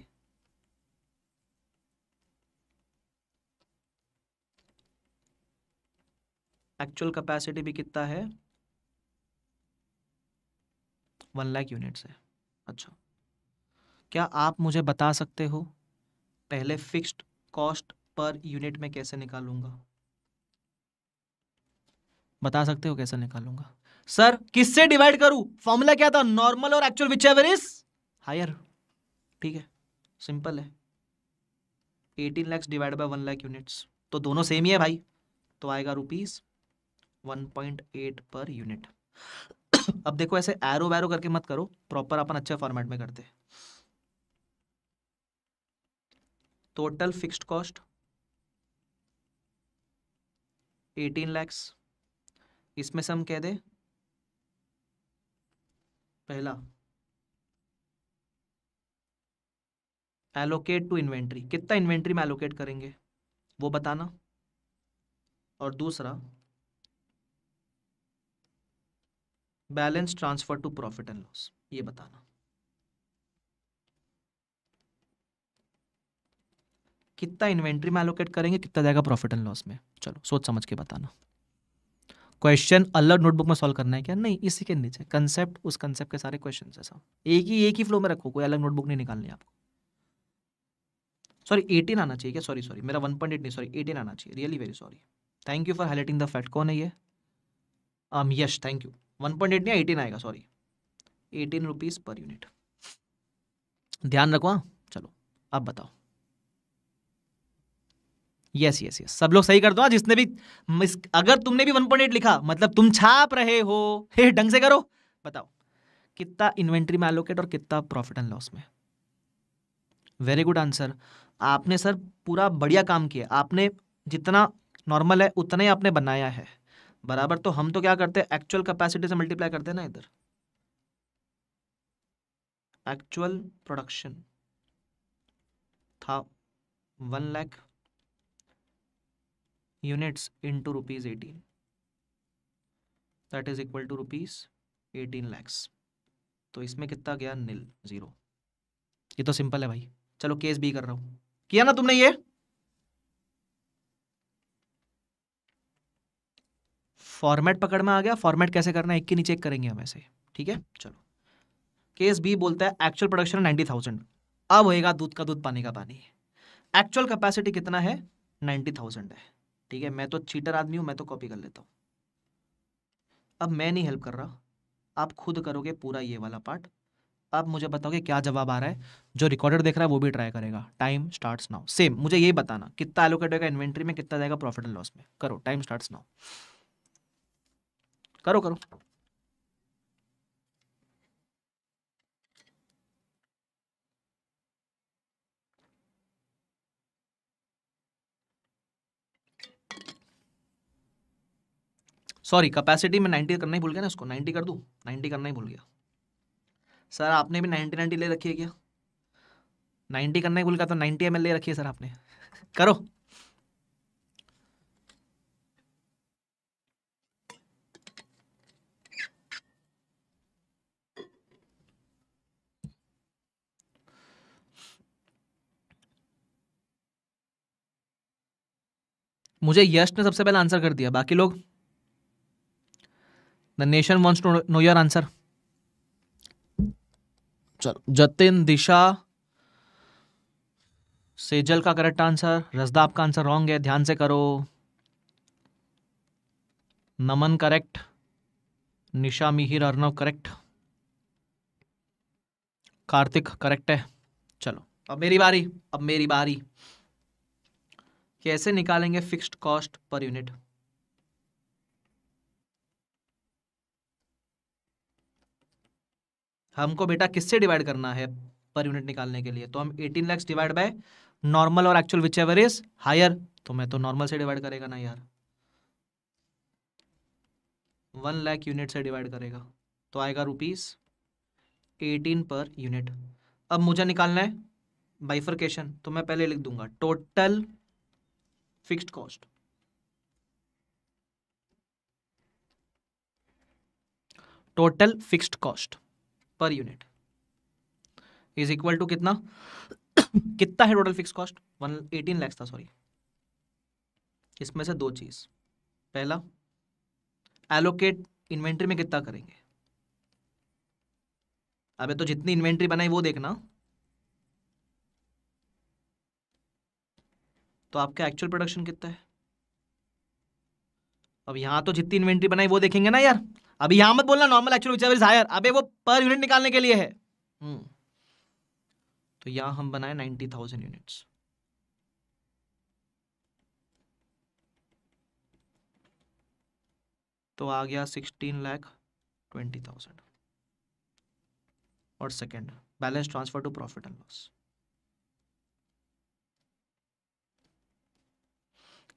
एक्चुअल कैपेसिटी भी कितना है वन लाख यूनिट्स है अच्छा क्या आप मुझे बता सकते हो पहले फिक्स्ड कॉस्ट पर यूनिट में कैसे निकालूंगा बता सकते हो कैसे निकालूंगा सर किससे डिवाइड करूं फॉर्मूला क्या था नॉर्मल और actual which ever is higher ठीक है सिंपल है eighteen lakhs divide by one lakh units तो दोनों सेम ही है भाई तो आएगा rupees one point eight per unit अब देखो ऐसे एरो वैरो करके मत करो प्रॉपर अपन अच्छे फॉर्मेट में करते total fixed cost eighteen lakhs इसमें से हम कह दे पहला एलोकेट टू इन्वेंट्री कितना इन्वेंट्री में एलोकेट करेंगे वो बताना और दूसरा balance transfer to profit and loss ये बताना कितना इन्वेंट्री में एलोकेट करेंगे कितना जाएगा प्रॉफिट एंड लॉस में चलो सोच समझ के बताना क्वेश्चन अलग नोटबुक में सॉल्व करना है क्या नहीं इसी के नीचे कंसेप्ट उस कंसेप्ट के सारे क्वेश्चन है सब एक ही एक ही फ्लो में रखो कोई अलग नोटबुक नहीं निकालनी आपको सॉरी एटीन आना चाहिए क्या सॉरी सॉरी मेरा वन पॉइंट एट नहीं सॉरी एटीन आना चाहिए really very sorry thank you for highlighting the fat कौन है ये Yash thank you one point eight नहीं एटीन आएगा sorry eighteen rupees per unit ध्यान रखो हाँ चलो अब बताओ यस यस यस सब लोग सही कर दो ना हाँ? जिसने भी अगर तुमने भी वन पॉइंट एट लिखा मतलब तुम छाप रहे हो हे ढंग से करो बताओ कितना इन्वेंट्री में एलोकेट और कितना प्रॉफिट एंड लॉस में वेरी गुड आंसर आपने सर पूरा बढ़िया काम किया आपने जितना नॉर्मल है उतना ही आपने बनाया है बराबर तो हम तो क्या करते हैं एक्चुअल कैपेसिटी से मल्टीप्लाई करते हैं ना इधर एक्चुअल प्रोडक्शन था one lakh units into rupees eighteen that is equal to rupees eighteen lakhs तो इसमें कितना गया नील जीरो ये तो सिंपल है भाई चलो केस भी कर रहा हूं किया ना तुमने ये फॉर्मेट पकड़ में आ गया फॉर्मेट कैसे करना है एक के नीचे करेंगे हम ऐसे ठीक है चलो केस बी बोलता है एक्चुअल प्रोडक्शन नाइन्टी थाउजेंड अब होएगा दूध का दूध पानी का पानी एक्चुअल कैपेसिटी कितना है नाइन्टी थाउजेंड है ठीक है मैं तो चीटर आदमी हूँ मैं तो कॉपी कर लेता हूँ अब मैं नहीं हेल्प कर रहा आप खुद करोगे पूरा ये वाला पार्ट आप मुझे बताओगे क्या जवाब आ रहा है जो रिकॉर्डर देख रहा है वो भी ट्राई करेगा टाइम स्टार्ट्स नाउ सेम मुझे ये बताना कितना एलोकेट होगा इन्वेंट्री में कितना जाएगा प्रॉफिट एंड लॉस में करो टाइम स्टार्ट्स नाउ करो करो सॉरी कैपेसिटी में 90 करना ही भूल गया ना उसको 90 कर दू 90 करना ही भूल गया सर आपने भी 90 90 ले रखी है क्या 90 करना ही भूल गया तो 90 एम ले रखी है सर आपने करो मुझे यश ने सबसे पहले आंसर कर दिया बाकी लोग the nation wants to know your answer चलो जतिन दिशा सेजल का करेक्ट आंसर रजदा आपका आंसर रॉन्ग है ध्यान से करो Naman correct Nisha Mihir Arnav correct Kartik correct है चलो अब मेरी बारी अब मेरी बारी कैसे निकालेंगे फिक्स्ड कॉस्ट पर यूनिट हमको बेटा किससे डिवाइड करना है पर यूनिट निकालने के लिए तो हम 18 लैक्स डिवाइड बाय नॉर्मल और actual which ever is higher तो मैं तो नॉर्मल से डिवाइड करेगा ना यार वन लैख यूनिट से डिवाइड करेगा तो आएगा रुपीस एटीन पर यूनिट अब मुझे निकालना है बाइफर्केशन तो मैं पहले लिख दूंगा total fixed cost total fixed cost per unit is equal to कितना कितना है total fix cost one eighteen lakhs था सॉरी इसमें से दो चीज पहला एलोकेट इन्वेंट्री में कितना करेंगे अबे तो जितनी इन्वेंट्री बनाई वो देखना तो आपका एक्चुअल प्रोडक्शन कितना है अब यहां तो जितनी इन्वेंट्री बनाई वो देखेंगे ना यार अभी यहां मत बोलना नॉर्मल एक्चुअल हायर अबे वो पर यूनिट निकालने के लिए है हम्म। तो यहां हम बनाए नाइनटी थाउजेंड यूनिट तो आ गया सिक्सटीन लैख ट्वेंटी थाउजेंड और second balance transfer to profit and loss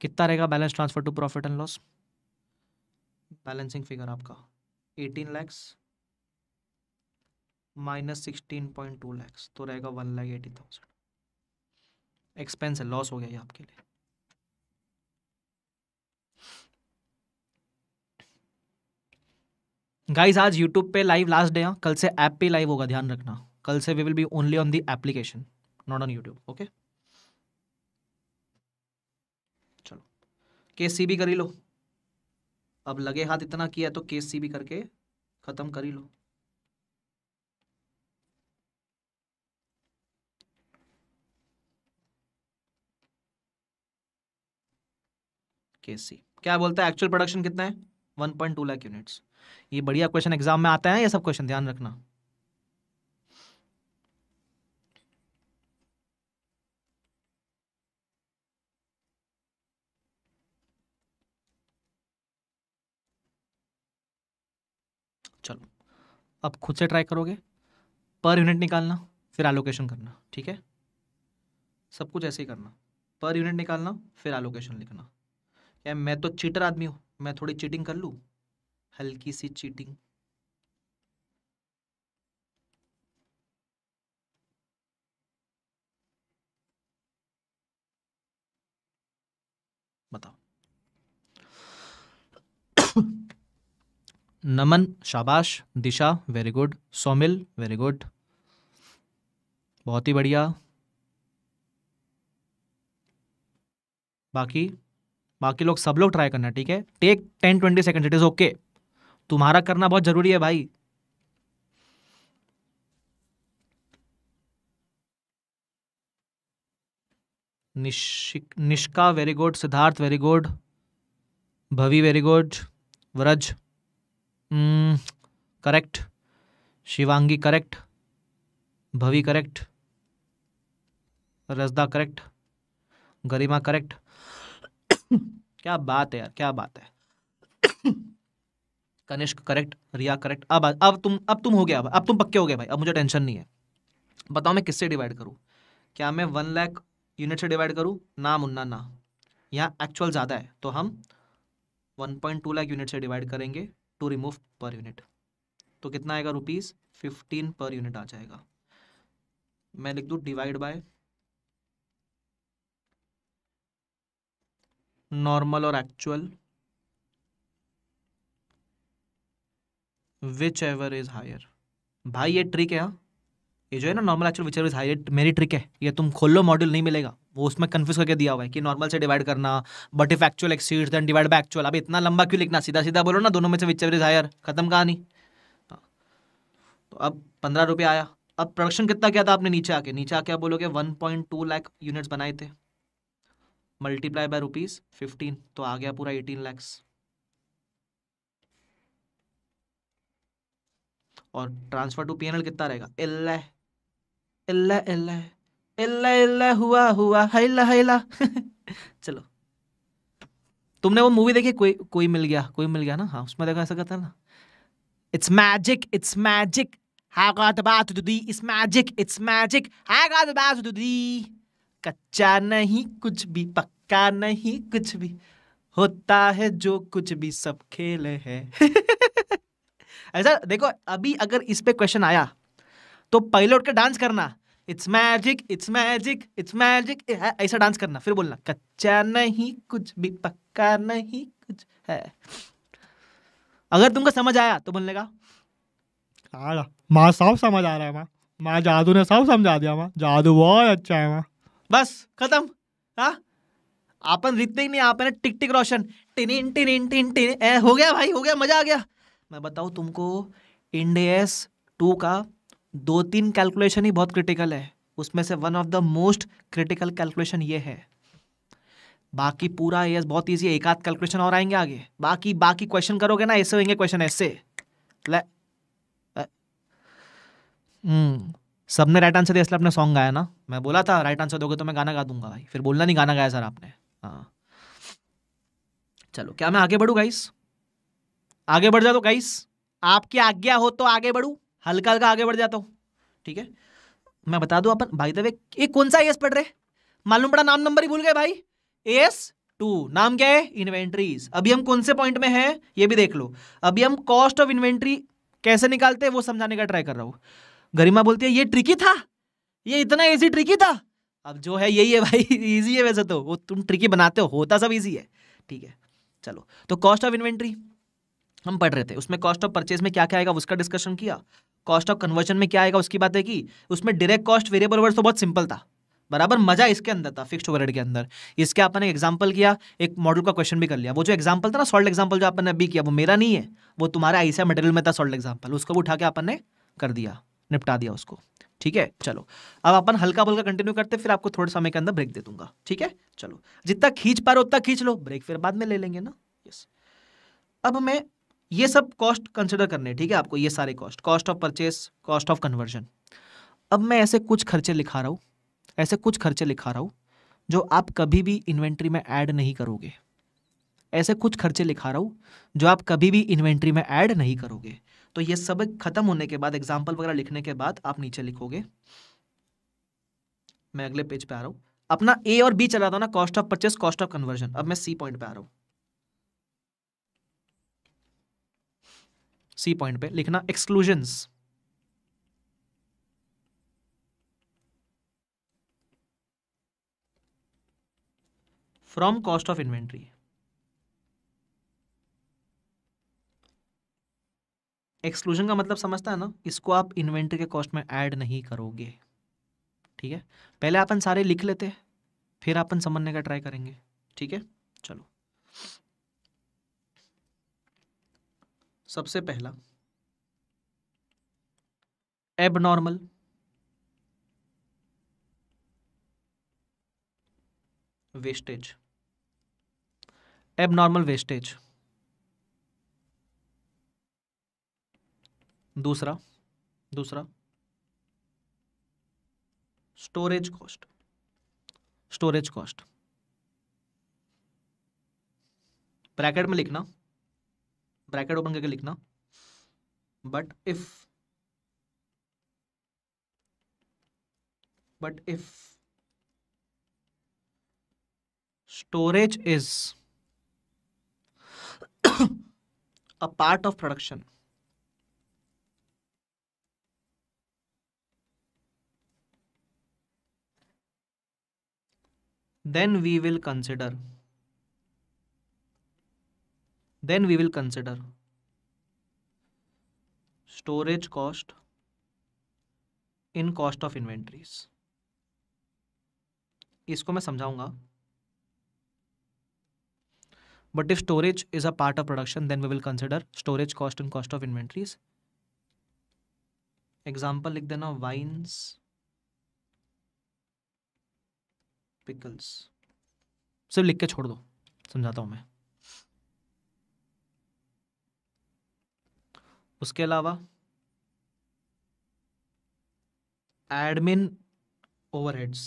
कितना रहेगा balance transfer to profit and loss balancing figure आपका eighteen lakhs minus sixteen point two lakhs तो रहेगा one lakh eighty thousand expense है लॉस हो गया ये आपके लिए गाइज आज यूट्यूब पे लाइव लास्ट डे है कल से ऐप पे लाइव होगा ध्यान रखना कल से we will be only on the application not on YouTube okay के सी भी करी लो अब लगे हाथ इतना किया तो के सी भी करके खत्म करी लो के सी क्या बोलता है एक्चुअल प्रोडक्शन कितना है 1.2 लाख यूनिट्स ये बढ़िया क्वेश्चन एग्जाम में आता है ये सब क्वेश्चन ध्यान रखना आप खुद से ट्राई करोगे पर यूनिट निकालना फिर एलोकेशन करना ठीक है सब कुछ ऐसे ही करना पर यूनिट निकालना फिर एलोकेशन लिखना क्या मैं तो चीटर आदमी हूँ मैं थोड़ी चीटिंग कर लूँ हल्की सी चीटिंग नमन शाबाश Disha very good Somil very good बहुत ही बढ़िया बाकी बाकी लोग सब लोग ट्राई करना ठीक है take ten twenty second it is okay तुम्हारा करना बहुत ज़रूरी है भाई Nishik Nishka very good Siddharth very good Bhavi very good Vraj correct Shivangi correct Bhavi correct Rajda correct Garima correct क्या बात है यार क्या बात है कनिष्क करेक्ट रिया करेक्ट अब अब तुम अब तुम हो गया अब तुम पक्के हो गए भाई अब मुझे टेंशन नहीं है बताओ मैं किससे डिवाइड करूँ क्या मैं वन लाख यूनिट से डिवाइड करूँ ना मुन्ना ना यहाँ एक्चुअल ज़्यादा है तो हम one point two lakh unit से डिवाइड करेंगे टू रिमूव पर यूनिट तो कितना आएगा रुपीज़ फिफ्टीन पर यूनिट आ जाएगा मैं लिख दू डिवाइड बाय नॉर्मल और actual which ever is higher भाई ये ट्रिक है हाँ ये जो है ना normal actual which ever is higher मेरी ट्रिक है ये तुम खोल लो मॉड्यूल नहीं मिलेगा वो उसमें कन्फ्यूज करके दिया हुआ है कि नॉर्मल से डिवाइड करना but if actual exceeds then divide by actual अब इतना लंबा क्यों लिखना सीधा सीधा बोलो ना दोनों में से विचर इज हायर खत्म कहानी हाँ। तो अब पंद्रह रुपये आया अब प्रोडक्शन कितना किया था आपने नीचे आके नीचे आके आप बोलोगे one point two lakh units बनाए थे मल्टीप्लाई बाय रुपीज फिफ्टीन तो आ गया पूरा एटीन लैक्स और ट्रांसफर टू पीएनएल कितना रहेगा एल एल एल इल्ला इल्ला हुआ हुआ हैला हैला चलो तुमने वो मूवी देखी कोई कोई मिल गया कोई मिल गया ना हाँ उसमें देखा ऐसा कहता ना it's magic it's magic it's magic it's magic कच्चा नहीं कुछ भी पक्का नहीं कुछ भी होता है जो कुछ भी सब खेल है ऐसा देखो अभी अगर इस पे क्वेश्चन आया तो पहले उठ कर डांस करना it's magic it's magic it's magic ऐसा डांस करना फिर बोलना कच्चा नहीं कुछ भी पक्का नहीं कुछ है अगर तुमको समझ आया तो बोलने का हाँ, हाँ, माँ सब समझ आ रहा है माँ माँ जादू ने सब समझा दिया माँ जादू बहुत अच्छा है माँ बस खत्म हाँ। आपन रीतते ही नहीं आपने टिक टिक रोशन टिन टिन टिन टिन ए हो गया भाई हो गया मजा आ गया मैं बताऊँ तुमको इंडियस टू का दो तीन कैलकुलेशन ही बहुत क्रिटिकल है उसमें से one of the most critical calculation ये है बाकी पूरा ये बहुत ईजी एक आध कैलकुलेशन और आएंगे आगे बाकी बाकी क्वेश्चन करोगे ना ऐसे होंगे क्वेश्चन ऐसे ले हम्म, सबने राइट आंसर दिया इसलिए अपने सॉन्ग गाया ना मैं बोला था राइट आंसर दोगे तो मैं गाना गा दूंगा भाई फिर बोलना नहीं गाना गाया सर आपने हाँ चलो क्या मैं आगे बढ़ू गाइस आगे बढ़ जाओ तो गाइस आपकी आज्ञा हो तो आगे बढ़ू हल्का हल्का आगे बढ़ जाता हूँ ठीक है मैं बता दू अपन भाई दबे ये कौन सा एस पढ़ रहे मालूम पड़ा नाम नंबर ही भूल गए भाई एस टू नाम क्या है इन्वेंट्रीज अभी हम कौन से पॉइंट में हैं ये भी देख लो अभी हम कॉस्ट ऑफ इन्वेंट्री कैसे निकालते हैं वो समझाने का ट्राई कर रहा हूँ गरिमा बोलती है ये ट्रिकी था ये इतना इजी ट्रिकी था अब जो है यही है भाई इजी है वैसे तो वो तुम ट्रिकी बनाते हो होता सब इजी है ठीक है चलो तो कॉस्ट ऑफ इन्वेंट्री हम पढ़ रहे थे उसमें कॉस्ट ऑफ परचेज में क्या क्या आएगा उसका डिस्कशन किया कॉस्ट ऑफ कन्वर्जन में क्या आएगा उसकी बात है कि उसमें डायरेक्ट कॉस्ट वेरिएबल ओवर तो बहुत सिंपल था बराबर मजा इसके अंदर था फिक्स्ड ओवरहेड के अंदर इसके आपने ने एग्जाम्पल किया एक मॉडल का क्वेश्चन भी कर लिया वो जो एग्जाम्पल था ना सॉल्ट एग्जाम्पल जो आपने अभी किया वो मेरा नहीं है वो तुम्हारे आईसीआई मटेरियल में था सॉल्ट एग्जाम्पल उसको भी उठा के अपन ने कर दिया निपटा दिया उसको ठीक है चलो अब अपन हल्का बुल्का कंटिन्यू करते फिर आपको थोड़े समय के अंदर ब्रेक दे दूंगा ठीक है चलो जितना खींच पा रहे उतना खींच लो ब्रेक फिर बाद में ले लेंगे ना यस अब मैं ये सब कॉस्ट कंसिडर करने ठीक है आपको ये सारे cost cost of purchase cost of conversion अब मैं ऐसे कुछ खर्चे लिखा रहा हूँ ऐसे कुछ खर्चे लिखा रहा हूँ जो आप कभी भी इन्वेंट्री में ऐड नहीं करोगे ऐसे कुछ खर्चे लिखा रहा हूँ जो आप कभी भी इन्वेंट्री में ऐड नहीं करोगे तो ये सब खत्म होने के बाद एग्जाम्पल वगैरह लिखने के बाद आप नीचे लिखोगे मैं अगले पेज पे आ रहा हूँ अपना ए और बी चला था ना cost of purchase cost of conversion अब मैं सी पॉइंट पे आ रहा हूँ सी पॉइंट पे लिखना exclusions from cost of inventory exclusion का मतलब समझता है ना इसको आप इन्वेंट्री के कॉस्ट में ऐड नहीं करोगे ठीक है पहले अपन सारे लिख लेते हैं फिर अपन समझने का ट्राई करेंगे ठीक है चलो सबसे पहला एबनॉर्मल वेस्टेज एबनॉर्मल वेस्टेज दूसरा दूसरा storage cost storage cost bracket में लिखना ब्रैकेट ओपन करके लिखना but if but if storage is a part of production then we will consider then we will consider storage cost in cost of inventories इसको मैं समझाऊंगा but if storage is a part of production then we will consider storage cost in cost of inventories example लिख देना वाइन्स पिकल्स सिर्फ लिख के छोड़ दो समझाता हूं मैं उसके अलावा admin overheads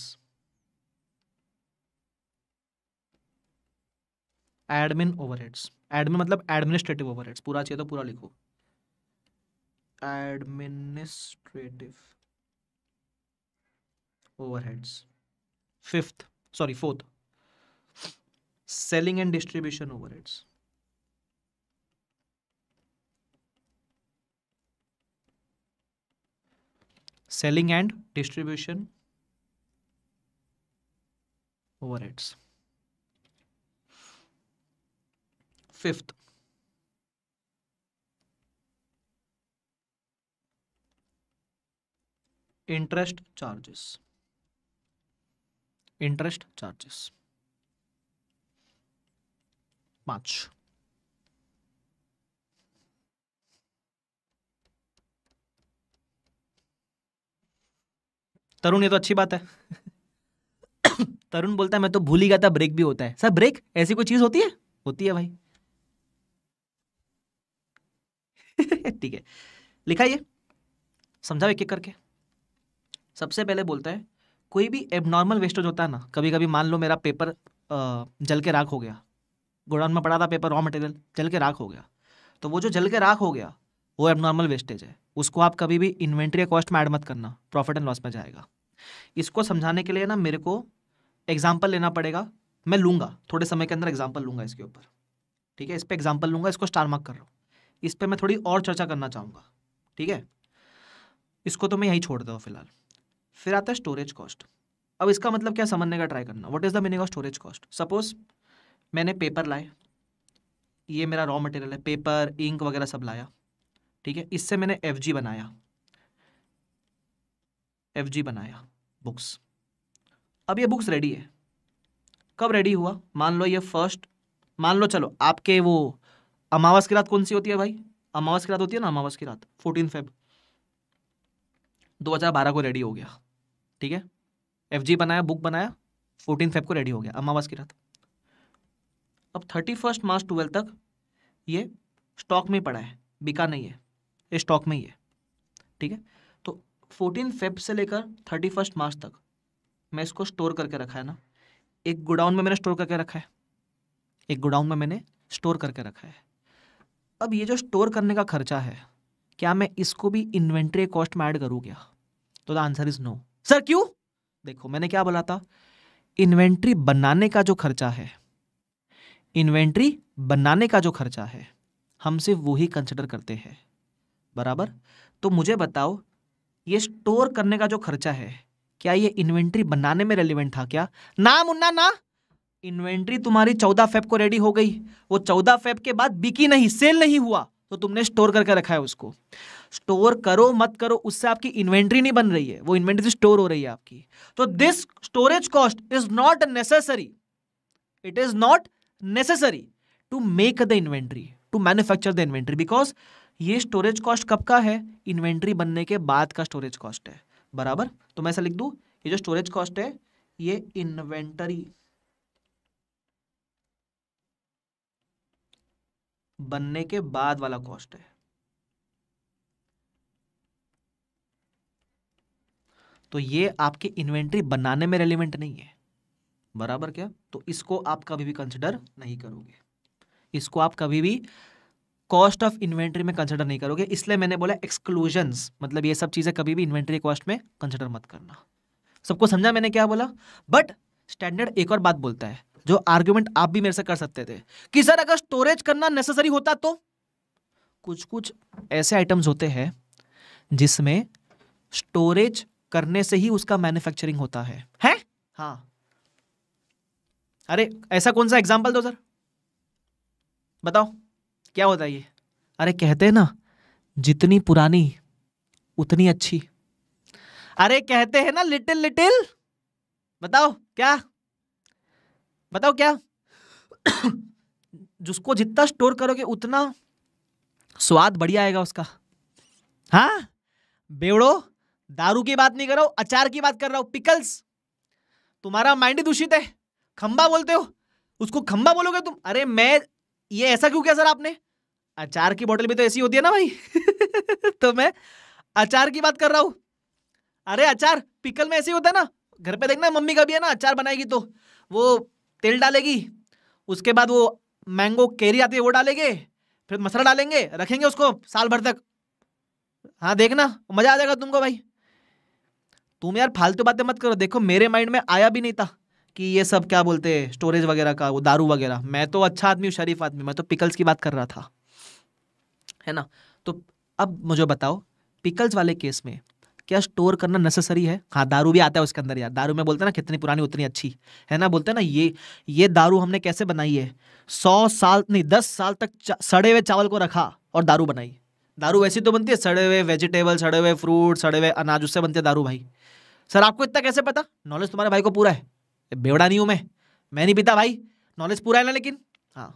admin overheads admin मतलब एडमिनिस्ट्रेटिव ओवरहेड्स पूरा चाहिए तो पूरा लिखो administrative overheads fifth sorry fourth selling and distribution overheads selling and distribution overheads. Fifth, interest charges. Interest charges. Much. Tarun ये तो अच्छी बात है तरुण बोलता है मैं तो भूल ही गया था ब्रेक भी होता है सर ब्रेक ऐसी कोई चीज होती है होती है भाई ठीक है लिखा ये समझाओ एक एक करके सबसे पहले बोलता है कोई भी एबनॉर्मल वेस्टेज होता है ना कभी कभी मान लो मेरा पेपर जल के राख हो गया गोडाउन में पड़ा था पेपर रॉ मटेरियल जल के राख हो गया तो वो जो जल के राख हो गया वो एबनॉर्मल वेस्टेज है उसको आप कभी भी इन्वेंट्री या कॉस्ट में ऐड मत करना प्रॉफिट एंड लॉस में जाएगा इसको समझाने के लिए ना मेरे को एग्जाम्पल लेना पड़ेगा मैं लूँगा थोड़े समय के अंदर एग्जाम्पल लूँगा इसके ऊपर ठीक है इस पर एग्जाम्पल लूँगा इसको स्टार मार्क कर रहा हूँ इस पर मैं थोड़ी और चर्चा करना चाहूँगा ठीक है इसको तो मैं यहीं छोड़ देता हूँ फिलहाल फिर आता है स्टोरेज कॉस्ट अब इसका मतलब क्या समझने का ट्राई करना what is the meaning of storage cost suppose मैंने पेपर लाए ये मेरा रॉ मटेरियल है पेपर इंक वगैरह सब लाया ठीक है इससे मैंने एफ जी बनाया एफ जी बनाया बुक्स अब ये बुक्स रेडी है कब रेडी हुआ मान लो ये फर्स्ट मान लो चलो आपके वो अमावस की रात कौन सी होती है भाई अमावस की रात होती है ना अमावस की रात फोर्टीन फेब 2012 को रेडी हो गया ठीक है एफ जी बनाया बुक बनाया फोर्टीन फेब को रेडी हो गया अमावस की रात अब थर्टी फर्स्ट मार्च ट्वेल्व तक ये स्टॉक में पड़ा है बिका नहीं है स्टॉक में ही है ठीक है तो फोर्टीन फेब से लेकर थर्टी फर्स्ट मार्च तक मैं इसको स्टोर करके रखा है ना एक गोडाउन में मैंने स्टोर करके रखा है एक गोडाउन में मैंने स्टोर करके रखा है अब ये जो स्टोर करने का खर्चा है क्या मैं इसको भी इन्वेंट्री कॉस्ट में ऐड करूँ क्या तो the answer is no sir क्यों देखो मैंने क्या बोला था इन्वेंट्री बनाने का जो खर्चा है इन्वेंट्री बनाने का जो खर्चा है हम सिर्फ वो ही कंसिडर करते हैं बराबर तो मुझे बताओ ये स्टोर करने का जो खर्चा है क्या ये इन्वेंट्री बनाने में रेलिवेंट था क्या ना मुन्ना ना इन्वेंट्री तुम्हारी चौदह फेब को रेडी हो गई वो चौदह फेब के बाद बिकी नहीं सेल नहीं हुआ तो तुमने स्टोर करके रखा है उसको स्टोर करो मत करो उससे आपकी इन्वेंट्री नहीं बन रही है वो इन्वेंट्री स्टोर हो रही है आपकी तो this storage cost is not necessary it is not necessary to make the inventory to manufacture the inventory because ये स्टोरेज कॉस्ट कब का है इन्वेंट्री बनने के बाद का स्टोरेज कॉस्ट है बराबर तो मैं ऐसा लिख दू ये जो स्टोरेज कॉस्ट है ये इन्वेंटरी बनने के बाद वाला कॉस्ट है तो ये आपके इन्वेंट्री बनाने में रेलिवेंट नहीं है बराबर क्या तो इसको आप कभी भी कंसिडर नहीं करोगे इसको आप कभी भी कॉस्ट ऑफ इन्वेंट्री में कंसिडर नहीं करोगे इसलिए मैंने बोला एक्सक्लूजन्स मतलब ये सब चीज़ें कभी भी इन्वेंट्री कॉस्ट में कंसिडर मत करना सबको समझा मैंने क्या बोला बट स्टैंडर्ड एक और बात बोलता है जो आर्ग्यूमेंट आप भी मेरे से कर सकते थे कि सर अगर स्टोरेज करना नेसेसरी होता तो कुछ कुछ ऐसे आइटम्स होते हैं जिसमें स्टोरेज करने से ही उसका मैन्युफैक्चरिंग होता है हैं हाँ अरे ऐसा कौन सा एग्जांपल दो सर बताओ क्या होता है ये अरे कहते हैं ना जितनी पुरानी उतनी अच्छी अरे कहते हैं ना लिटिल लिटिल बताओ क्या बताओ क्या जिसको जितना स्टोर करोगे उतना स्वाद बढ़िया आएगा उसका हाँ बेवड़ो दारू की बात नहीं कर रहा हूं अचार की बात कर रहा हूं पिकल्स तुम्हारा माइंड दूषित है खंबा बोलते हो उसको खंबा बोलोगे तुम अरे मैं ये ऐसा क्यों किया सर आपने अचार की बोतल भी तो ऐसी होती है ना भाई तो मैं अचार की बात कर रहा हूँ अरे अचार पिकल में ऐसे होता है ना घर पे देखना मम्मी का भी है ना अचार बनाएगी तो वो तेल डालेगी उसके बाद वो मैंगो केरी आती है वो डालेंगे फिर मसाला डालेंगे रखेंगे उसको साल भर तक हाँ देखना मज़ा आ जाएगा तुमको भाई तुम यार फालतू बातें मत करो देखो मेरे माइंड में आया भी नहीं था कि ये सब क्या बोलते हैं स्टोरेज वगैरह का वो दारू वगैरह मैं तो अच्छा आदमी हूँ शरीफ आदमी मैं तो पिकल्स की बात कर रहा था है ना तो अब मुझे बताओ पिकल्स वाले केस में क्या स्टोर करना नेसेसरी है हाँ दारू भी आता है उसके अंदर यार दारू में बोलते हैं ना कितनी पुरानी उतनी अच्छी है ना बोलते हैं ना ये ये दारू हमने कैसे बनाई है सौ साल नहीं दस साल तक सड़े हुए चावल को रखा और दारू बनाई दारू वैसी तो बनती है सड़े हुए वेजिटेबल सड़े हुए फ्रूट सड़े हुए अनाज उससे बनते हैं दारू भाई सर आपको इतना कैसे पता नॉलेज तुम्हारे भाई को पूरा है बेवड़ा नहीं हूं मैं मैं नहीं पीता भाई नॉलेज पूरा है ना लेकिन हाँ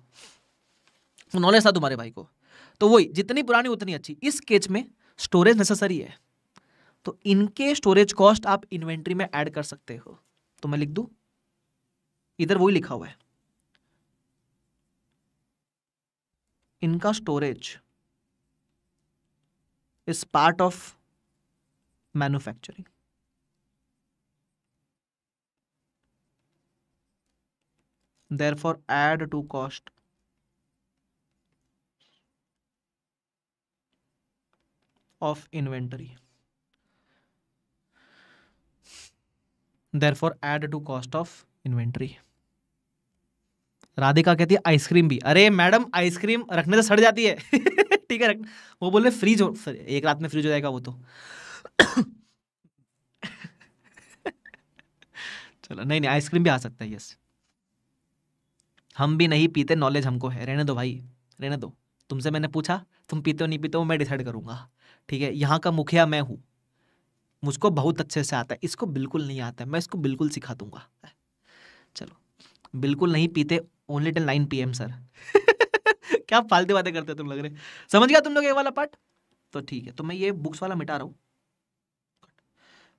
नॉलेज तो था तुम्हारे भाई को तो वही जितनी पुरानी उतनी अच्छी इस केच में स्टोरेज नेसेसरी है तो इनके स्टोरेज कॉस्ट आप इन्वेंट्री में ऐड कर सकते हो तो मैं लिख दू इधर वही लिखा हुआ है इनका storage is part of manufacturing therefore add to cost of inventory therefore add to cost of inventory Radhika कहती है आइसक्रीम भी अरे मैडम आइसक्रीम रखने से सड़ जाती है ठीक है वो बोले फ्रीज हो एक रात में फ्रीज हो जाएगा वो तो चलो नहीं नहीं आइसक्रीम भी आ सकता है यस हम भी नहीं पीते नॉलेज हमको है रहने दो भाई रहने दो तुमसे मैंने पूछा तुम पीते हो नहीं पीते हो मैं डिसाइड करूंगा ठीक है यहाँ का मुखिया मैं हूँ मुझको बहुत अच्छे से आता है इसको बिल्कुल नहीं आता है मैं इसको बिल्कुल सिखा दूंगा चलो बिल्कुल नहीं पीते ओनली टेन नाइन पी सर क्या फालतू बातें करते हो तुम लग रहे समझ गया तुम लोग ये वाला पार्ट तो ठीक है तो मैं ये बुक्स वाला मिटा रहा हूँ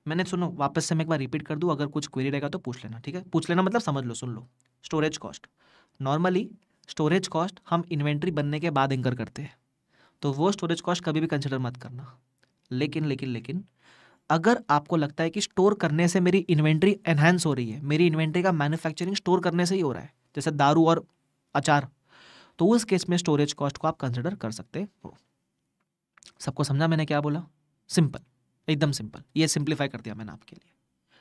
मैंने सुनो वापस से मैं एक बार रिपीट कर दूँ अगर कुछ क्वेरी रहेगा तो पूछ लेना ठीक है पूछ लेना मतलब समझ लो सुन लो storage cost normally storage cost हम इन्वेंट्री बनने के बाद इंकर करते हैं तो वो स्टोरेज कॉस्ट कभी भी कंसिडर मत करना लेकिन लेकिन लेकिन अगर आपको लगता है कि स्टोर करने से मेरी इन्वेंट्री एनहेंस हो रही है मेरी इन्वेंट्री का मैन्युफैक्चरिंग स्टोर करने से ही हो रहा है जैसे दारू और अचार तो उस केस में स्टोरेज कॉस्ट को आप कंसिडर कर सकते हो सबको समझा मैंने क्या बोला सिंपल एकदम सिंपल ये सिंप्लीफाई कर दिया मैंने आपके लिए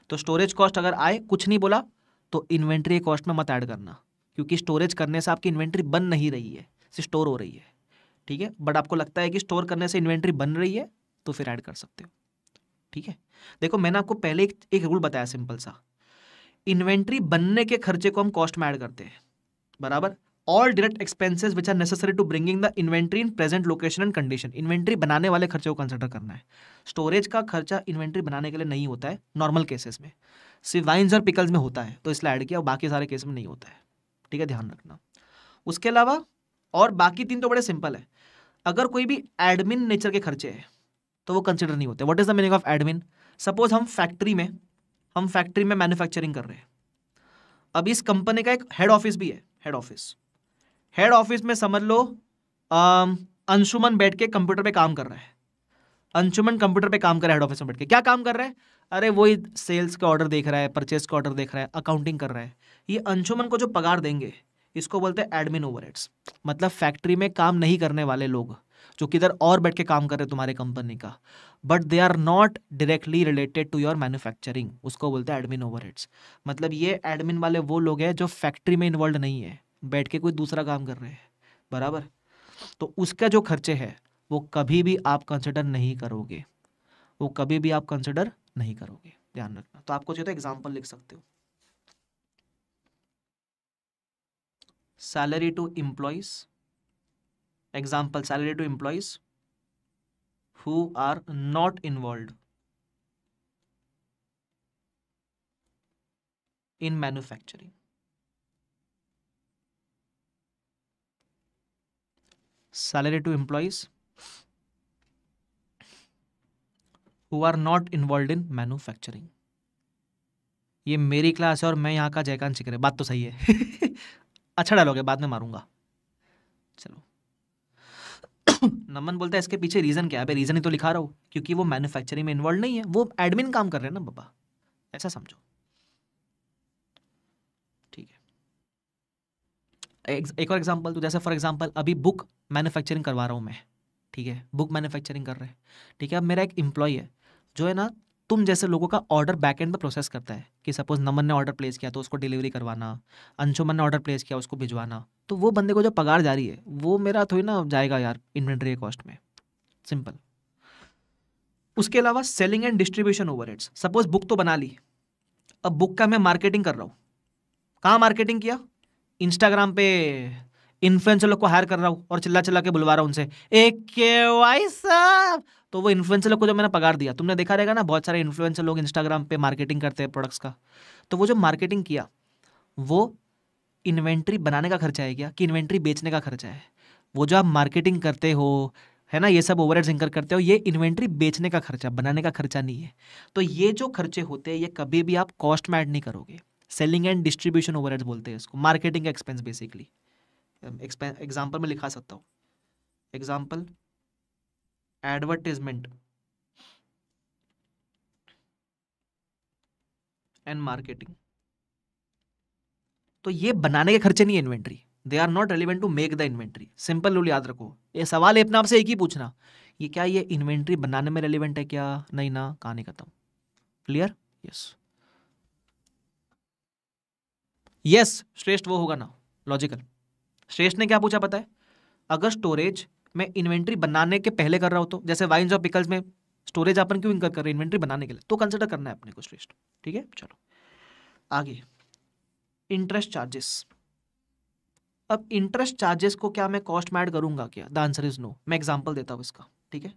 तो स्टोरेज कॉस्ट अगर आए कुछ नहीं बोला तो इन्वेंट्री कॉस्ट में मत ऐड करना क्योंकि स्टोरेज करने से आपकी इन्वेंट्री बन नहीं रही है स्टोर हो रही है ठीक है बट आपको लगता है कि स्टोर करने से इन्वेंट्री बन रही है तो फिर ऐड कर सकते हो ठीक है देखो मैंने आपको पहले एक, एक रूल बताया सिंपल सा इन्वेंट्री बनने के खर्चे को हम कॉस्ट में ऐड करते हैं बराबर all direct expenses which are necessary to bringing the inventory in present location and condition inventory बनाने वाले खर्चे को कंसिडर करना है स्टोरेज का खर्चा इन्वेंट्री बनाने के लिए नहीं होता है नॉर्मल केसेस में सिर्फ वाइन्स और पिकल्स में होता है तो इसलिए ऐड किया और बाकी सारे केस में नहीं होता है ठीक है ध्यान रखना उसके अलावा और बाकी तीन तो बड़े सिंपल है अगर कोई भी एडमिन नेचर के खर्चे है तो वो कंसिडर नहीं होते what is the meaning of admin suppose हम फैक्ट्री में हम फैक्ट्री में मैन्युफैक्चरिंग कर रहे हैं अब इस कंपनी का एक हेड ऑफिस भी है हेड ऑफिस हेड ऑफिस में समझ लो अंशुमन बैठ के कंप्यूटर पे काम कर रहा है अंशुमन कंप्यूटर पे काम कर रहा है हेड ऑफिस में बैठ के क्या काम कर रहा है अरे वही सेल्स का ऑर्डर देख रहा है परचेस का ऑर्डर देख रहा है अकाउंटिंग कर रहा है ये अंशुमन को जो पगार देंगे इसको बोलते हैं एडमिन ओवर मतलब फैक्ट्री में काम नहीं करने वाले लोग जो किधर और बैठ के काम कर रहे तुम्हारे कंपनी का but they are not directly related to your manufacturing उसको बोलते हैं एडमिन ओवर मतलब ये एडमिन वाले वो लोग हैं जो फैक्ट्री में इन्वॉल्व नहीं है बैठ के कोई दूसरा काम कर रहे हैं बराबर तो उसका जो खर्चे है वो कभी भी आप कंसिडर नहीं करोगे वो कभी भी आप कंसिडर नहीं करोगे ध्यान रखना तो आपको चाहिए तो एग्जाम्पल लिख सकते हो salary to employees example salary to employees who are not involve in manufacturing salary to employees who are not involve in manufacturing ये मेरी क्लास है और मैं यहाँ का जयकांत शिकर है बात तो सही है अच्छा डालोगे बाद में मारूंगा चलो नमन बोलता है इसके पीछे रीज़न क्या है रीज़न ही तो लिखा रहा हूँ क्योंकि वो मैन्युफैक्चरिंग में इन्वॉल्व नहीं है वो एडमिन काम कर रहे हैं ना बाबा ऐसा समझो ठीक है एक, एक और एग्जाम्पल तो जैसे फॉर एग्जाम्पल अभी बुक मैन्युफैक्चरिंग करवा रहा हूँ मैं ठीक है बुक मैन्युफैक्चरिंग कर रहे हैं ठीक है अब मेरा एक एम्प्लॉय है जो है ना तुम जैसे लोगों का ऑर्डर बैक एंड पर प्रोसेस करता है कि सपोज नमन ने ऑर्डर प्लेस किया तो उसको डिलीवरी करवाना अंशुमन ने ऑर्डर प्लेस किया उसको भिजवाना तो वो बंदे को जो पगार जा रही है वो मेरा थोड़ी ना जाएगा यार इन्वेंट्री कॉस्ट में सिंपल उसके अलावा selling and distribution over suppose book तो बना ली अब बुक का मैं मार्केटिंग कर रहा हूँ कहाँ मार्केटिंग किया इंस्टाग्राम पे इन्फ्लुएंसर लोग को हायर कर रहा हूँ और चिल्ला चिल्ला के बुलवा रहा हूँ उनसे एक के वाई साहब तो वो इन्फ्लुएंसर लोग को जो मैंने पगार दिया तुमने देखा रहेगा ना बहुत सारे इन्फ्लुएंसर लोग इंस्टाग्राम पे मार्केटिंग करते हैं प्रोडक्ट्स का तो वो जो मार्केटिंग किया वो इन्वेंट्री बनाने का खर्चा है क्या कि इन्वेंट्री बेचने का खर्चा है वो जो आप मार्केटिंग करते हो है ना ये सब ओवर हेड जिंकर करते हो ये इन्वेंट्री बेचने का खर्चा बनाने का खर्चा नहीं है तो ये जो खर्चे होते हैं ये कभी भी आप कॉस्ट में ऐड नहीं करोगे सेलिंग एंड डिस्ट्रीब्यूशन ओवर बोलते हैं इसको मार्केटिंग एक्सपेंस बेसिकली एग्जाम्पल में लिखा सकता हूँ एग्जाम्पल एडवर्टीजमेंट एंड मार्केटिंग तो ये बनाने के खर्चे नहीं है inventory they are not relevant to make the inventory simple rule याद रखो ये सवाल अपने आपसे एक ही पूछना ये क्या ये इन्वेंट्री बनाने में रेलिवेंट है क्या नहीं ना कहानी खत्म क्लियर यस यस श्रेष्ठ वो होगा ना लॉजिकल श्रेष्ठ ने क्या पूछा पता है अगर स्टोरेज मैं इन्वेंट्री बनाने के पहले कर रहा हूं तो जैसे वाइन्स और पिकल्स में स्टोरेज अपन क्यों इनकर कर रहे हैं इन्वेंट्री बनाने के लिए तो कंसिडर करना है अपने को श्रेष्ठ ठीक है चलो आगे इंटरेस्ट चार्जेस अब इंटरेस्ट चार्जेस को क्या मैं कॉस्ट में ऐड करूंगा क्या द आंसर इज नो मैं एग्जाम्पल देता हूँ इसका ठीक है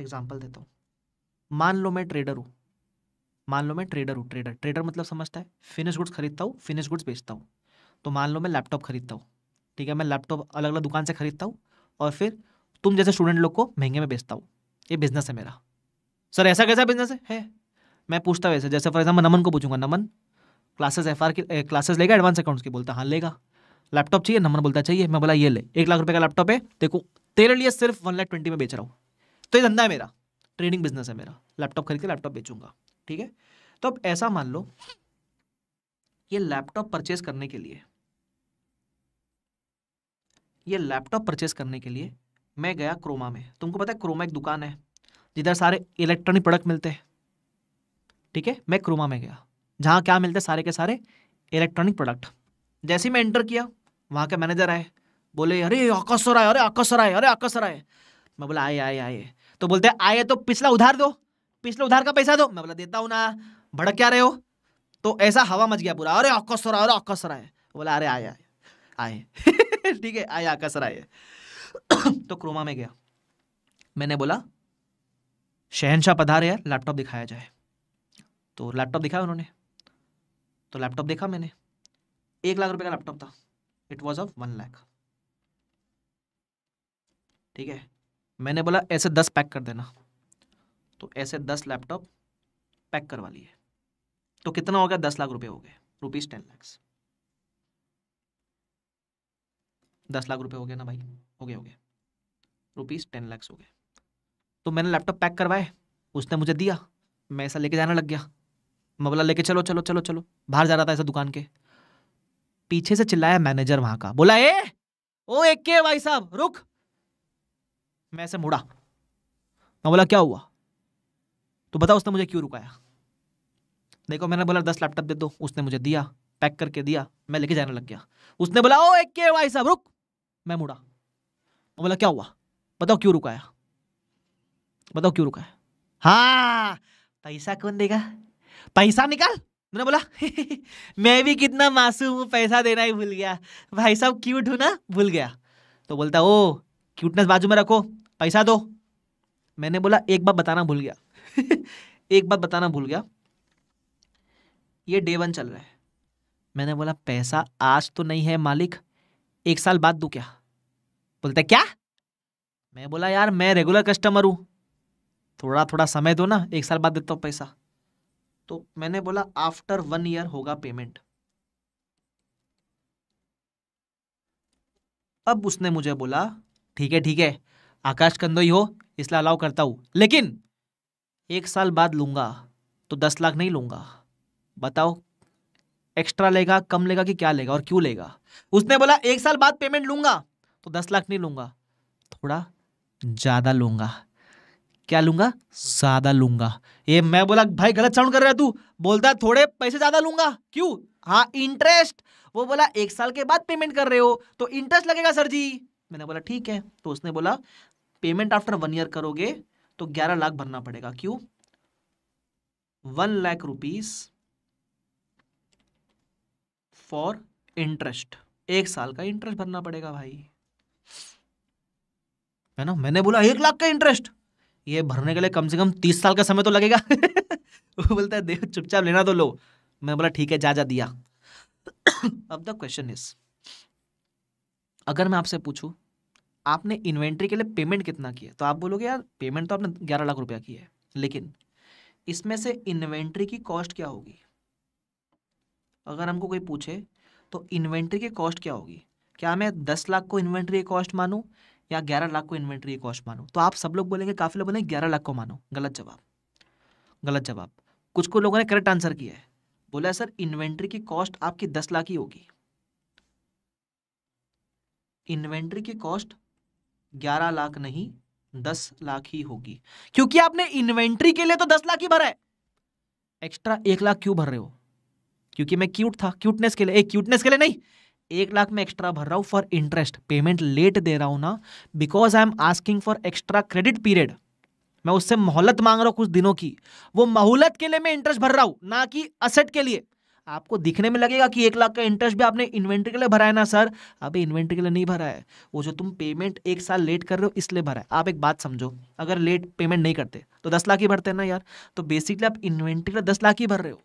एग्जाम्पल देता हूँ मान लो मैं ट्रेडर हूँ मान लो मैं ट्रेडर हूँ ट्रेडर ट्रेडर मतलब समझता है फिनिश गुड्स खरीदता हूँ फिनिश गुड्स बेचता हूँ तो मान लो मैं लैपटॉप खरीदता हूँ ठीक है मैं लैपटॉप अलग अलग दुकान से खरीदता हूँ और फिर तुम जैसे स्टूडेंट लोग को महंगे में बेचता हूँ ये बिजनेस है मेरा सर ऐसा कैसा बिजनेस है, है। मैं पूछता वैसे जैसे फॉर एग्जाम्पल नमन को पूछूंगा नमन क्लासेस एफ आर की क्लासेस लेगा एडवांस अकाउंट्स की बोलता हाँ लेगा लैपटॉप चाहिए नमन बोलता चाहिए मैं बोला ये ले एक लाख रुपये का लैपटॉप है देखो तेरे लिए सिर्फ वन लाख ट्वेंटी में बेच रहा हूँ तो ये धंधा है मेरा ट्रेडिंग बिजनेस है मेरा लैपटॉप खरीद के लैपटॉप बेचूंगा ठीक है तो अब ऐसा मान लो ये लैपटॉप परचेज करने के लिए ये लैपटॉप परचेज करने के लिए मैं गया क्रोमा में तुमको पता है क्रोमा एक दुकान है जिधर सारे इलेक्ट्रॉनिक प्रोडक्ट मिलते हैं ठीक है मैं क्रोमा में गया जहाँ क्या मिलते सारे के सारे इलेक्ट्रॉनिक प्रोडक्ट जैसे ही मैं एंटर किया वहाँ के मैनेजर आए बोले अरे आकाश सर आए अरे आकाश सर आए अरे आकाश सर आए मैं बोला आए आए आए तो बोलते आए तो पिछला उधार दो पिछले उधार का पैसा दो मैं बोला देता हूँ ना भड़क क्या रहे हो तो ऐसा हवा मच गया पूरा अरे आकाश सर आए अरे आकाश सर आए बोला अरे आए आए आए ठीक है आया कसर आए तो क्रोमा में गया मैंने बोला शहनशाह पधारे यार लैपटॉप दिखाया जाए तो लैपटॉप दिखाया उन्होंने तो लैपटॉप देखा मैंने एक लाख रुपए का लैपटॉप था it was of one lakh ठीक है मैंने बोला ऐसे दस पैक कर देना तो ऐसे दस लैपटॉप पैक करवा लिए तो कितना हो गया दस लाख रुपए हो गए रुपीज़ टेन लैक्स दस लाख रुपए हो गया ना भाई हो गया हो गया रुपीज़ टेन लैक्स हो गए तो मैंने लैपटॉप पैक करवाए उसने मुझे दिया मैं ऐसा लेके जाना लग गया मैं बोला लेके चलो चलो चलो चलो बाहर जा रहा था ऐसा दुकान के पीछे से चिल्लाया मैनेजर वहां का बोला ए ओ एक के भाई साहब रुक मैं ऐसे मुड़ा मैं बोला क्या हुआ तो बता उसने मुझे क्यों रुकाया देखो मैंने बोला दस लैपटॉप दे दो उसने मुझे दिया पैक करके दिया मैं लेके जाने लग गया उसने बोला ओ एक के भाई साहब रुक मैं मुड़ा और बोला क्या हुआ बताओ क्यों रुकाया बताओ क्यों रुकाया हाँ पैसा कौन देगा पैसा निकाल मैंने बोला मैं भी कितना मासूम हूँ पैसा देना ही भूल गया भाई साहब क्यूट हूँ ना भूल गया तो बोलता ओ क्यूटनेस बाजू में रखो पैसा दो मैंने बोला एक बात बताना भूल गया एक बात बताना भूल गया ये डे वन चल रहा है मैंने बोला पैसा आज तो नहीं है मालिक एक साल बाद दू क्या बोलते क्या मैं बोला यार मैं रेगुलर कस्टमर हूँ थोड़ा थोड़ा समय दो ना एक साल बाद देता हूँ पैसा तो मैंने बोला आफ्टर वन ईयर होगा पेमेंट अब उसने मुझे बोला ठीक है ठीक है आकाश कंदोई हो इसलिए अलाउ करता हूँ लेकिन एक साल बाद लूंगा तो दस लाख नहीं लूंगा बताओ एक्स्ट्रा लेगा कम लेगा कि क्या लेगा और क्यों लेगा उसने बोला एक साल बाद पेमेंट लूंगा तो दस लाख नहीं लूंगा थोड़ा ज़्यादा लूंगा क्या लूंगा ज़्यादा लूंगा ये मैं बोला भाई गलत साउंड कर रहा तू बोलता थोड़े पैसे ज़्यादा लूंगा क्यों हाँ इंटरेस्ट वो बोला एक साल के बाद पेमेंट कर रहे हो तो इंटरेस्ट लगेगा सर जी मैंने बोला ठीक है तो उसने बोला पेमेंट आफ्टर वन ईयर करोगे तो ग्यारह लाख भरना पड़ेगा क्यों one lakh rupees for interest एक साल का इंटरेस्ट भरना पड़ेगा भाई है ना मैंने बोला एक लाख का इंटरेस्ट ये भरने के लिए कम से कम तीस साल का समय तो लगेगा वो बोलता है देखो चुपचाप लेना तो लो मैं बोला ठीक है जा जा दिया अब द क्वेश्चन इज अगर मैं आपसे पूछूं आपने इन्वेंट्री के लिए पेमेंट कितना किया तो आप बोलोगे यार पेमेंट तो आपने ग्यारह लाख रुपया की है लेकिन इसमें से इन्वेंट्री की कॉस्ट क्या होगी अगर हमको कोई पूछे तो इन्वेंट्री की कॉस्ट क्या होगी क्या मैं दस लाख को इन्वेंट्री की कॉस्ट मानूँ या ग्यारह लाख को इन्वेंट्री की कॉस्ट मानूँ तो आप सब लोग बोलेंगे काफ़ी लोग बोलेंगे ग्यारह लाख को मानो गलत जवाब गलत जवाब कुछ को लोगों ने करेक्ट आंसर किया है बोला सर इन्वेंट्री की कॉस्ट आपकी दस लाख ही होगी इन्वेंट्री की कॉस्ट ग्यारह लाख नहीं दस लाख ही होगी क्योंकि आपने इन्वेंट्री के लिए तो दस लाख ही भरा है एक्स्ट्रा एक लाख क्यों भर रहे हो क्योंकि मैं क्यूट था क्यूटनेस के लिए एक क्यूटनेस के लिए नहीं एक लाख में एक्स्ट्रा भर रहा हूँ फॉर इंटरेस्ट पेमेंट लेट दे रहा हूँ ना because I am asking for extra credit period मैं उससे मोहलत मांग रहा हूँ कुछ दिनों की वो मोहलत के लिए मैं इंटरेस्ट भर रहा हूँ ना कि असेट के लिए आपको दिखने में लगेगा कि एक लाख का इंटरेस्ट भी आपने इन्वेंट्री के लिए भरा है ना सर अभी इन्वेंट्री के लिए नहीं भरा है वो जो तुम पेमेंट एक साल लेट कर रहे हो इसलिए भरा है आप एक बात समझो अगर लेट पेमेंट नहीं करते तो दस लाख ही भरते हैं ना यार तो बेसिकली आप इन्वेंट्री के लिए दस लाख ही भर रहे हो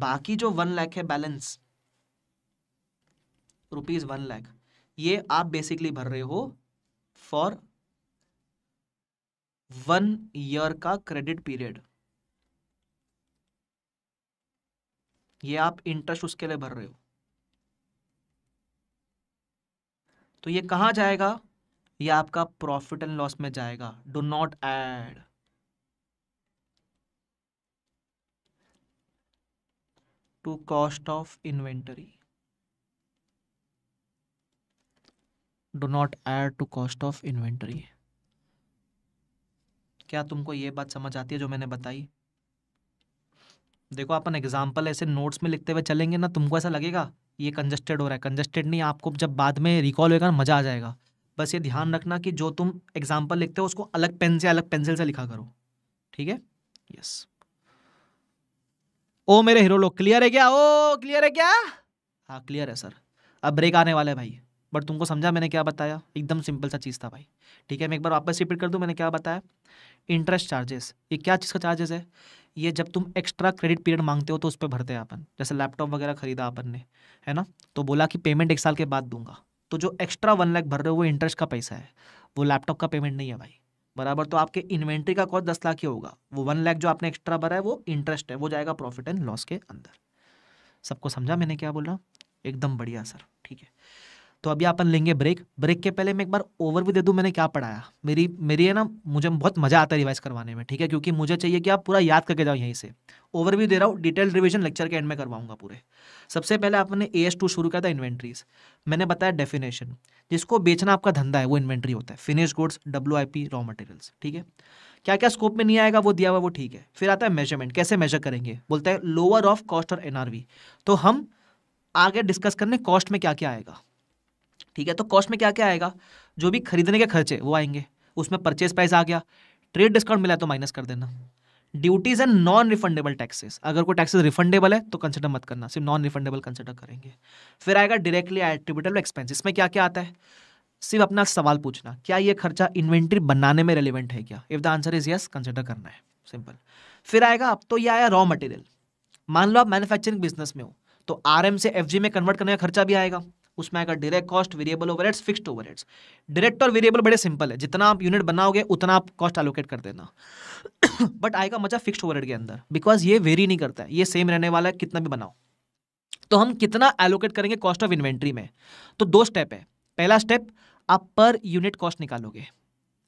बाकी जो वन लैख है बैलेंस रुपीज वन लैख ये आप बेसिकली भर रहे हो फॉर वन ईयर का क्रेडिट पीरियड ये आप इंटरेस्ट उसके लिए भर रहे हो तो ये कहां जाएगा ये आपका प्रॉफिट एंड लॉस में जाएगा do not add to cost of inventory do not add to cost of inventory क्या तुमको ये बात समझ आती है जो मैंने बताई देखो अपन एग्जाम्पल ऐसे नोट्स में लिखते हुए चलेंगे ना तुमको ऐसा लगेगा ये कंजस्टेड हो रहा है कंजस्टेड नहीं आपको जब बाद में रिकॉल होगा ना मज़ा आ जाएगा बस ये ध्यान रखना कि जो तुम एग्जाम्पल लिखते हो उसको अलग पेन से अलग पेंसिल से लिखा करो ठीक है यस yes. ओ मेरे हीरो लोग क्लियर है क्या ओ क्लियर है क्या हाँ क्लियर है सर अब ब्रेक आने वाला है भाई बट तुमको समझा मैंने क्या बताया एकदम सिंपल सा चीज़ था भाई ठीक है मैं एक बार वापस रिपीट कर दूँ मैंने क्या बताया इंटरेस्ट चार्जेस ये क्या चीज़ का चार्जेस है ये जब तुम एक्स्ट्रा क्रेडिट पीरियड मांगते हो तो उस पर भरते हैं अपन जैसे लैपटॉप वगैरह खरीदा अपन ने है ना तो बोला कि पेमेंट एक साल के बाद दूंगा तो जो एक्स्ट्रा वन लैख भर रहे हो वो इंटरेस्ट का पैसा है वो लैपटॉप का पेमेंट नहीं है भाई बराबर तो आपके इन्वेंट्री का कॉस्ट दस लाख ही होगा वो वन लाख जो आपने एक्स्ट्रा भरा है वो इंटरेस्ट है वो जाएगा प्रॉफिट एंड लॉस के अंदर सबको समझा मैंने क्या बोला एकदम बढ़िया सर ठीक है तो अभी अपन लेंगे ब्रेक ब्रेक के पहले मैं एक बार ओवर भी दे दूँ मैंने क्या पढ़ाया मेरी मेरी है ना मुझे बहुत मज़ा आता है रिवाइज करवाने में ठीक है क्योंकि मुझे चाहिए कि आप पूरा याद करके जाओ यहीं से ओवर दे रहा हूँ डिटेल रिविजन लेक्चर के एंड में करवाऊंगा पूरे सबसे पहले आपने ए एस टू शुरू किया था इन्वेंट्रीज मैंने बताया डेफिनेशन जिसको बेचना आपका धंधा है वो इन्वेंट्री होता है finish goods W I P raw materials ठीक है क्या क्या स्कोप में नहीं आएगा वो दिया हुआ वो ठीक है फिर आता है मेजरमेंट कैसे मेजर करेंगे बोलता है लोअर ऑफ कॉस्ट और एनआरवी तो हम आगे डिस्कस करने कॉस्ट में क्या क्या आएगा ठीक है तो कॉस्ट में क्या क्या आएगा जो भी खरीदने के खर्चे वो आएंगे उसमें परचेज प्राइस आ गया ट्रेड डिस्काउंट मिला तो माइनस कर देना duties and non refundable taxes अगर कोई टैक्सेस रिफंडेबल है तो कंसिडर मत करना सिर्फ नॉन रिफंडेबल कंसिडर करेंगे फिर आएगा डायरेक्टली एट्रीब्यूटेबल एक्सपेंस इसमें क्या क्या आता है सिर्फ अपना सवाल पूछना क्या ये खर्चा इन्वेंट्री बनाने में रेलिवेंट है क्या if the answer is yes consider करना है सिंपल फिर आएगा अब तो ये आया रॉ मटेरियल मान लो आप मैन्युफैक्चरिंग बिजनेस में हो तो आर से एफ में कन्वर्ट करने का खर्चा भी आएगा उसमें आएगा direct cost variable over fixed over direct और वेरिएबल बड़े सिंपल है जितना आप यूनिट बनाओगे उतना आप कॉस्ट एलोकेट कर देना बट आएगा मजा फिक्स्ड ओवर के अंदर बिकॉज ये वेरी नहीं करता है ये सेम रहने वाला है कितना भी बनाओ तो हम कितना एलोकेट करेंगे कॉस्ट ऑफ इन्वेंट्री में तो दो स्टेप है पहला स्टेप आप पर यूनिट कॉस्ट निकालोगे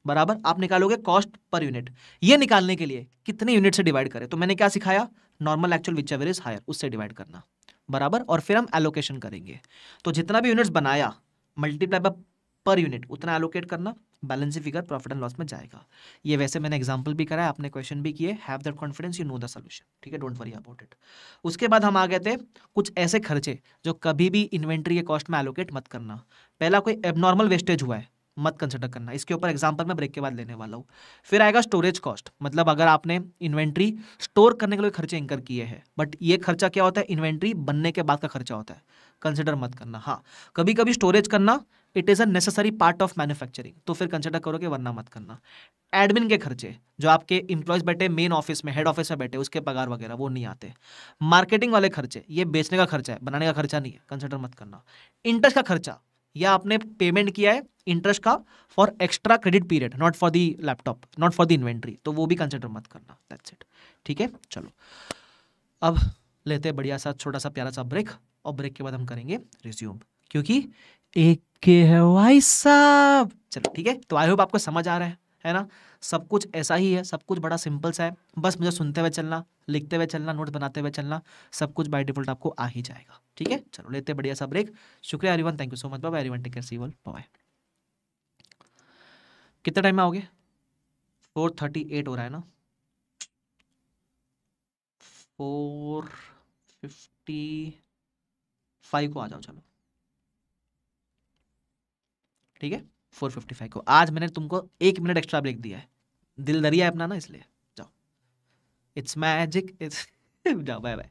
बराबर आप निकालोगे कॉस्ट पर यूनिट ये निकालने के लिए कितने यूनिट से डिवाइड करें तो मैंने क्या सिखाया normal actual which ever is higher उससे डिवाइड करना बराबर और फिर हम एलोकेशन करेंगे तो जितना भी यूनिट्स बनाया मल्टीप्लाई बाय पर यूनिट उतना एलोकेट करना balance figure profit and loss में जाएगा ये वैसे मैंने एग्जाम्पल भी कराया आपने क्वेश्चन भी किए have that confidence you know the solution ठीक है डोंट वरी अबाउट इट उसके बाद हम आ गए थे कुछ ऐसे खर्चे जो कभी भी इन्वेंट्री के कॉस्ट में एलोकेट मत करना पहला कोई एबनॉर्मल वेस्टेज हुआ है मत कंसिडर करना इसके ऊपर एग्जाम्पल मैं ब्रेक के बाद लेने वाला हूँ फिर आएगा स्टोरेज कॉस्ट मतलब अगर आपने इन्वेंट्री स्टोर करने के लिए खर्चे इंकर किए हैं बट ये खर्चा क्या होता है इन्वेंट्री बनने के बाद का खर्चा होता है कंसिडर मत करना हाँ कभी कभी स्टोरेज करना it is a necessary part of manufacturing तो फिर कंसिडर करोगे वरना मत करना एडमिन के खर्चे जो आपके इंप्लॉयज बैठे मेन ऑफिस में हेड ऑफिस में बैठे उसके पगार वगैरह वो नहीं आते मार्केटिंग वाले खर्चे ये बेचने का खर्चा है बनाने का खर्चा नहीं है कंसिडर मत करना इंटरेस्ट का खर्चा या आपने पेमेंट किया है इंटरेस्ट का for extra credit period not for the laptop not for the inventory तो वो भी कंसिडर मत करना दैट्स इट ठीक है चलो अब लेते हैं बढ़िया सा छोटा सा प्यारा सा ब्रेक और ब्रेक के बाद हम करेंगे रिज्यूम क्योंकि एक के है भाई साहब चलो ठीक है तो आई होप आपको समझ आ रहा है है ना सब कुछ ऐसा ही है सब कुछ बड़ा सिंपल सा है बस मुझे सुनते हुए चलना लिखते हुए चलना नोट्स बनाते हुए चलना सब कुछ बाय डिफॉल्ट आपको आ ही जाएगा ठीक है चलो लेते हैं बढ़िया सा ब्रेक शुक्रिया everyone thank you so much bye everyone take care see all bye कितना टाइम में आओगे फोर थर्टी एट हो रहा है ना फोर फिफ्टी फाइव को आ जाओ चलो ठीक है फोर फिफ्टी फाइव को आज मैंने तुमको एक मिनट एक्स्ट्रा ब्रेक दिया है दिल दरिया है अपना ना इसलिए जाओ इट्स मैजिक इट्स जाओ बाय बाय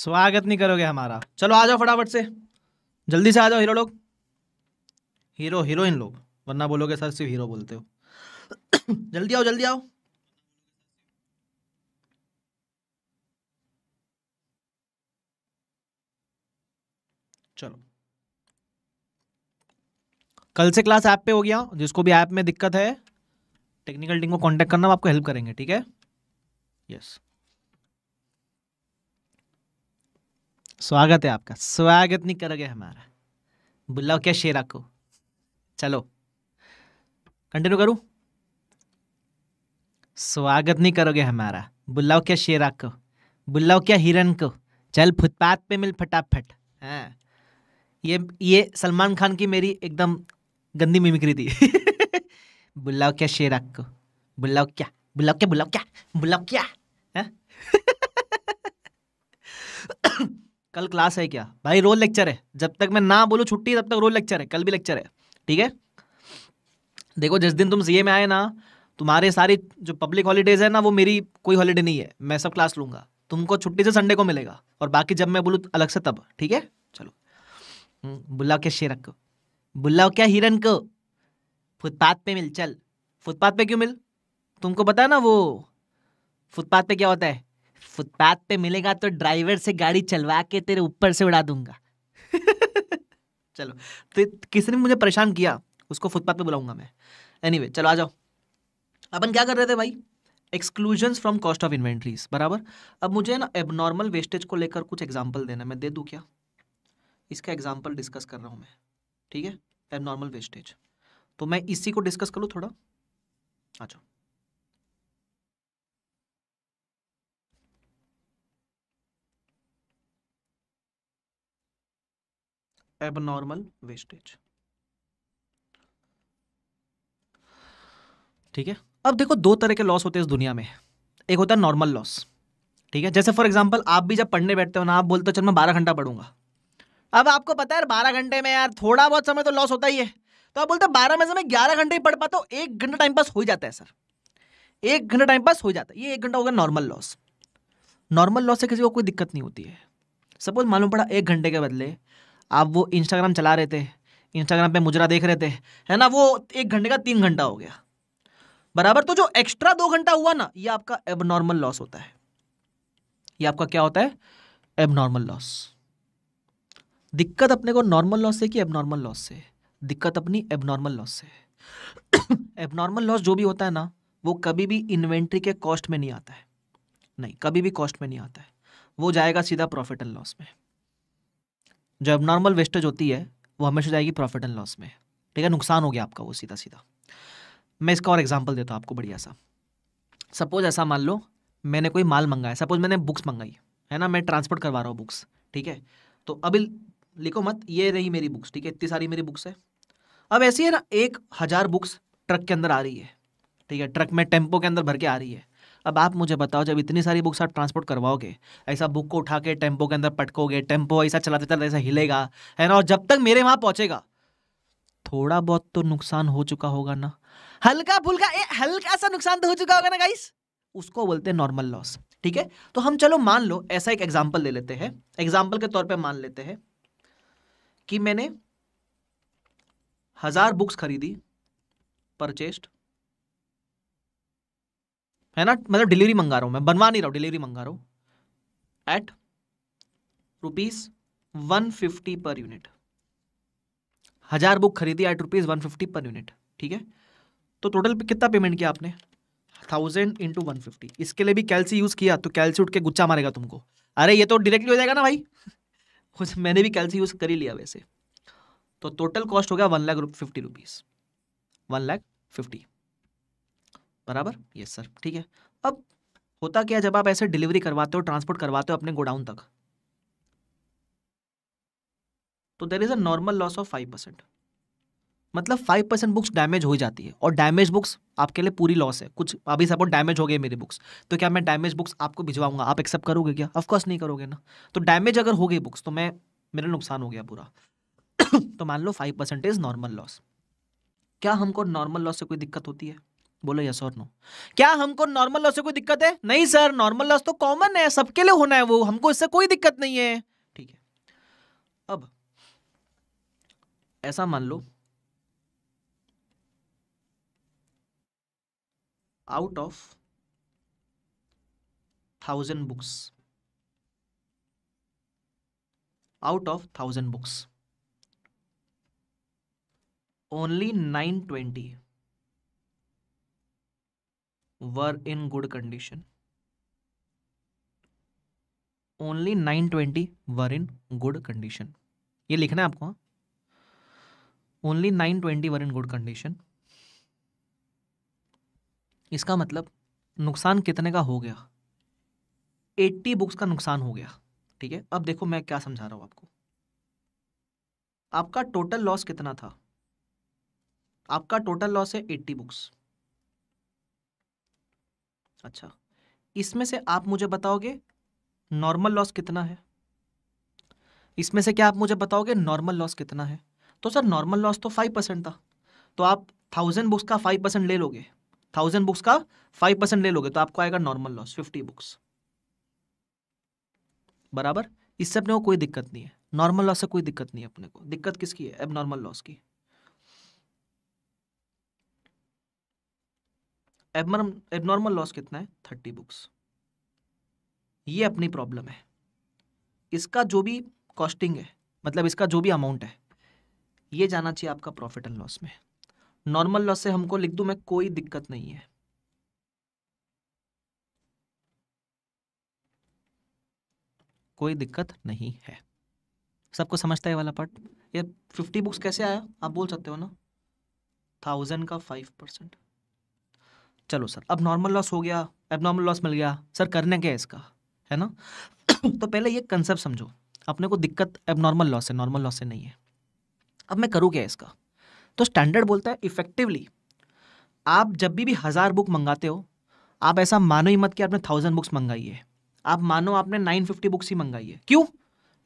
स्वागत नहीं करोगे हमारा चलो आ जाओ फटाफट से जल्दी से आ जाओ हीरो लोग हीरो हीरोइन लोग वरना बोलोगे सर सिर्फ हीरो बोलते हो जल्दी आओ जल्दी आओ चलो कल से क्लास ऐप पे हो गया जिसको भी ऐप में दिक्कत है टेक्निकल टीम को कांटेक्ट करना आपको हेल्प करेंगे ठीक है यस yes. स्वागत है आपका स्वागत नहीं करोगे हमारा बुलाओ क्या शेरा को चलो कंटिन्यू करूं स्वागत नहीं करोगे हमारा बुलाओ क्या शेरा को बुलाओ क्या हिरन को चल फुटपाथ पे मिल फटाफट हाँ ये ये सलमान खान की मेरी एकदम गंदी मिमिक्री थी बुलाओ क्या शेरा को बुलाओ क्या बुलाओ क्या बुलाओ क्या बुलाओ क्या कल क्लास है क्या भाई रोज लेक्चर है जब तक मैं ना बोलूँ छुट्टी तब तक रोज लेक्चर है कल भी लेक्चर है ठीक है देखो जिस दिन तुम सीए में आए ना तुम्हारे सारी जो पब्लिक हॉलीडेज है ना वो मेरी कोई हॉलीडे नहीं है मैं सब क्लास लूँगा तुमको छुट्टी से संडे को मिलेगा और बाकी जब मैं बोलूँ अलग से तब ठीक है चलो हम्म, बुलाओ क्या शेरक को बुलाओ क्या हिरन को फुटपाथ पे मिल चल फुटपाथ पे क्यों मिल तुमको पता है ना वो फुटपाथ पे क्या होता है फुटपाथ पे मिलेगा तो ड्राइवर से गाड़ी चलवा के तेरे ऊपर से उड़ा दूंगा चलो तो किसी ने मुझे परेशान किया उसको फुटपाथ पे बुलाऊंगा मैं एनीवे anyway, चलो आ जाओ अपन क्या कर रहे थे भाई exclusion from cost of inventories बराबर अब मुझे ना एबनॉर्मल वेस्टेज को लेकर कुछ एग्जाम्पल देना मैं दे दूँ क्या इसका एग्जाम्पल डिस्कस कर रहा हूँ मैं ठीक है एबनॉर्मल वेस्टेज तो मैं इसी को डिस्कस कर लूँ थोड़ा अच्छा एबनॉर्मल वेस्टेज ठीक है अब देखो दो तरह के लॉस होते हैं इस दुनिया में एक होता है नॉर्मल लॉस ठीक है जैसे फॉर एग्जाम्पल आप भी जब पढ़ने बैठते हो ना आप बोलते हो चल मैं बारह घंटा पढ़ूंगा अब आपको पता है बारह घंटे में यार थोड़ा बहुत समय तो लॉस होता ही है तो आप बोलते हैं बारह में से मैं ग्यारह घंटे ही पढ़ पाता हूँ एक घंटा टाइम पास हो जाता है सर एक घंटा टाइम पास हो जाता है ये एक घंटा हो गया नॉर्मल लॉस नॉर्मल लॉस से किसी को कोई दिक्कत नहीं होती है सपोज मालूम पड़ा एक घंटे के बदले आप वो इंस्टाग्राम चला रहे थे इंस्टाग्राम पे मुजरा देख रहे थे है ना वो एक घंटे का तीन घंटा हो गया बराबर तो जो एक्स्ट्रा दो घंटा हुआ ना ये आपका एबनॉर्मल लॉस होता है ये आपका क्या होता है एबनॉर्मल लॉस दिक्कत अपने को नॉर्मल लॉस से कि एबनॉर्मल लॉस से दिक्कत अपनी एबनॉर्मल लॉस से एबनॉर्मल लॉस जो भी होता है ना वो कभी भी इन्वेंट्री के कॉस्ट में नहीं आता है नहीं कभी भी कॉस्ट में नहीं आता है वो जाएगा सीधा प्रॉफिट एंड लॉस में जो अब नॉर्मल वेस्टेज होती है वो हमेशा जाएगी प्रॉफिट एंड लॉस में ठीक है नुकसान हो गया आपका वो सीधा सीधा मैं इसका और एग्जाम्पल देता हूँ आपको बढ़िया सा सपोज ऐसा मान लो मैंने कोई माल मंगाया सपोज मैंने बुक्स मंगाई है ना मैं ट्रांसपोर्ट करवा रहा हूँ बुक्स ठीक है तो अभी लिखो मत ये रही मेरी बुक्स ठीक है इतनी सारी मेरी बुक्स है अब ऐसी है ना एक हज़ार बुक्स ट्रक के अंदर आ रही है ठीक है ट्रक में टेम्पो के अंदर भर के आ रही है अब आप मुझे बताओ जब इतनी सारी बुक्स आप ट्रांसपोर्ट करवाओगे ऐसा बुक को उठा के टेम्पो के अंदर पटकोगे टेम्पो ऐसा चलाते चलाते ऐसा हिलेगा है ना और जब तक मेरे वहाँ पहुँचेगा थोड़ा बहुत तो नुकसान हो चुका होगा ना हल्का फुल्का हल्का सा नुकसान तो हो चुका होगा ना गाइस उसको बोलते हैं नॉर्मल लॉस ठीक है तो हम चलो मान लो ऐसा एक एग्जाम्पल ले लेते हैं एग्जाम्पल के तौर पर मान लेते हैं कि मैंने हजार बुक्स खरीदी परचेस्ड है ना मतलब डिलीवरी मंगा रहा हूँ मैं बनवा नहीं रहा हूं डिलीवरी मंगा रहा हूँ at rupees one fifty per unit हजार बुक खरीदी at rupees one fifty per unit ठीक है तो टोटल कितना पेमेंट किया आपने थाउजेंड इंटू वन फिफ्टी इसके लिए भी कैलसी यूज़ किया तो कैलसी उठ के गुच्चा मारेगा तुमको अरे ये तो डायरेक्टली हो जाएगा ना भाई कुछ मैंने भी कैलसी यूज़ कर ही लिया वैसे तो टोटल कॉस्ट हो गया one lakh fifty rupees one lakh fifty बराबर ये सर ठीक है अब होता क्या जब आप ऐसे डिलीवरी करवाते हो ट्रांसपोर्ट करवाते हो अपने गोडाउन तक तो there is a normal loss of five percent मतलब फाइव परसेंट बुक्स डैमेज हो जाती है और डैमेज बुक्स आपके लिए पूरी लॉस है कुछ अभी सपोर्ट डैमेज हो गए मेरी बुक्स तो क्या मैं डैमेज बुक्स आपको भिजवाऊंगा आप एक्सेप्ट करोगे क्या ऑफकोर्स नहीं करोगे ना तो डैमेज अगर हो गई बुक्स तो मैं मेरा नुकसान हो गया पूरा तो मान लो five percent is normal loss क्या हमको नॉर्मल लॉस से कोई दिक्कत होती है बोलो यस और नो क्या हमको नॉर्मल लॉस से कोई दिक्कत है नहीं सर नॉर्मल लॉस तो कॉमन है सबके लिए होना है वो हमको इससे कोई दिक्कत नहीं है ठीक है अब ऐसा मान लो out of thousand books out of thousand books only nine twenty were in good condition only nine twenty were in good condition ये लिखना है आपको only nine twenty were in good condition इसका मतलब नुकसान कितने का हो गया एट्टी बुक्स का नुकसान हो गया ठीक है अब देखो मैं क्या समझा रहा हूं आपको आपका टोटल लॉस कितना था आपका टोटल लॉस है एट्टी बुक्स अच्छा इसमें से आप मुझे बताओगे नॉर्मल लॉस कितना है इसमें से क्या आप मुझे बताओगे नॉर्मल लॉस कितना है तो सर नॉर्मल लॉस तो फाइव परसेंट था तो आप थाउजेंड बुक्स का फाइव परसेंट ले लोगे थाउजेंड बुक्स का फाइव परसेंट ले लोगे तो आपको आएगा नॉर्मल लॉस फिफ्टी बुक्स बराबर इससे अपने को कोई दिक्कत नहीं है नॉर्मल लॉस से कोई दिक्कत नहीं है अपने को दिक्कत किसकी है एब नॉर्मल लॉस की एबनॉर्मल लॉस कितना है थर्टी बुक्स ये अपनी प्रॉब्लम है इसका जो भी कॉस्टिंग है मतलब इसका जो भी अमाउंट है ये जाना चाहिए आपका प्रॉफिट एंड लॉस में नॉर्मल लॉस से हमको लिख दूं मैं कोई दिक्कत नहीं है कोई दिक्कत नहीं है सबको समझता है वाला पार्ट ये फिफ्टी बुक्स कैसे आया आप बोल सकते हो ना थाउजेंड का फाइव परसेंट चलो सर अब नॉर्मल लॉस हो गया अब नॉर्मल लॉस मिल गया सर करने क्या है इसका है ना तो पहले ये कंसेप्ट समझो अपने को दिक्कत अब नॉर्मल लॉस है नॉर्मल लॉस से नहीं है अब मैं करूँ क्या इसका तो स्टैंडर्ड बोलता है इफेक्टिवली आप जब भी भी हज़ार बुक मंगाते हो आप ऐसा मानो ही मत कि आपने थाउजेंड बुक्स मंगाई है आप मानो आपने नाइन फिफ्टी बुक्स ही मंगाई है क्यों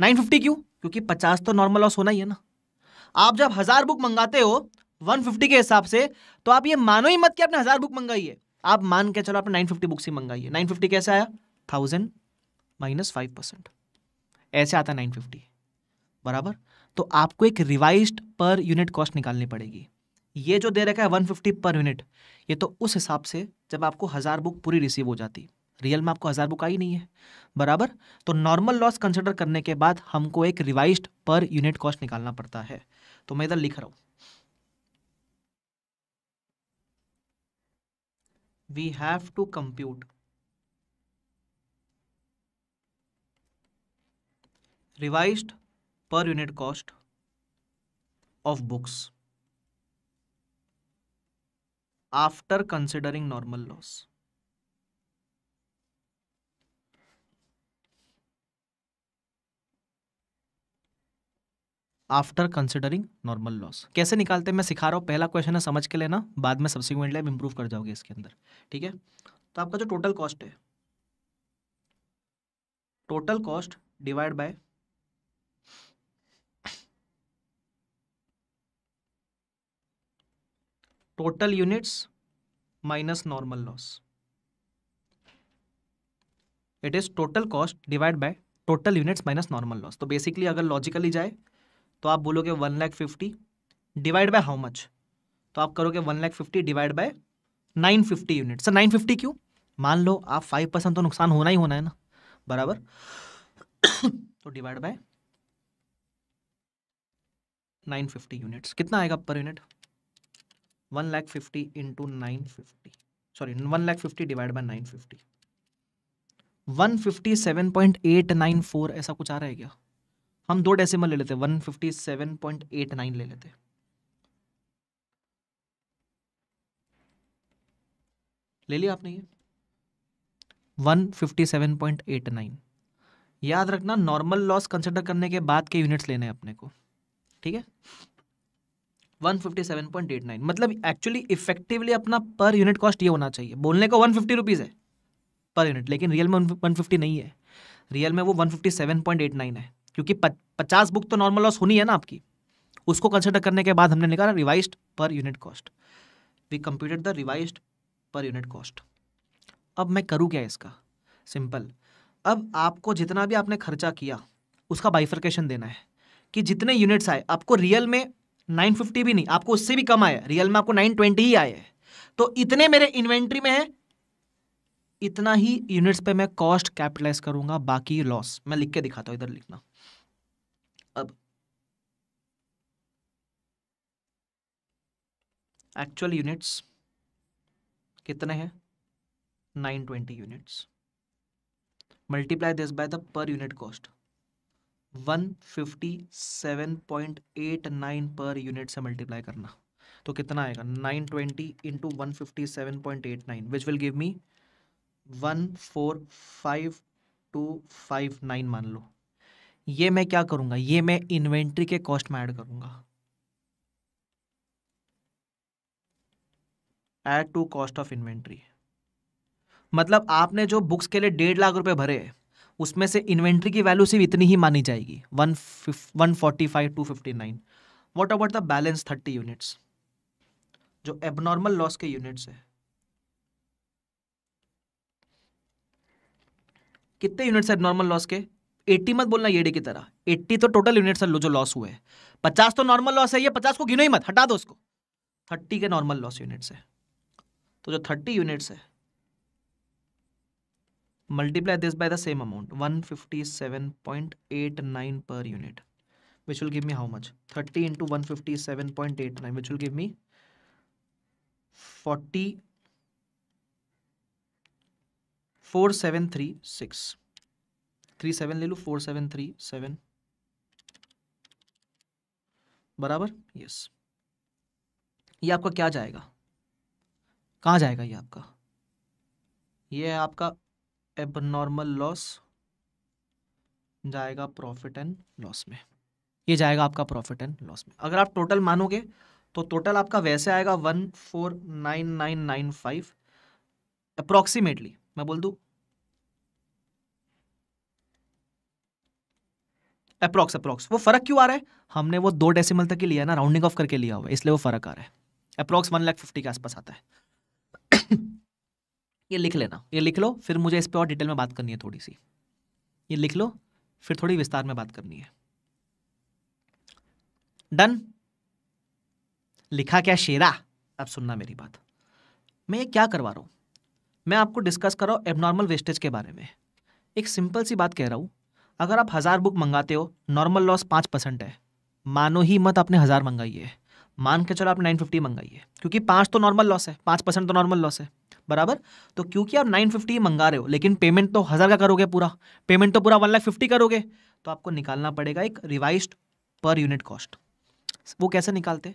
नाइन फिफ्टी क्यों क्योंकि पचास तो नॉर्मल लॉस होना ही है ना आप जब हज़ार बुक मंगाते हो 150 के हिसाब से तो आप ये मानो ही मत कि आपने हज़ार बुक मंगाई है आप मान के चलो आपने नाइन फिफ्टी बुक्स ही मंगाई है नाइन फिफ्टी कैसे आया थाउजेंड माइनस फाइव परसेंट ऐसे आता नाइन फिफ्टी बराबर तो आपको एक रिवाइज पर यूनिट कॉस्ट निकालनी पड़ेगी ये जो दे रखा है वन फिफ्टी पर यूनिट ये तो उस हिसाब से जब आपको हज़ार बुक पूरी रिसीव हो जाती रियल में आपको हज़ार बुक आई नहीं है बराबर तो नॉर्मल लॉस कंसिडर करने के बाद हमको एक रिवाइज पर यूनिट कॉस्ट निकालना पड़ता है तो मैं इधर लिख रहा हूँ we have to compute revised per unit cost of books after considering normal loss. After considering normal loss कैसे निकालते हैं मैं सिखा रहा हूँ पहला क्वेश्चन है समझ के लेना बाद में सब्सिक्वेंटली आप इंप्रूव कर जाओगे इसके अंदर ठीक है तो आपका जो टोटल कॉस्ट है total cost divide by total units minus normal loss it is total cost divide by total units minus normal loss तो बेसिकली अगर लॉजिकली जाए तो आप बोलोगे one lakh fifty divide by how much तो आप करोगे one lakh fifty divide by nine fifty unit sir nine fifty क्यों मान लो आप फाइव परसेंट तो नुकसान होना ही होना है ना बराबर तो divide by nine fifty units कितना आएगा per unit one lakh fifty into nine fifty sorry one lakh fifty divide by nine fifty one fifty seven point eight nine four ऐसा कुछ आ रहा है क्या हम दो डेसिमल ले लेते one fifty seven point eight nine ले लेते ले लिया आपने ये one fifty seven point eight nine याद रखना नॉर्मल लॉस कंसिडर करने के बाद के यूनिट्स लेने हैं अपने को ठीक है 157.89 मतलब एक्चुअली इफेक्टिवली अपना पर यूनिट कॉस्ट ये होना चाहिए बोलने को 150 फिफ्टी है पर यूनिट लेकिन रियल में 150 नहीं है रियल में वो 157.89 है क्योंकि पचास बुक तो नॉर्मल लॉस होनी है ना आपकी उसको कंसिडर करने के बाद हमने निकाला revise per unit cost we computed the revise per unit cost अब मैं करूँ क्या इसका सिंपल अब आपको जितना भी आपने खर्चा किया उसका बाइफर्केशन देना है कि जितने यूनिट्स आए आपको रियल में 950 भी नहीं आपको उससे भी कम आया रियल में आपको 920 ही आए हैं तो इतने मेरे इन्वेंट्री में है इतना ही यूनिट्स पे मैं कॉस्ट कैपिटलाइज करूंगा बाकी लॉस मैं लिख के दिखाता हूँ इधर लिखना एक्चुअल यूनिट्स कितने हैं 920 units multiply this by the per unit cost 157.89 per unit से मल्टीप्लाई करना तो कितना आएगा 920 twenty into one fifty seven point eight nine which will give me one four five two five nine मान लो ये मैं क्या करूँगा ये मैं इन्वेंट्री के कॉस्ट में ऐड करूँगा add to cost of inventory मतलब आपने जो बुक्स के लिए डेढ़ लाख रुपए भरे उसमें से इन्वेंट्री की वैल्यू सिर्फ इतनी ही मानी जाएगी one one forty five two fifty nine what about the balance thirty units जो एबनॉर्मल लॉस के यूनिट्स है कितने यूनिट्स है एबनॉर्मल लॉस के एट्टी मत बोलना येडे की तरह एट्टी तो टोटल यूनिट्स है जो लॉस हुए हैं पचास तो नॉर्मल लॉस है ये पचास को गिनो ही मत हटा दो उसको थर्टी के नॉर्मल लॉस यूनिट्स है तो जो थर्टी यूनिट्स है multiply this by the same amount one fifty seven point eight nine per unit which will give me how much thirty into one fifty seven point eight nine which will give me forty four seven three six three seven ले लू सेवन बराबर यस ये आपका क्या जाएगा कहाँ जाएगा ये आपका ये है आपका एबनॉर्मल लॉस जाएगा प्रॉफिट एंड लॉस में ये जाएगा आपका प्रॉफिट एंड लॉस में अगर आप टोटल मानोगे तो टोटल आपका वैसे आएगा one four nine nine nine five approximately मैं बोल दू अप्रोक्स अप्रोक्स वो फर्क क्यों आ रहा है हमने वो दो डेसिमल तक ही लिया ना राउंडिंग ऑफ करके लिया हुआ इसलिए वो फर्क आ रहा है अप्रोक्स वन लैख फिफ्टी के आसपास आता है ये लिख लेना ये लिख लो फिर मुझे इस पर और डिटेल में बात करनी है थोड़ी सी ये लिख लो फिर थोड़ी विस्तार में बात करनी है डन लिखा क्या शेरा अब सुनना मेरी बात मैं ये क्या करवा रहा हूँ मैं आपको डिस्कस कर रहा हूँ एबनॉर्मल वेस्टेज के बारे में एक सिंपल सी बात कह रहा हूँ अगर आप हज़ार बुक मंगाते हो नॉर्मल लॉस पाँच परसेंट है मानो ही मत आपने हज़ार मंगाई है मान के चलो आप नाइन फिफ्टी मंगाई है क्योंकि पाँच तो नॉर्मल लॉस है पाँच परसेंट तो नॉर्मल लॉस है बराबर तो क्योंकि आप नाइन फिफ्टी मंगा रहे हो लेकिन पेमेंट तो हज़ार का करोगे पूरा पेमेंट तो पूरा वन लाख फिफ्टी करोगे तो आपको निकालना पड़ेगा एक रिवाइज पर यूनिट कॉस्ट वो कैसे निकालते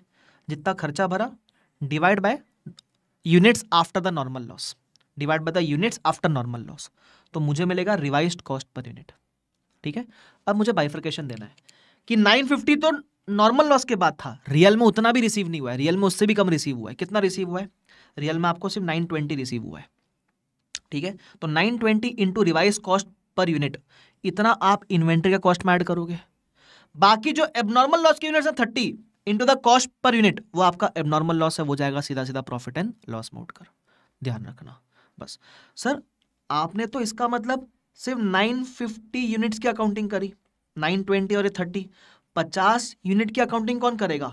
जितना खर्चा भरा divide by units after the normal loss divide by the units after normal loss तो मुझे मिलेगा रिवाइज कॉस्ट पर यूनिट ठीक है अब मुझे बाइफर्केशन देना है कि 950 तो नॉर्मल लॉस के बाद था रियल में उतना भी रिसीव नहीं हुआ है रियल में उससे भी कम रिसीव हुआ है कितना रिसीव हुआ है रियल में आपको सिर्फ नाइन ट्वेंटी रिसीव हुआ है ठीक है तो nine twenty into revise cost per unit इतना आप इन्वेंट्री का कॉस्ट में ऐड करोगे बाकी जो एबनॉर्मल लॉस के यूनिट है thirty into the cost per unit वो आपका एबनॉर्मल लॉस है वो जाएगा सीधा सीधा प्रॉफिट एंड लॉस में उठकर ध्यान रखना बस सर आपने तो इसका मतलब सिर्फ 950 यूनिट्स की अकाउंटिंग करी 920 और ये पचास यूनिट की अकाउंटिंग कौन करेगा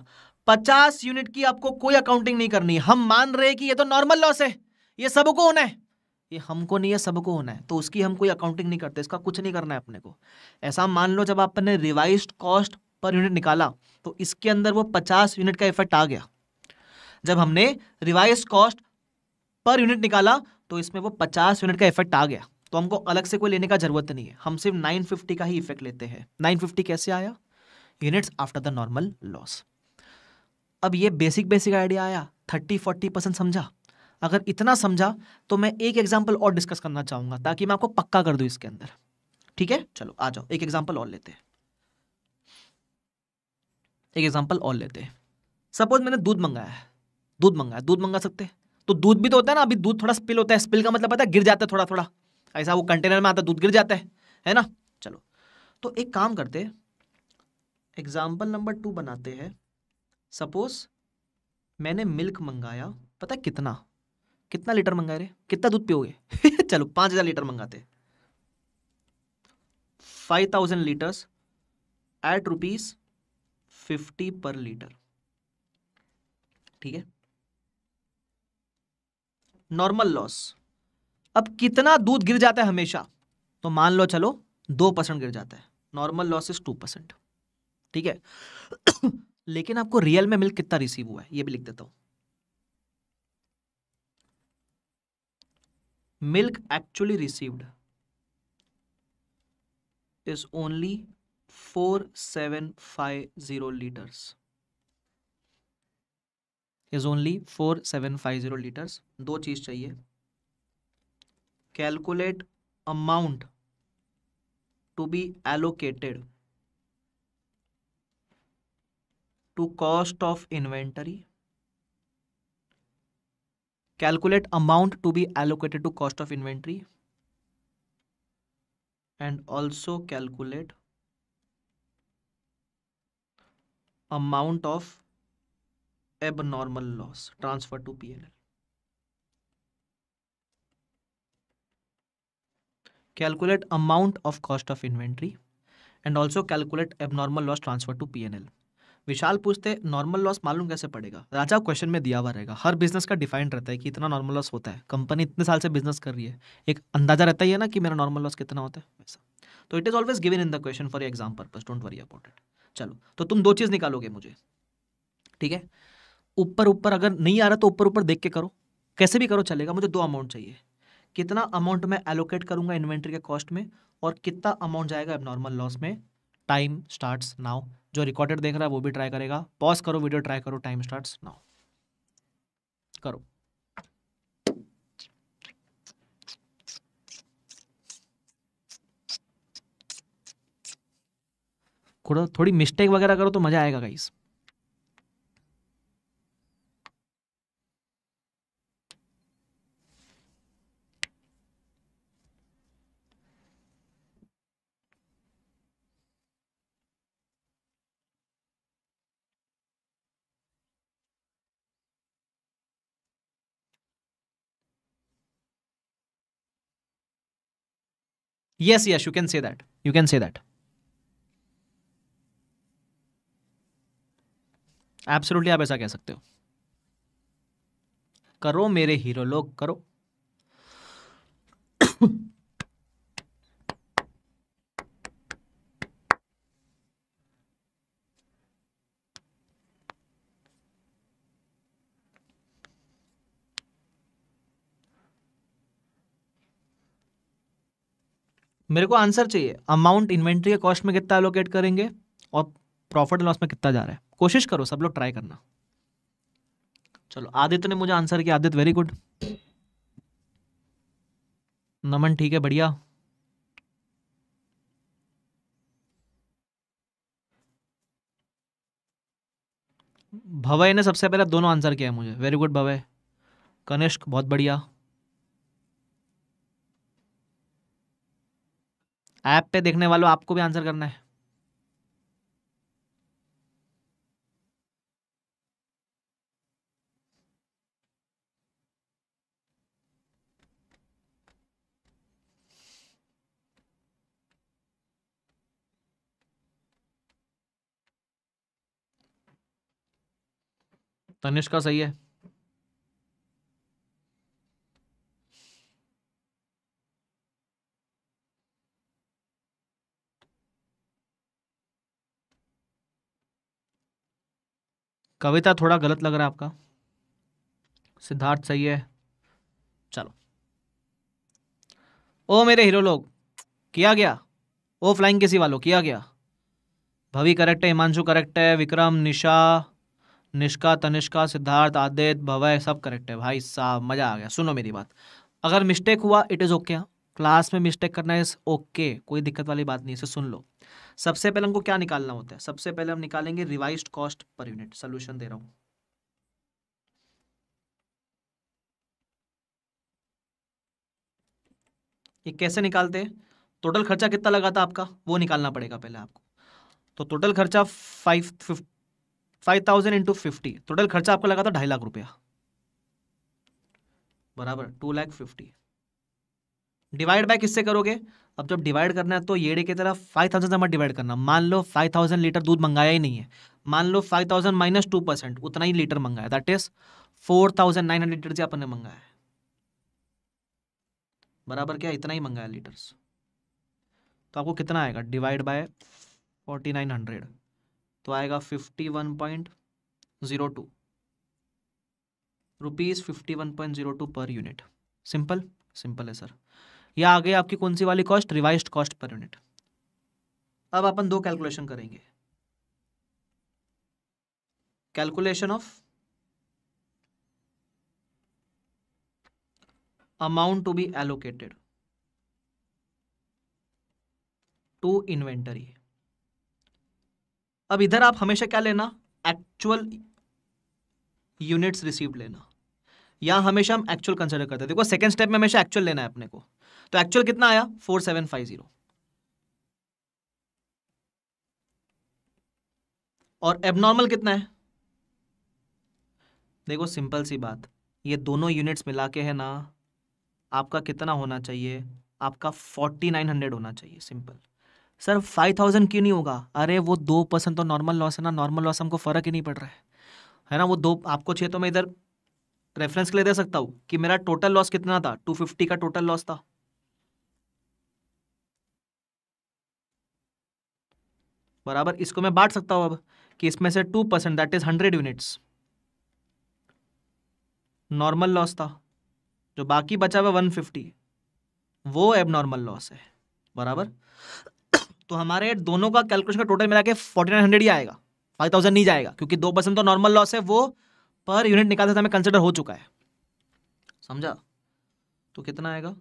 पचास यूनिट की आपको कोई अकाउंटिंग नहीं करनी हम मान रहे कि ये तो नॉर्मल लॉस है ये सबको होना है ये हमको नहीं है सबको होना है तो उसकी हम कोई अकाउंटिंग नहीं करते इसका कुछ नहीं करना है अपने को ऐसा मान लो जब आपने रिवाइज कॉस्ट पर यूनिट निकाला तो इसके अंदर वो पचास यूनिट का इफेक्ट आ गया जब हमने रिवाइज कॉस्ट पर यूनिट निकाला तो इसमें वो पचास यूनिट का इफेक्ट आ गया तो हमको अलग से कोई लेने का जरूरत नहीं है हम सिर्फ नाइन का ही इफेक्ट लेते हैं नाइन कैसे आया units after the normal loss अब ये बेसिक बेसिक आइडिया आया थर्टी फोर्टी परसेंट समझा अगर इतना समझा तो मैं एक एग्जाम्पल और डिस्कस करना चाहूंगा ताकि मैं आपको पक्का कर दू इसके अंदर ठीक है चलो आ जाओ एक एग्जाम्पल और लेते हैं एक एग्जाम्पल और लेते हैं सपोज मैंने दूध मंगाया है दूध मंगाया दूध मंगा सकते तो दूध भी तो होता है ना अभी दूध थोड़ा स्पिल होता है स्पिल का मतलब पता है गिर जाता है थोड़ा थोड़ा ऐसा वो कंटेनर में आता है दूध गिर जाता है है ना चलो तो एक काम करते एग्जाम्पल नंबर टू बनाते हैं सपोज मैंने मिल्क मंगाया पता है कितना कितना लीटर मंगाए रे कितना दूध पियोगे चलो पांच हज़ार लीटर मंगाते five thousand litres at rupees fifty per litre ठीक है नॉर्मल लॉस अब कितना दूध गिर जाता है हमेशा तो मान लो चलो दो परसेंट गिर जाता है normal loss is two percent ठीक है लेकिन आपको रियल में मिल्क कितना रिसीव हुआ है ये भी लिख देता हूं milk actually received is only four seven five zero litres is only four seven five zero litres दो चीज चाहिए calculate amount to be allocated to cost of inventory. Calculate amount to be allocated to cost of inventory. And also calculate amount of abnormal loss transfer to PNL. Calculate amount of cost of inventory and also calculate abnormal loss transfer to PNL. Vishal पूछते हैं नॉर्मल लॉस मालूम कैसे पड़ेगा राजा क्वेश्चन में दिया हुआ रहेगा हर बिजनेस का डिफाइंड रहता है कि इतना नॉर्मल लॉस होता है कंपनी इतने साल से बिजनेस कर रही है एक अंदाजा रहता ही है ना कि मेरा नॉर्मल लॉस कितना होता है वैसा तो it is always given in the question for exam purpose don't worry about it चलो तो तुम दो चीज़ निकालोगे मुझे ठीक है ऊपर ऊपर अगर नहीं आ रहा तो ऊपर ऊपर देख के करो कैसे भी करो चलेगा मुझे दो अमाउंट चाहिए कितना अमाउंट मैं एलोकेट करूंगा इन्वेंट्री के कॉस्ट में और कितना अमाउंट जाएगा नॉर्मल लॉस में टाइम स्टार्ट्स नाउ जो रिकॉर्डेड देख रहा है वो भी ट्राई करेगा पॉज करो वीडियो ट्राई करो टाइम स्टार्ट नाउ करो थोड़ा थोड़ी मिस्टेक वगैरह करो तो मज़ा आएगा guys yes yes you can say that you can say that absolutely आप ऐसा कह सकते हो करो मेरे हीरो लोग करो मेरे को आंसर चाहिए अमाउंट इन्वेंट्री के कॉस्ट में कितना एलोकेट करेंगे और प्रॉफिट लॉस में कितना जा रहा है कोशिश करो सब लोग ट्राई करना चलो आदित्य ने मुझे आंसर किया आदित्य वेरी गुड नमन ठीक है बढ़िया भवय ने सबसे पहले दोनों आंसर किया है मुझे वेरी गुड भवय कनिष्क बहुत बढ़िया ऐप पे देखने वालों आपको भी आंसर करना है तनिष्का सही है कविता थोड़ा गलत लग रहा है आपका सिद्धार्थ सही है चलो ओ मेरे हीरो लोग किया गया ओ फ्लाइंग किसी वालों किया गया भवि करेक्ट है हिमांशु करेक्ट है विक्रम निशा निष्का तनिष्का सिद्धार्थ आदित्य भवय सब करेक्ट है भाई साहब मज़ा आ गया सुनो मेरी बात अगर मिस्टेक हुआ इट इज़ ओके क्लास में मिस्टेक करना है ओके okay, कोई दिक्कत वाली बात नहीं इसे सुन लो सबसे पहले हमको क्या निकालना होता है सबसे पहले हम निकालेंगे revise cost per unit solution दे रहा हूं ये कैसे निकालते हैं टोटल खर्चा कितना लगा था आपका वो निकालना पड़ेगा पहले आपको तो टोटल खर्चा five five thousand into fifty total खर्चा आपका लगा था ढाई लाख रुपया बराबर two lakh fifty divide by किससे करोगे अब जब डिवाइड करना है तो येड़े की तरह फाइव थाउजेंड से मत डिवाइड करना मान लो फाइव थाउजेंड लीटर दूध मंगाया ही नहीं है मान लो five thousand minus two percent उतना ही लीटर मंगाया that is four thousand nine hundred litre से अपने मंगाया है बराबर क्या इतना ही मंगाया लीटर्स तो आपको कितना आएगा divide by forty nine hundred तो आएगा fifty one point zero two rupees fifty one point zero two per unit simple simple है सर या आगे आपकी कौन सी वाली cost revise cost per unit अब अपन दो कैलकुलेशन करेंगे calculation of amount to be allocated to inventory अब इधर आप हमेशा क्या लेना एक्चुअल यूनिट्स रिसीव लेना या हमेशा हम एक्चुअल कंसिडर करते हैं देखो सेकंड स्टेप में हमेशा एक्चुअल लेना है अपने को तो एक्चुअल कितना आया फोर सेवन फाइव जीरो और एबनॉर्मल कितना है देखो सिंपल सी बात ये दोनों यूनिट्स मिला के है ना आपका कितना होना चाहिए आपका फोर्टी नाइन हंड्रेड होना चाहिए सिंपल सर फाइव थाउजेंड क्यों नहीं होगा अरे वो दो परसेंट तो नॉर्मल लॉस है ना नॉर्मल लॉस हमको फ़र्क ही नहीं पड़ रहा है है ना वो दो आपको छे तो मैं इधर रेफरेंस के लिए दे सकता हूँ कि मेरा टोटल लॉस कितना था टू फिफ्टी का टोटल लॉस था बराबर इसको मैं बांट सकता हूं अब कि इसमें से two percent that is hundred units normal loss था जो बाकी बचा हुआ वन फिफ्टी वो एब नॉर्मल लॉस है बराबर तो हमारे दोनों का कैलकुलेशन का टोटल मिला के फोर्टी नाइन हंड्रेड ही आएगा फाइव थाउजेंड नहीं जाएगा क्योंकि दो परसेंट तो नॉर्मल लॉस है वो पर यूनिट निकालते समय कंसिडर हो चुका है समझा तो कितना आएगा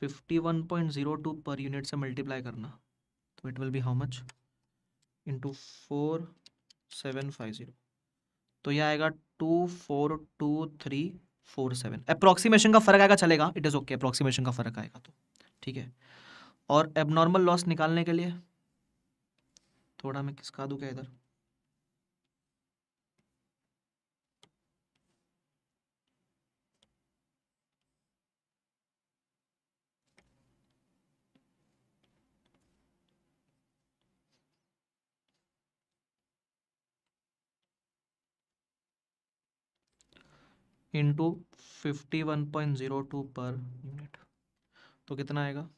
fifty one point zero two per unit से मल्टीप्लाई करना it will be how much into four seven five zero तो यह आएगा two four two three four seven approximation का फ़र्क आएगा चलेगा इट इज़ ओके अप्रोक्सीमेशन का फ़र्क आएगा तो ठीक है और एबनॉर्मल लॉस निकालने के लिए थोड़ा मैं किसका दूँ क्या इधर into fifty one point zero two per unit तो कितना आएगा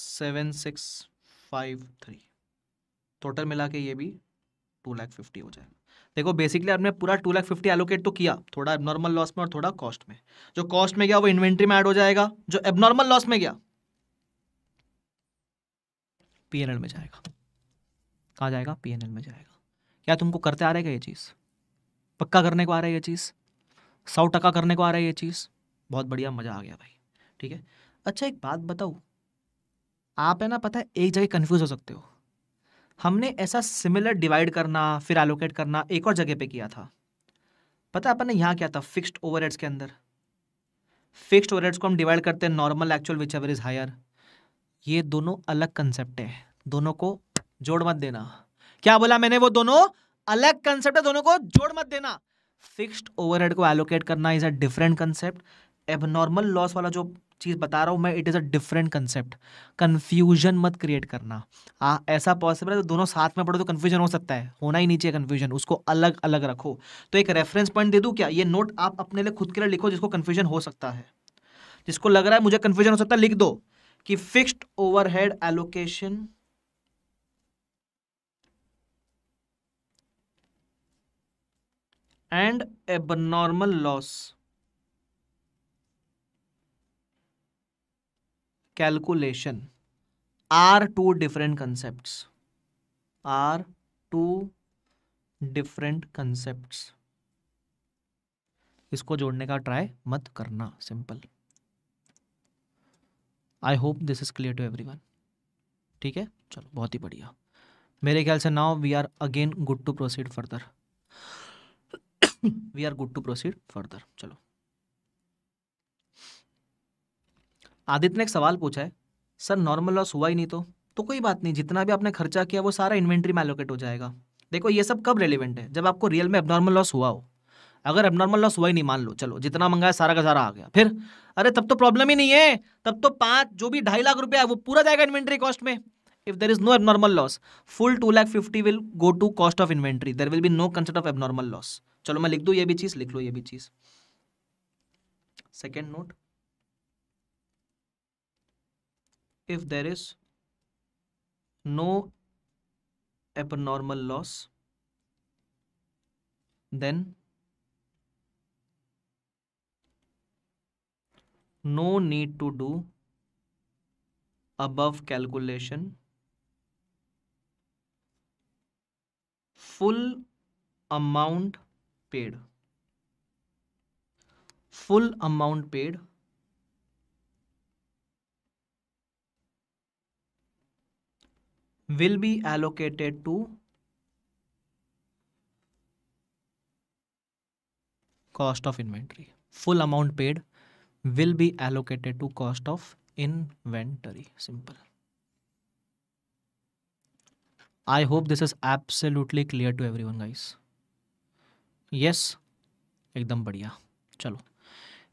seven six five three total मिला के ये भी टू लैख फिफ्टी हो जाएगा देखो बेसिकली आपने पूरा टू लैख फिफ्टी एलोकेट तो किया थोड़ा एबनॉर्मल लॉस में और थोड़ा कॉस्ट में जो कॉस्ट में गया वो इन्वेंट्री में ऐड हो जाएगा जो एबनॉर्मल लॉस में गया पीएनएल में जाएगा कहा जाएगा पीएनएल में जाएगा क्या तुमको करते आ रहेगा ये चीज़ पक्का करने को आ रहा है ये चीज़ सौ टका करने को आ रहा है ये चीज़ बहुत बढ़िया मज़ा आ गया भाई ठीक है अच्छा एक बात बताऊँ आप है ना पता है एक जगह कन्फ्यूज़ हो सकते हो हमने ऐसा सिमिलर डिवाइड करना फिर एलोकेट करना एक और जगह पे किया था पता है अपन ने यहाँ क्या था फिक्स्ड ओवर के अंदर फिक्स्ड ओवर को हम डिवाइड करते हैं normal actual which whichever is higher ये दोनों अलग कंसेप्ट है दोनों को जोड़ मत देना क्या बोला मैंने वो दोनों अलग कंसेप्ट है दोनों को जोड़ मत देना फिक्स्ड ओवरहेड को एलोकेट करना is a different concept abnormal loss वाला जो चीज़ बता रहा हूं मैं it is a different concept confusion मत क्रिएट करना आ, ऐसा पॉसिबल है तो दोनों साथ में पढ़ो तो कंफ्यूजन हो सकता है होना ही नहीं चाहिए कन्फ्यूजन उसको अलग अलग रखो तो एक रेफरेंस पॉइंट दे दू क्या ये नोट आप अपने लिए खुद के लिए लिखो जिसको कंफ्यूजन हो सकता है जिसको लग रहा है मुझे कंफ्यूजन हो सकता है लिख दो कि fixed overhead allocation and abnormal loss calculation are two different concept are two different concept इसको जोड़ने का ट्राई मत करना simple I hope this is clear to one ठीक है चलो बहुत ही बढ़िया मेरे ख्याल से now we are again good to proceed further we are good to proceed further चलो आदित्य ने एक सवाल पूछा है सर नॉर्मल लॉस हुआ ही नहीं तो तो कोई बात नहीं जितना भी आपने खर्चा किया वो सारा इन्वेंट्री में एलोकेट हो जाएगा देखो ये सब कब रेलिवेंट है जब आपको रियल में एबनॉर्मल लॉस हुआ हो अगर एबनॉर्मल लॉस हुआ ही नहीं मान लो चलो जितना मंगाया सारा का सारा आ गया फिर अरे तब तो प्रॉब्लम ही नहीं है तब तो पाँच जो भी ढाई लाख रुपया है वो पूरा जाएगा इन्वेंट्री कॉस्ट में if there is no abnormal loss full two lakh fifty will go to cost of inventory there will be no concept of abnormal loss चलो मैं लिख दू ये भी चीज लिख लो ये भी चीज second note if there is no abnormal loss then no need to do above calculation full amount paid full amount paid will be allocated to cost of inventory full amount paid will be allocated to cost of inventory simple i hope this is absolutely clear to everyone guys yes एकदम बढ़िया चलो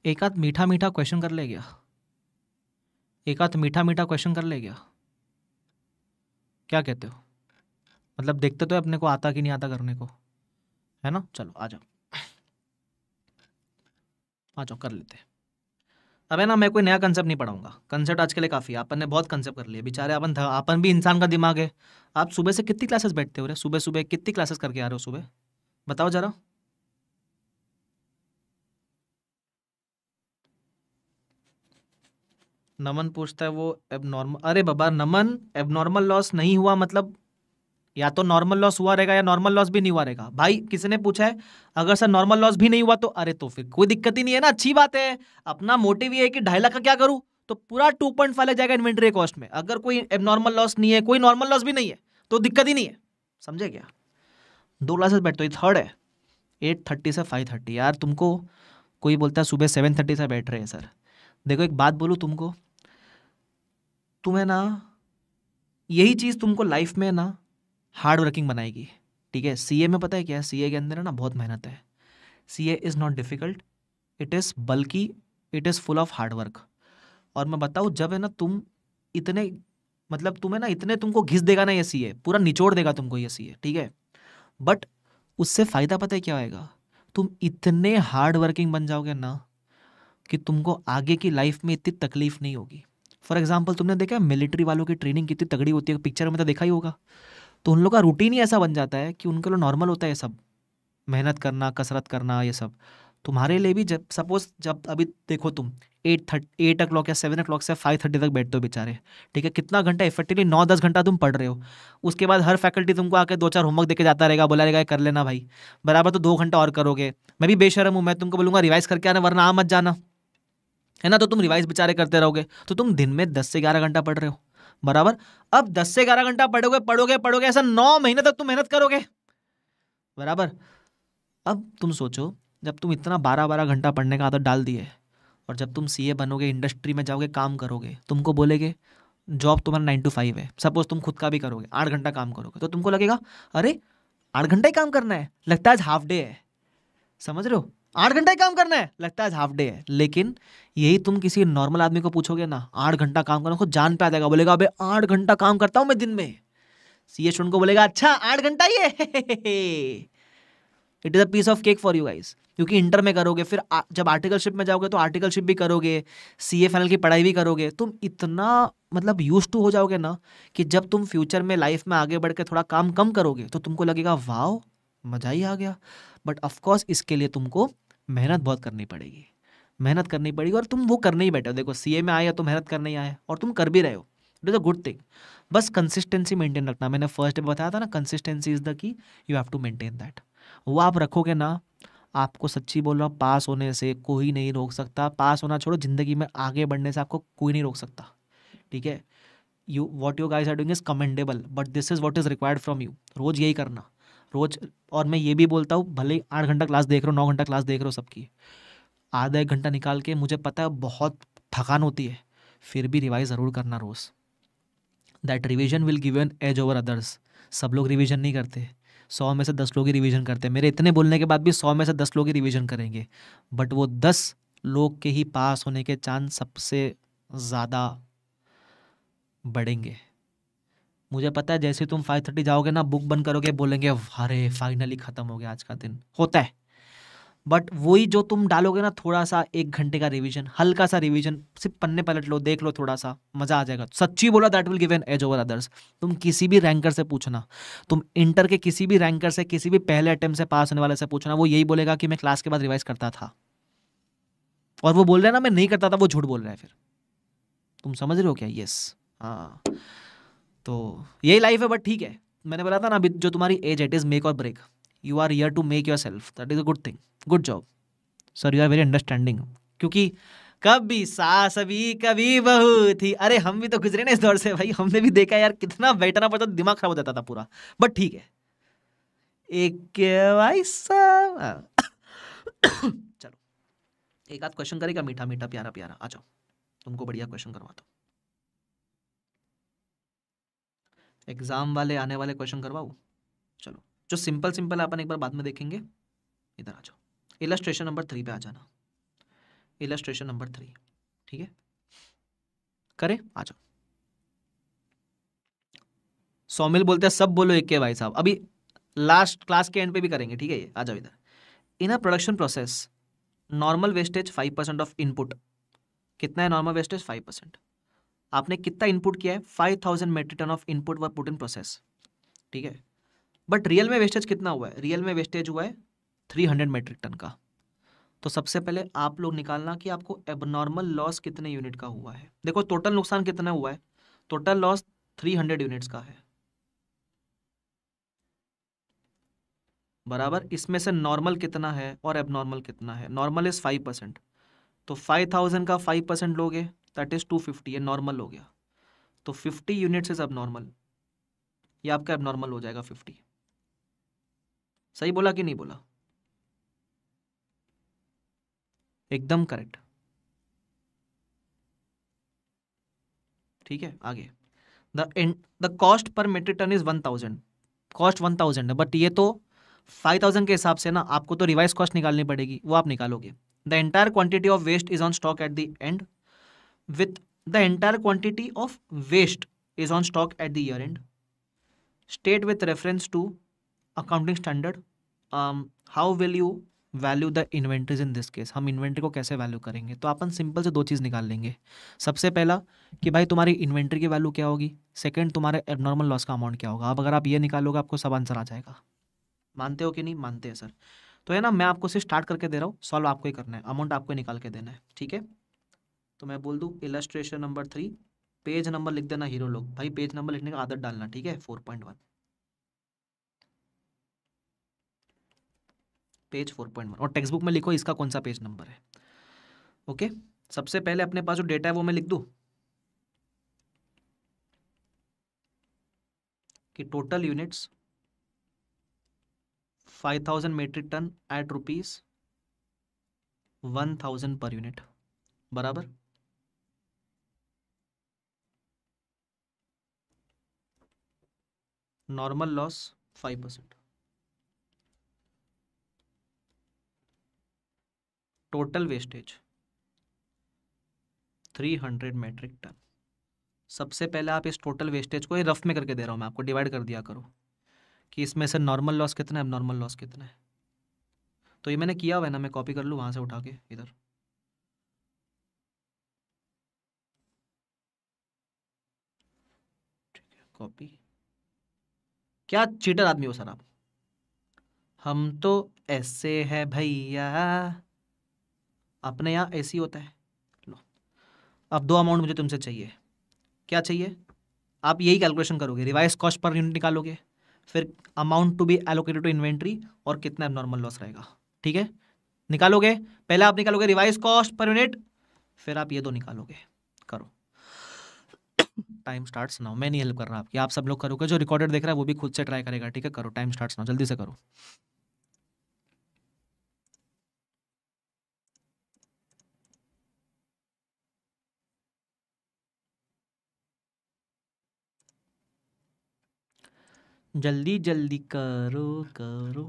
एक आध मीठा मीठा क्वेश्चन कर ले गया एक आध मीठा मीठा क्वेश्चन कर ले गया क्या कहते हो मतलब देखते तो अपने को आता कि नहीं आता करने को है ना चलो आ जाओ आ जाओ कर लेते अब है ना मैं कोई नया कंसेप्ट नहीं पढ़ाऊंगा कंसेप्ट आज के लिए काफ़ी है अपन ने बहुत कंसेप्ट कर लिए बेचारे अपन था अपन भी इंसान का दिमाग है आप सुबह से कितनी क्लासेस बैठते हो रहे सुबह सुबह कितनी क्लासेस करके आ रहे हो सुबह बताओ जरा नमन पूछता है वो एबनॉर्मल अरे बाबा नमन एबनॉर्मल लॉस नहीं हुआ मतलब या तो नॉर्मल लॉस हुआ रहेगा या नॉर्मल लॉस भी नहीं हुआ रहेगा भाई किसी ने पूछा है अगर सर नॉर्मल लॉस भी नहीं हुआ तो अरे तो फिर कोई दिक्कत ही नहीं है ना अच्छी बात है अपना मोटिव ये है कि ढाई लाख का क्या करूँ तो पूरा टू पॉइंट फाइव लग जाएगा इन्वेंट्री कॉस्ट में अगर कोई एबनॉर्मल लॉस नहीं है कोई नॉर्मल लॉस भी नहीं है तो दिक्कत ही नहीं है समझे क्या दो क्लासेस बैठते हो थर्ड है एट थर्टी से फाइव थर्टी यार तुमको कोई बोलता है सुबह सेवन थर्टी से बैठ रहे हैं सर देखो एक बात बोलूँ तुमको तुम्हें ना यही चीज़ तुमको लाइफ में ना हार्ड वर्किंग बनाएगी ठीक है सी में पता है क्या है सी के अंदर ना बहुत मेहनत है C is not difficult it is बल्कि it is full of hard work और मैं बताऊँ जब है ना तुम इतने मतलब तुम्हें ना इतने तुमको घिस देगा ना ये सी पूरा निचोड़ देगा तुमको ये सी ठीक है बट उससे फ़ायदा पता है क्या आएगा तुम इतने हार्ड वर्किंग बन जाओगे ना कि तुमको आगे की लाइफ में इतनी तकलीफ़ नहीं होगी फॉर एग्जाम्पल तुमने देखा मिलिट्री वालों की ट्रेनिंग कितनी तगड़ी होती है पिक्चर में तो देखा ही होगा तो उन लोग का रूटीन ही ऐसा बन जाता है कि उनके लिए नॉर्मल होता है सब मेहनत करना कसरत करना ये सब तुम्हारे लिए भी जब सपोज जब अभी देखो तुम एट थर्ट एट ओ या सेवन ओ से फाइव थर्टी तक बैठते हो बेचारे ठीक है कितना घंटा इफेक्टिवली नौ दस घंटा तुम पढ़ रहे हो उसके बाद हर फैकल्टी तुमको आके दो चार होमवर्क देके जाता रहेगा बोला रहेगा कर लेना भाई बराबर तो दो घंटा और करोगे मैं भी बेशरम हूँ मैं तुमको बोलूँगा रिवाइज करके आना वरना आ मत जाना है ना तो तुम रिवाइज बेचारे करते रहोगे तो तुम दिन में दस से ग्यारह घंटा पढ़ रहे हो बराबर अब दस से ग्यारह घंटा पढ़ोगे पढ़ोगे पढ़ोगे ऐसा नौ महीने तक तुम मेहनत करोगे बराबर अब तुम सोचो जब तुम इतना बारह बारह घंटा पढ़ने का आदत डाल दिए और जब तुम सीए बनोगे इंडस्ट्री में जाओगे काम करोगे तुमको बोलेगे जॉब तुम्हारा नाइन टू फाइव है सपोज तुम खुद का भी करोगे आठ घंटा काम करोगे तो तुमको लगेगा अरे आठ घंटा ही काम करना है लगता है आज हाफ डे है समझ रहे हो आठ घंटा ही काम करना है लगता है हाफ डे है लेकिन यही तुम किसी नॉर्मल आदमी को पूछोगे ना आठ घंटा काम करना खुद जान पे आ जाएगा बोलेगा अबे आठ घंटा काम करता हूँ मैं दिन में सी एस को बोलेगा अच्छा आठ घंटा ही है it is a piece of cake for you guys क्योंकि इंटर में करोगे फिर आ, जब आर्टिकलशिप में जाओगे तो आर्टिकलशिप भी करोगे सी एफ की पढ़ाई भी करोगे तुम इतना मतलब यूज टू हो जाओगे ना कि जब तुम फ्यूचर में लाइफ में आगे बढ़ के थोड़ा काम कम करोगे तो तुमको लगेगा वाह मज़ा ही आ गया बट ऑफकोर्स इसके लिए तुमको मेहनत बहुत करनी पड़ेगी मेहनत करनी पड़ेगी और तुम वो करने ही बैठे हो देखो सी में आए तो मेहनत करने ही आए और तुम कर भी रहे हो it is a good thing बस कंसिस्टेंसी मेंटेन रखना मैंने फर्स्ट डे बताया था ना consistency is the key you have to maintain that वो आप रखोगे ना आपको सच्ची बोल रहा पास होने से कोई नहीं रोक सकता पास होना छोड़ो ज़िंदगी में आगे बढ़ने से आपको कोई नहीं रोक सकता ठीक है you what you guys are doing is commendable but this is what is required from you रोज़ यही करना रोज और मैं ये भी बोलता हूँ भले ही आठ घंटा क्लास देख रहा हूँ नौ घंटा क्लास देख रहा हूँ सबकी आधा एक घंटा निकाल के मुझे पता है बहुत थकान होती है फिर भी रिवाइज ज़रूर करना रोज़ that revision will give an edge over others सब लोग रिविजन नहीं करते सौ में से दस लोग ही रिविजन करते हैं मेरे इतने बोलने के बाद भी सौ में से दस लोग ही रिविजन करेंगे बट वो दस लोग के ही पास होने के चांस सबसे ज़्यादा बढ़ेंगे मुझे पता है जैसे तुम फाइव थर्टी जाओगे ना बुक बंद करोगे बोलेंगे अरे फाइनली ख़त्म हो गया आज का दिन होता है बट वही जो तुम डालोगे ना थोड़ा सा एक घंटे का रिवीजन हल्का सा रिवीजन सिर्फ पन्ने पलट लो देख लो थोड़ा सा मज़ा आ जाएगा सच्ची बोला that will give an edge over others तुम किसी भी रैंकर से पूछना तुम इंटर के किसी भी रैंकर से किसी भी पहले अटेम्प्ट से पास होने वाले से पूछना वो यही बोलेगा कि मैं क्लास के बाद रिवाइज करता था और वो बोल रहा है ना मैं नहीं करता था वो झूठ बोल रहा है फिर तुम समझ रहे हो क्या यस हाँ तो यही लाइफ है बट ठीक है मैंने बोला था ना अभी जो तुम्हारी एज इट इज़ मेक और break you are here to make yourself that is a good thing good job sir you are very understanding क्योंकि कभी सास अभी कभी बहू थी अरे हम भी तो गुजरे ना इस दौर से भाई हमने भी देखा यार कितना बैठना पड़ता दिमाग खराब हो जाता था पूरा बट ठीक है एक भाई साहब हाँ। चलो एक आध क्वेश्चन करेगा मीठा मीठा प्यारा प्यारा आ जाओ तुमको बढ़िया क्वेश्चन करवाता हूँ एग्जाम वाले आने वाले क्वेश्चन करवाऊ चलो जो सिंपल सिंपल अपन एक बार बाद में देखेंगे इधर आ जाओ इलस्ट्रेशन नंबर थ्री पे आ जाना इलस्ट्रेशन नंबर थ्री ठीक है करें आ जाओ सोमिल बोलते हैं सब बोलो एक के भाई साहब अभी लास्ट क्लास के एंड पे भी करेंगे ठीक है ये आ जाओ इधर in a production process normal wastage five percent of input कितना है नॉर्मल वेस्टेज फाइव परसेंट आपने कितना इनपुट किया है five thousand metric ton of input we put in process ठीक है बट रियल में वेस्टेज कितना हुआ है रियल में वेस्टेज हुआ है थ्री हंड्रेड मेट्रिक टन का तो सबसे पहले आप लोग निकालना कि आपको एबनॉर्मल लॉस कितने यूनिट का हुआ है देखो टोटल नुकसान कितना हुआ है total loss three hundred units का है बराबर इसमें से नॉर्मल कितना है और एबनॉर्मल कितना है नॉर्मल इज फाइव परसेंट तो फाइव थाउजेंड का फाइव परसेंट लोगे दैट इज़ टू फिफ्टी ये नॉर्मल हो गया तो फिफ्टी यूनिट्स इज़ अब नॉर्मल ये आपका अब नॉर्मल हो जाएगा फिफ्टी सही बोला कि नहीं बोला एकदम करेक्ट ठीक है आगे the end the cost per metric ton is one thousand cost one thousand है बट ये तो फाइव थाउजेंड के हिसाब से ना आपको तो रिवाइज कॉस्ट निकालनी पड़ेगी वो आप निकालोगे the entire quantity of waste is on stock at the end with the entire quantity of waste is on stock at the year end state with reference to accounting standard um, how will you value the inventories in this case हम इन्वेंट्री को कैसे वैल्यू करेंगे तो अपन सिंपल से दो चीज़ निकाल लेंगे सबसे पहला कि भाई तुम्हारी इन्वेंट्री की वैल्यू क्या होगी सेकंड तुम्हारे एबनॉर्मल लॉस का अमाउंट क्या होगा अब अगर आप ये निकालोगे आपको सब आंसर आ जाएगा मानते हो कि नहीं मानते हैं सर तो है ना मैं आपको सिर्फ स्टार्ट करके दे रहा हूँ सॉल्व आपको ही करना है अमाउंट आपको ही निकाल के देना है ठीक है तो मैं बोल दूँ illustration number three page number लिख देना हीरो लोग भाई पेज नंबर लिखने का आदत डालना ठीक है four point one page four point one और टेक्स्ट बुक में लिखो इसका कौन सा पेज नंबर है ओके सबसे पहले अपने पास जो डेटा है वो मैं लिख दूँ कि total units five thousand metric ton at rupees one thousand per unit बराबर normal loss five percent total wastage three hundred metric ton सबसे पहले आप इस टोटल वेस्टेज को ये रफ में करके दे रहा हूँ मैं आपको डिवाइड कर दिया करो कि इसमें से नॉर्मल लॉस कितना है अब नॉर्मल लॉस कितना है तो ये मैंने किया हुआ है ना मैं कॉपी कर लूँ वहाँ से उठा के इधर कॉपी क्या चीटर आदमी हो सर आप हम तो ऐसे है भैया अपने यहाँ ऐसे ही होता है लो अब दो अमाउंट मुझे तुमसे चाहिए क्या चाहिए आप यही कैलकुलेशन करोगे रिवाइज कॉस्ट पर यूनिट निकालोगे फिर amount to be allocated to inventory और कितना नॉर्मल लॉस रहेगा ठीक है निकालोगे पहले आप निकालोगे रिवाइज कॉस्ट पर यूनिट फिर आप ये दो निकालोगे करो टाइम स्टार्ट नाउ मैं नहीं हेल्प कर रहा हूँ आपकी आप सब लोग करोगे जो रिकॉर्डेड देख रहा है वो भी खुद से ट्राई करेगा ठीक है करो टाइम स्टार्ट नाउ जल्दी से करो जल्दी जल्दी करो करो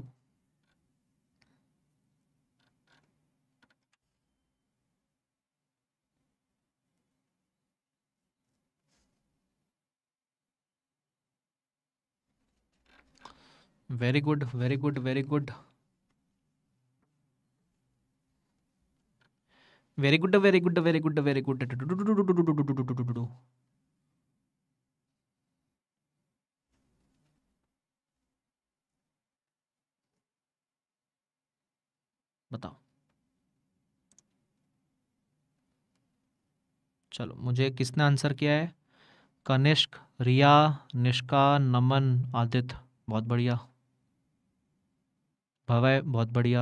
very good very good very good very good very good very good very good बताओ चलो मुझे किसने आंसर किया है कनिष्क रिया निष्का नमन आदित्य बहुत बढ़िया भवय बहुत बढ़िया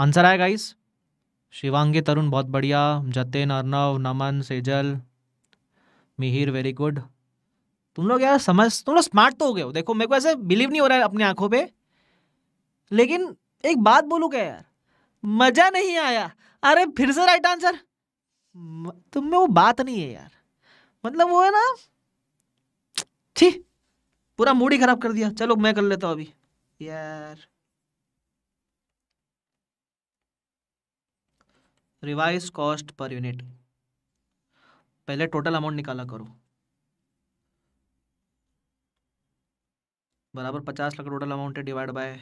आंसर आया गाइस शिवांगी तरुण बहुत बढ़िया जतिन अर्नव नमन सेजल मिहिर वेरी गुड तुम लोग यार समझ तुम लोग स्मार्ट तो हो गए हो देखो मेरे को ऐसे बिलीव नहीं हो रहा है अपनी आंखों पे लेकिन एक बात बोलू क्या यार मजा नहीं आया अरे फिर से राइट आंसर तुम में वो बात नहीं है यार मतलब वो है ना ठीक पूरा मूड ही खराब कर दिया चलो मैं कर लेता हूं अभी यार रिवाइज कॉस्ट पर यूनिट पहले टोटल अमाउंट निकाला करो बराबर पचास लाख टोटल अमाउंट है divide by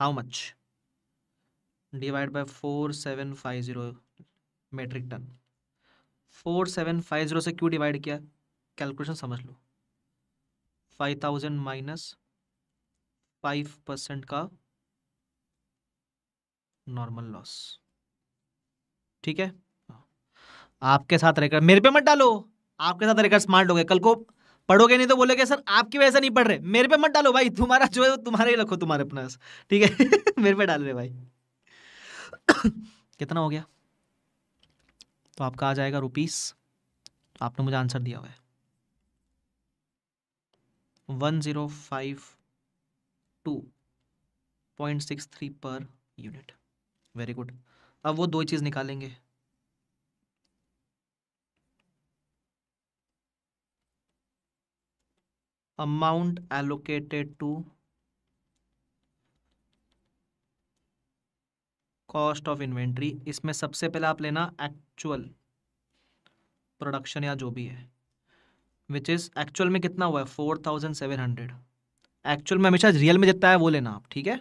how much divide by four seven five zero metric ton four seven five zero से क्यों डिवाइड किया कैलकुलेशन समझ लो five thousand minus five percent का नॉर्मल लॉस ठीक है आपके साथ रहकर मेरे पे मत डालो आपके साथ रहकर स्मार्ट हो गए कल को पढ़ोगे नहीं तो बोलेगे सर आपकी वजह से नहीं पढ़ रहे मेरे पे मत डालो भाई तुम्हारा जो है तुम्हारे ही रखो तुम्हारे अपना ठीक है मेरे पे डाल रहे भाई कितना हो गया तो आपका आ जाएगा रुपीस तो आपने मुझे आंसर दिया हुआ है one zero five two point six three per unit very good अब वो दो चीज़ निकालेंगे amount allocated to cost of inventory इसमें सबसे पहले आप लेना एक्चुअल प्रोडक्शन या जो भी है विच इज़ एक्चुअल में कितना हुआ है four thousand seven hundred actual में हमेशा रियल में जितना है वो लेना आप ठीक है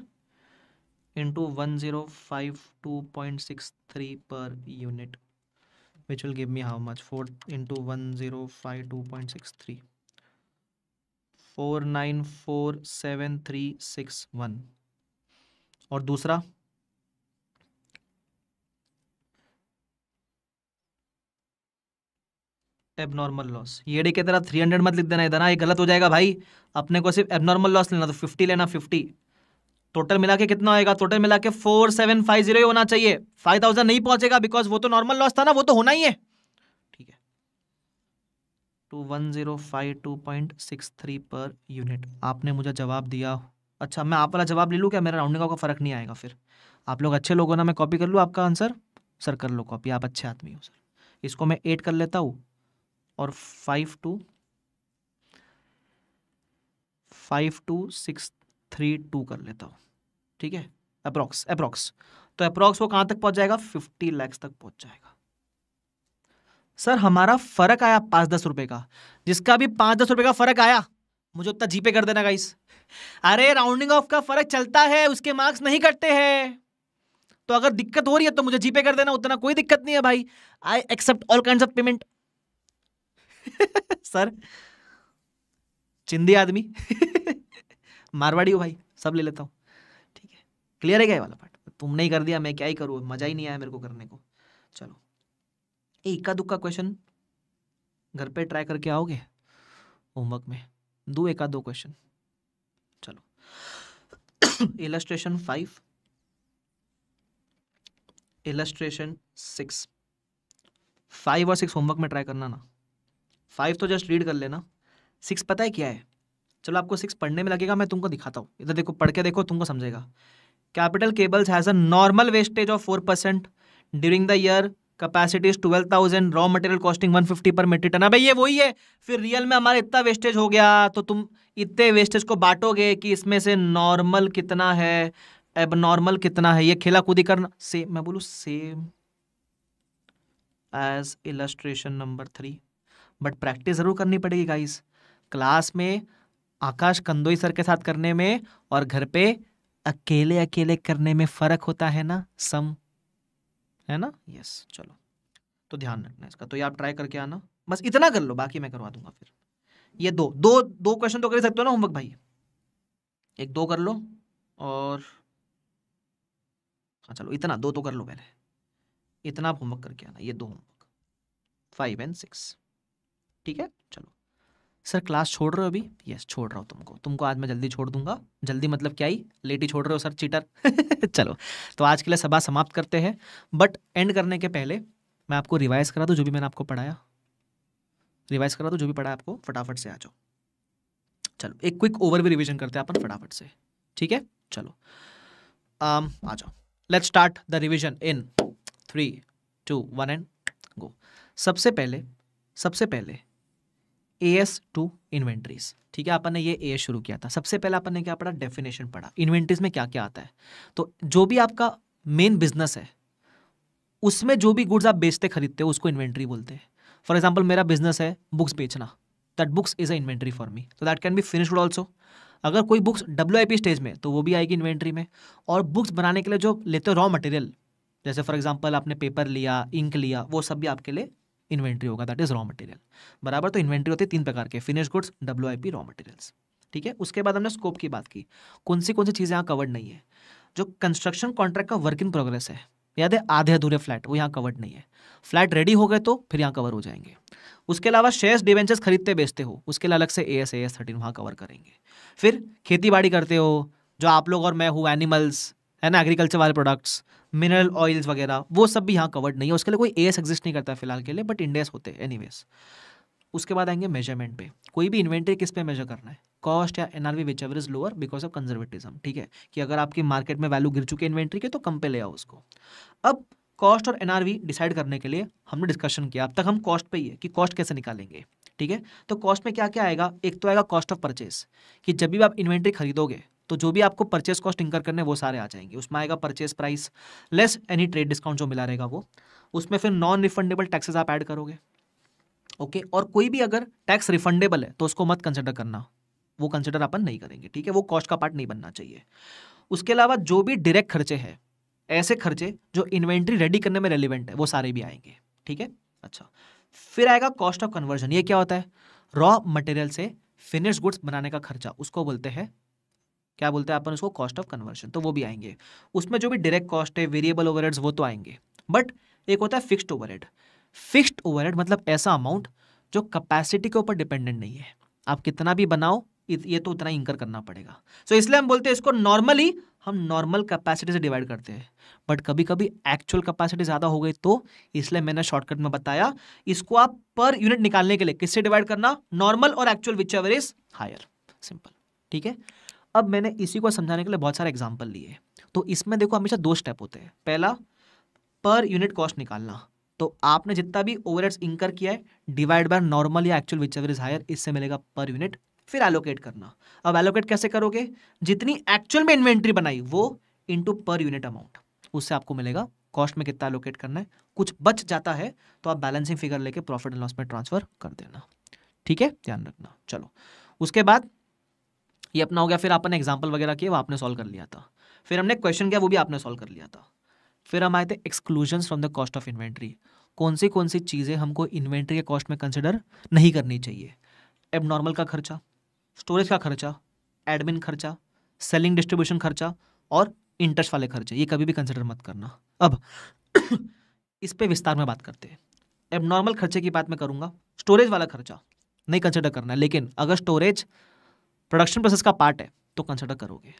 into one zero five two point six three per unit which will give me how much four two one zero five point six three four nine four seven three six one और दूसरा एबनॉर्मल लॉस ये डी के तरह थ्री हंड्रेड मत लिख देना इधर ना हाँ, ये गलत हो जाएगा भाई अपने को सिर्फ एबनॉर्मल लॉस लेना तो फिफ्टी लेना फिफ्टी टोटल मिला के कितना आएगा टोटल मिला के फोर सेवन फाइव जीरो होना चाहिए फाइव थाउजेंड नहीं पहुंचेगा बिकॉज वो तो नॉर्मल लॉस था ना वो तो होना ही है ठीक है two one zero five two point six three per unit आपने मुझे जवाब दिया अच्छा मैं आप वाला जवाब ले लूँ क्या मेरा राउंडिंग का फर्क नहीं आएगा फिर आप लोग अच्छे लोग हो ना मैं कॉपी कर लूँ आपका आंसर सर कर लो कॉपी आप अच्छे आदमी हो सर इसको मैं एट कर लेता हूँ और five two five two six three two कर लेता हूँ ठीक है अप्रोक्स अप्रोक्स तो अप्रोक्स वो कहाँ तक पहुँच जाएगा फिफ्टी लैक्स तक पहुँच जाएगा सर हमारा फर्क आया पाँच दस रुपए का जिसका भी पाँच दस रुपए का फर्क आया मुझे उतना जीपे कर देना गाइस अरे राउंडिंग ऑफ का फर्क चलता है उसके मार्क्स नहीं कटते हैं तो अगर दिक्कत हो रही है तो मुझे जीपे कर देना उतना कोई दिक्कत नहीं है भाई I accept all kind of payment sir चिंदी आदमी मारवाड़ी हो भाई सब ले लेता हूँ ठीक है क्लियर है क्या वाला पार्ट तुमने ही कर दिया मैं क्या ही करूँ मजा ही नहीं आया मेरे को करने को चलो ये इक्का दुक्का क्वेश्चन घर पे ट्राई करके आओगे होमवर्क में दो एका दो क्वेश्चन चलो illustration five illustration six five और सिक्स होमवर्क में ट्राई करना ना फाइव तो जस्ट रीड कर लेना सिक्स पता है क्या है चलो आपको सिक्स पढ़ने में लगेगा मैं तुमको दिखाता हूँ इधर देखो पढ़ के देखो तुमको समझेगा capital cables has a normal wastage of four percent during the year capacity is twelve thousand raw material costing one fifty per metric ton भाई ये वही है फिर रियल में हमारा इतना वेस्टेज हो गया तो तुम इतने वेस्टेज को बांटोगे कि इसमें से नॉर्मल कितना है एब नॉर्मल कितना है ये खेला कूदी करना सेम मैं बोलूँ same as illustration number three but practice ज़रूर करनी पड़ेगी गाइस क्लास में आकाश कंदोई सर के साथ करने में और घर पे अकेले अकेले करने में फ़र्क होता है ना सम है ना यस चलो तो ध्यान रखना इसका तो ये आप ट्राई करके आना बस इतना कर लो बाकी मैं करवा दूंगा फिर ये दो दो दो क्वेश्चन तो कर सकते हो ना होमवर्क भाई एक दो कर लो और हाँ चलो इतना दो तो कर लो पहले इतना आप होमवर्क करके आना ये दो होमवर्क फाइव एंड सिक्स ठीक है चलो सर क्लास छोड़ रहे हो अभी यस छोड़ रहा हूँ तुमको तुमको आज मैं जल्दी छोड़ दूंगा जल्दी मतलब क्या ही लेट ही छोड़ रहे हो सर चीटर चलो तो आज के लिए सभा समाप्त करते हैं बट एंड करने के पहले मैं आपको रिवाइज करा दूँ जो भी मैंने आपको पढ़ाया रिवाइज करा दूँ जो भी पढ़ाया आपको फटाफट से आ जाओ चलो एक क्विक ओवर भी रिविजन करते हैं अपन फटाफट से ठीक है चलो आम um, आ जाओ let start the revision in three two one and go सबसे पहले सबसे पहले ए एस टू इन्वेंट्रीज ठीक है अपन ने ये ए एस शुरू किया था सबसे पहले अपन ने क्या पढ़ा डेफिनेशन पढ़ा इन्वेंट्रीज में क्या क्या आता है तो जो भी आपका मेन बिजनेस है उसमें जो भी गुड्स आप बेचते खरीदते हो उसको इन्वेंट्री बोलते हैं फॉर एग्जाम्पल मेरा बिजनेस है बुक्स बेचना that books is a inventory for me तो that can be finished also अगर कोई बुक्स डब्ल्यू स्टेज में तो वो भी आएगी इन्वेंट्री में और बुक्स बनाने के लिए जो लेते हो रॉ मटेरियल जैसे फॉर एग्जाम्पल आपने पेपर लिया इंक लिया वो सब भी आपके लिए इन्वेंट्री होगा दैट इज रॉ मटेरियल बराबर तो इन्वेंट्री होती है तीन प्रकार के finish goods W I P raw materials ठीक है उसके बाद हमने स्कोप की बात की कौन सी कौन सी चीज़ें यहाँ कवर्ड नहीं है जो कंस्ट्रक्शन कॉन्ट्रैक्ट का वर्क इन प्रोग्रेस है याद है आधे अधूरे फ्लैट वो यहाँ कवर्ड नहीं है फ्लैट रेडी हो गए तो फिर यहाँ कवर हो जाएंगे उसके अलावा शेयर्स डिवेंचर्स खरीदते बेचते हो उसके लिए अलग से A S A S thirteen वहाँ कवर करेंगे फिर खेती बाड़ी करते हो जो आप लोग और मैं हूँ एनिमल्स है ना एग्रीकल्चर वाले प्रोडक्ट्स मिनरल ऑयल्स वगैरह वो सब भी यहाँ कवर्ड नहीं है उसके लिए कोई एस एग्जिस्ट नहीं करता फिलहाल के लिए बट इंडेस होते हैं एनी उसके बाद आएंगे मेजरमेंट पे कोई भी इन्वेंट्री किस पे मेजर करना है कॉस्ट या N R V which ever is lower because of conservatism ठीक है कि अगर आपकी मार्केट में वैल्यू गिर चुकी है इन्वेंट्री के तो कम पे ले आओ उसको अब कॉस्ट और वी डिसाइड करने के लिए हमने डिस्कशन किया अब तक हम कॉस्ट पे ही है कि कॉस्ट कैसे निकालेंगे ठीक है तो कॉस्ट में क्या क्या आएगा एक तो आएगा कॉस्ट ऑफ परचेस कि जब भी आप इन्वेंट्री खरीदोगे तो जो भी आपको परचेस कॉस्ट इंकर करने वो सारे आ जाएंगे उसमें आएगा purchase price less any trade discount जो मिला रहेगा वो उसमें फिर नॉन रिफंडेबल टैक्सेस आप ऐड करोगे ओके okay? और कोई भी अगर टैक्स रिफंडेबल है तो उसको मत कंसिडर करना वो कंसिडर अपन नहीं करेंगे ठीक है वो कॉस्ट का पार्ट नहीं बनना चाहिए उसके अलावा जो भी डायरेक्ट खर्चे हैं ऐसे खर्चे जो इन्वेंट्री रेडी करने में रेलिवेंट है वो सारे भी आएंगे ठीक है अच्छा फिर आएगा कॉस्ट ऑफ कन्वर्जन ये क्या होता है रॉ मटेरियल से फिनिश गुड्स बनाने का खर्चा उसको बोलते हैं क्या बोलते हैं अपन उसको कॉस्ट ऑफ कन्वर्शन तो वो भी आएंगे उसमें जो भी डायरेक्ट कॉस्ट है वेरिएबल ओवर वो तो आएंगे बट एक होता है फिक्स्ड ओवरहेड फिक्स्ड ओवर मतलब ऐसा अमाउंट जो कैपेसिटी के ऊपर डिपेंडेंट नहीं है आप कितना भी बनाओ ये तो उतना इंकर करना पड़ेगा सो so, इसलिए हम बोलते हैं इसको नॉर्मली हम नॉर्मल कैपेसिटी से डिवाइड करते हैं बट कभी कभी एक्चुअल कैपेसिटी ज़्यादा हो गई तो इसलिए मैंने शॉर्टकट में बताया इसको आप पर यूनिट निकालने के लिए किससे डिवाइड करना नॉर्मल और actual which ever is higher simple ठीक है अब मैंने इसी को समझाने के लिए बहुत सारे एग्जाम्पल लिए तो इसमें देखो हमेशा दो स्टेप होते हैं पहला पर यूनिट कॉस्ट निकालना तो आपने जितना भी ओवर इंकर किया है डिवाइड बाय नॉर्मल या actual which ever is higher इससे मिलेगा पर यूनिट फिर एलोकेट करना अब एलोकेट कैसे करोगे जितनी एक्चुअल में इन्वेंट्री बनाई वो इंटू पर यूनिट अमाउंट उससे आपको मिलेगा कॉस्ट में कितना एलोकेट करना है कुछ बच जाता है तो आप बैलेंसिंग फिगर लेके प्रॉफिट एंड लॉस में ट्रांसफर कर देना ठीक है ध्यान रखना चलो उसके बाद ये अपना हो गया फिर आपने एग्जाम्पल वगैरह किए वो आपने सॉल्व कर लिया था फिर हमने क्वेश्चन किया वो भी आपने सॉल्व कर लिया था फिर हम आए थे exclusion from the cost of inventory कौन सी कौन सी चीज़ें हमको इन्वेंट्री के कॉस्ट में कंसिडर नहीं करनी चाहिए एब नॉर्मल का खर्चा स्टोरेज का खर्चा एडमिन खर्चा सेलिंग डिस्ट्रीब्यूशन खर्चा और इंटरेस्ट वाले खर्चे ये कभी भी कंसिडर मत करना अब इस पर विस्तार में बात करते हैं एब नॉर्मल खर्चे की बात मैं करूँगा स्टोरेज वाला खर्चा नहीं कंसिडर करना है लेकिन अगर स्टोरेज प्रोडक्शन प्रोसेस का पार्ट है तो कंसिडर करोगे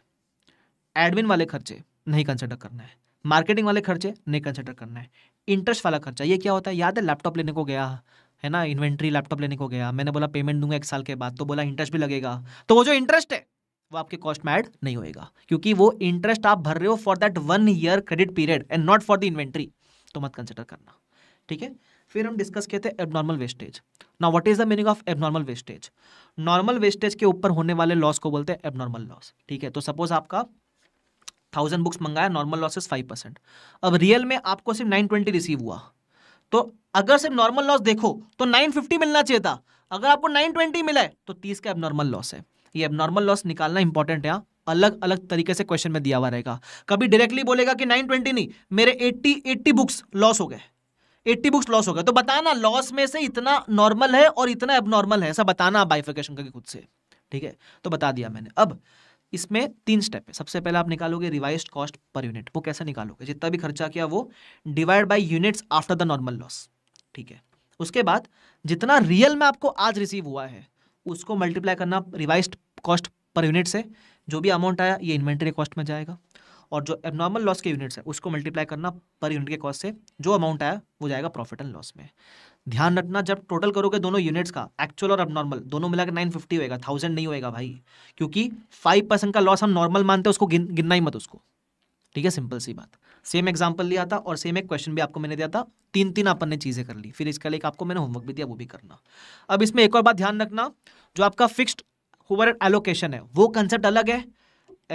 एडमिन वाले खर्चे नहीं कंसिडर करना है मार्केटिंग वाले खर्चे नहीं कंसिडर करना है इंटरेस्ट वाला खर्चा ये क्या होता है याद है लैपटॉप लेने को गया है ना इन्वेंट्री लैपटॉप लेने को गया मैंने बोला पेमेंट दूंगा एक साल के बाद तो बोला इंटरेस्ट भी लगेगा तो वो जो इंटरेस्ट है वो आपके कॉस्ट में ऐड नहीं होएगा क्योंकि वो इंटरेस्ट आप भर रहे हो for that one year credit period and not for the inventory तो मत कंसिडर करना ठीक है फिर हम डिस्कस किए थे एबनॉर्मल वेस्टेज ना what is the meaning of abnormal wastage normal wastage के ऊपर होने वाले लॉस को बोलते हैं एबनॉर्मल लॉस ठीक है तो सपोज आपका थाउजेंड बुक्स मंगाया नॉर्मल लॉसेस फाइव परसेंट अब रियल में आपको सिर्फ नाइन ट्वेंटी रिसीव हुआ तो अगर सिर्फ नॉर्मल लॉस देखो तो नाइन फिफ्टी मिलना चाहिए था अगर आपको नाइन ट्वेंटी मिला है तो तीस का एबनॉर्मल लॉस है ये एबनॉर्मल लॉस निकालना इंपॉर्टेंट है हाँ। अलग अलग तरीके से क्वेश्चन में दिया हुआ रहेगा कभी डायरेक्टली बोलेगा कि नाइन ट्वेंटी नहीं मेरे एट्टी एट्टी बुक्स लॉस हो गए एट्टी बुक्स लॉस हो गया तो बताना लॉस में से इतना नॉर्मल है और इतना एबनॉर्मल है ऐसा बताना बाइफिकेशन करके खुद से ठीक है तो बता दिया मैंने अब इसमें तीन स्टेप है सबसे पहले आप निकालोगे रिवाइज कॉस्ट पर यूनिट वो कैसे निकालोगे जितना भी खर्चा किया वो divide by units after the normal loss ठीक है उसके बाद जितना रियल में आपको आज रिसीव हुआ है उसको मल्टीप्लाई करना रिवाइज कॉस्ट पर यूनिट से जो भी अमाउंट आया ये इन्वेंट्री कॉस्ट में जाएगा और जो एबनॉर्मल लॉस के यूनिट्स है उसको मल्टीप्लाई करना पर यूनिट के कॉस्ट से जो अमाउंट आया वो जाएगा प्रॉफिट एंड लॉस में ध्यान रखना जब टोटल करोगे दोनों यूनिट्स का एक्चुअल और अबनॉर्मल दोनों मिलाकर नाइन फिफ्टी होगा थाउजेंड नहीं होएगा भाई क्योंकि फाइव परसेंट का लॉस हम नॉर्मल मानते हैं उसको गिन गिनना ही मत उसको ठीक है सिंपल सी बात सेम एग्जाम्पल लिया था और सेम एक क्वेश्चन भी आपको मैंने दिया था तीन तीन अपन ने चीज़ें कर ली फिर इसका लिए आपको मैंने होमवर्क भी दिया वो भी करना अब इसमें एक और बात ध्यान रखना जो आपका फिक्स्ड ओवर एलोकेशन है वो कंसेप्ट अलग है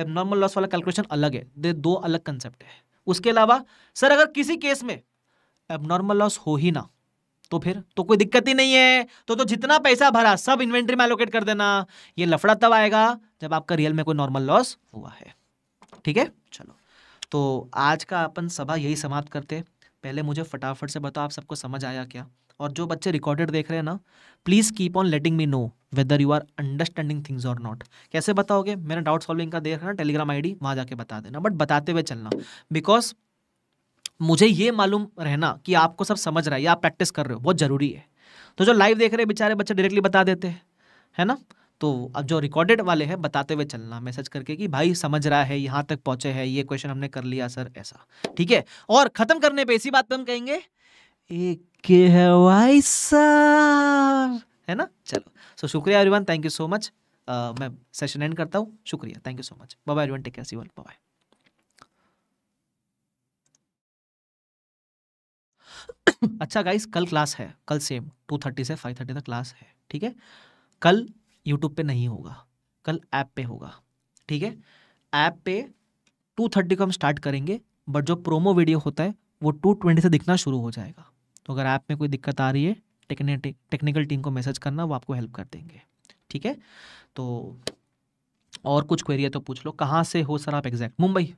एबनॉर्मल लॉस वाला कैलकुलेशन अलग है दे दो अलग कंसेप्ट है उसके अलावा सर अगर किसी केस में एबनॉर्मल लॉस हो ही ना तो फिर तो कोई दिक्कत ही नहीं है तो तो जितना पैसा भरा सब इन्वेंट्री में एलोकेट कर देना ये लफड़ा तब आएगा जब आपका रियल में कोई नॉर्मल लॉस हुआ है ठीक है चलो तो आज का अपन सभा यही समाप्त करते पहले मुझे फटाफट से बताओ आप सबको समझ आया क्या और जो बच्चे रिकॉर्डेड देख रहे हैं ना please keep on letting me know whether you are understanding things और नॉट कैसे बताओगे मैंने डाउट सॉल्विंग का देख रहे ना टेलीग्राम आई डी वहाँ जाके बता देना बट बताते हुए चलना बिकॉज मुझे ये मालूम रहना कि आपको सब समझ रहा है या आप प्रैक्टिस कर रहे हो बहुत ज़रूरी है तो जो लाइव देख रहे हैं बेचारे बच्चे डायरेक्टली बता देते हैं है ना तो अब जो रिकॉर्डेड वाले हैं बताते हुए चलना मैसेज करके कि भाई समझ रहा है यहाँ तक पहुंचे हैं ये क्वेश्चन हमने कर लिया सर ऐसा ठीक है और ख़त्म करने पे इसी बात पे हम कहेंगे एक है भाई साहब है ना चलो सो so, शुक्रिया everyone thank you so much मैं सेशन एंड करता हूँ शुक्रिया thank you so much bye everyone take care see all bye अच्छा गाइस कल क्लास है कल सेम टू थर्टी से फाइव थर्टी तक क्लास है ठीक है कल यूट्यूब पे नहीं होगा कल ऐप पे होगा ठीक है ऐप पे टू थर्टी को हम स्टार्ट करेंगे बट जो प्रोमो वीडियो होता है वो टू ट्वेंटी से दिखना शुरू हो जाएगा तो अगर ऐप में कोई दिक्कत आ रही है टेक्निकल टीम को मैसेज करना वो आपको हेल्प कर देंगे ठीक है तो और कुछ क्वेरी है तो पूछ लो कहाँ से हो सर आप exact Mumbai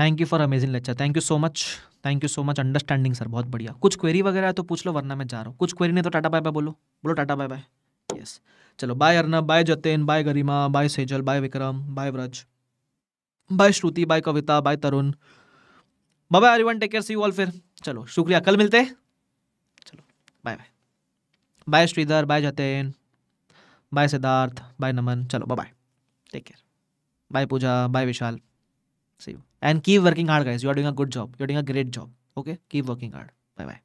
thank you for amazing lecture thank you so much thank you so much understanding sir बहुत बढ़िया कुछ क्वेरी वगैरह है तो पूछ लो वरना मैं जा रहा हूँ कुछ क्वेरी नहीं तो टाटा बाय बाय बोलो बोलो टाटा बाय बाय यस चलो bye Arnab bye Jatin bye Garima bye Sejal bye Vikram bye Vraj bye Shruti bye Kavita bye Tarun bye everyone take care see you all फिर चलो शुक्रिया कल मिलते हैं चलो bye bye bye Shridhar bye Jatin bye Siddharth bye Naman चलो bye bye take care bye Pooja bye Vishal see you and keep working hard guys you are doing a good job you are doing a great job okay keep working hard bye bye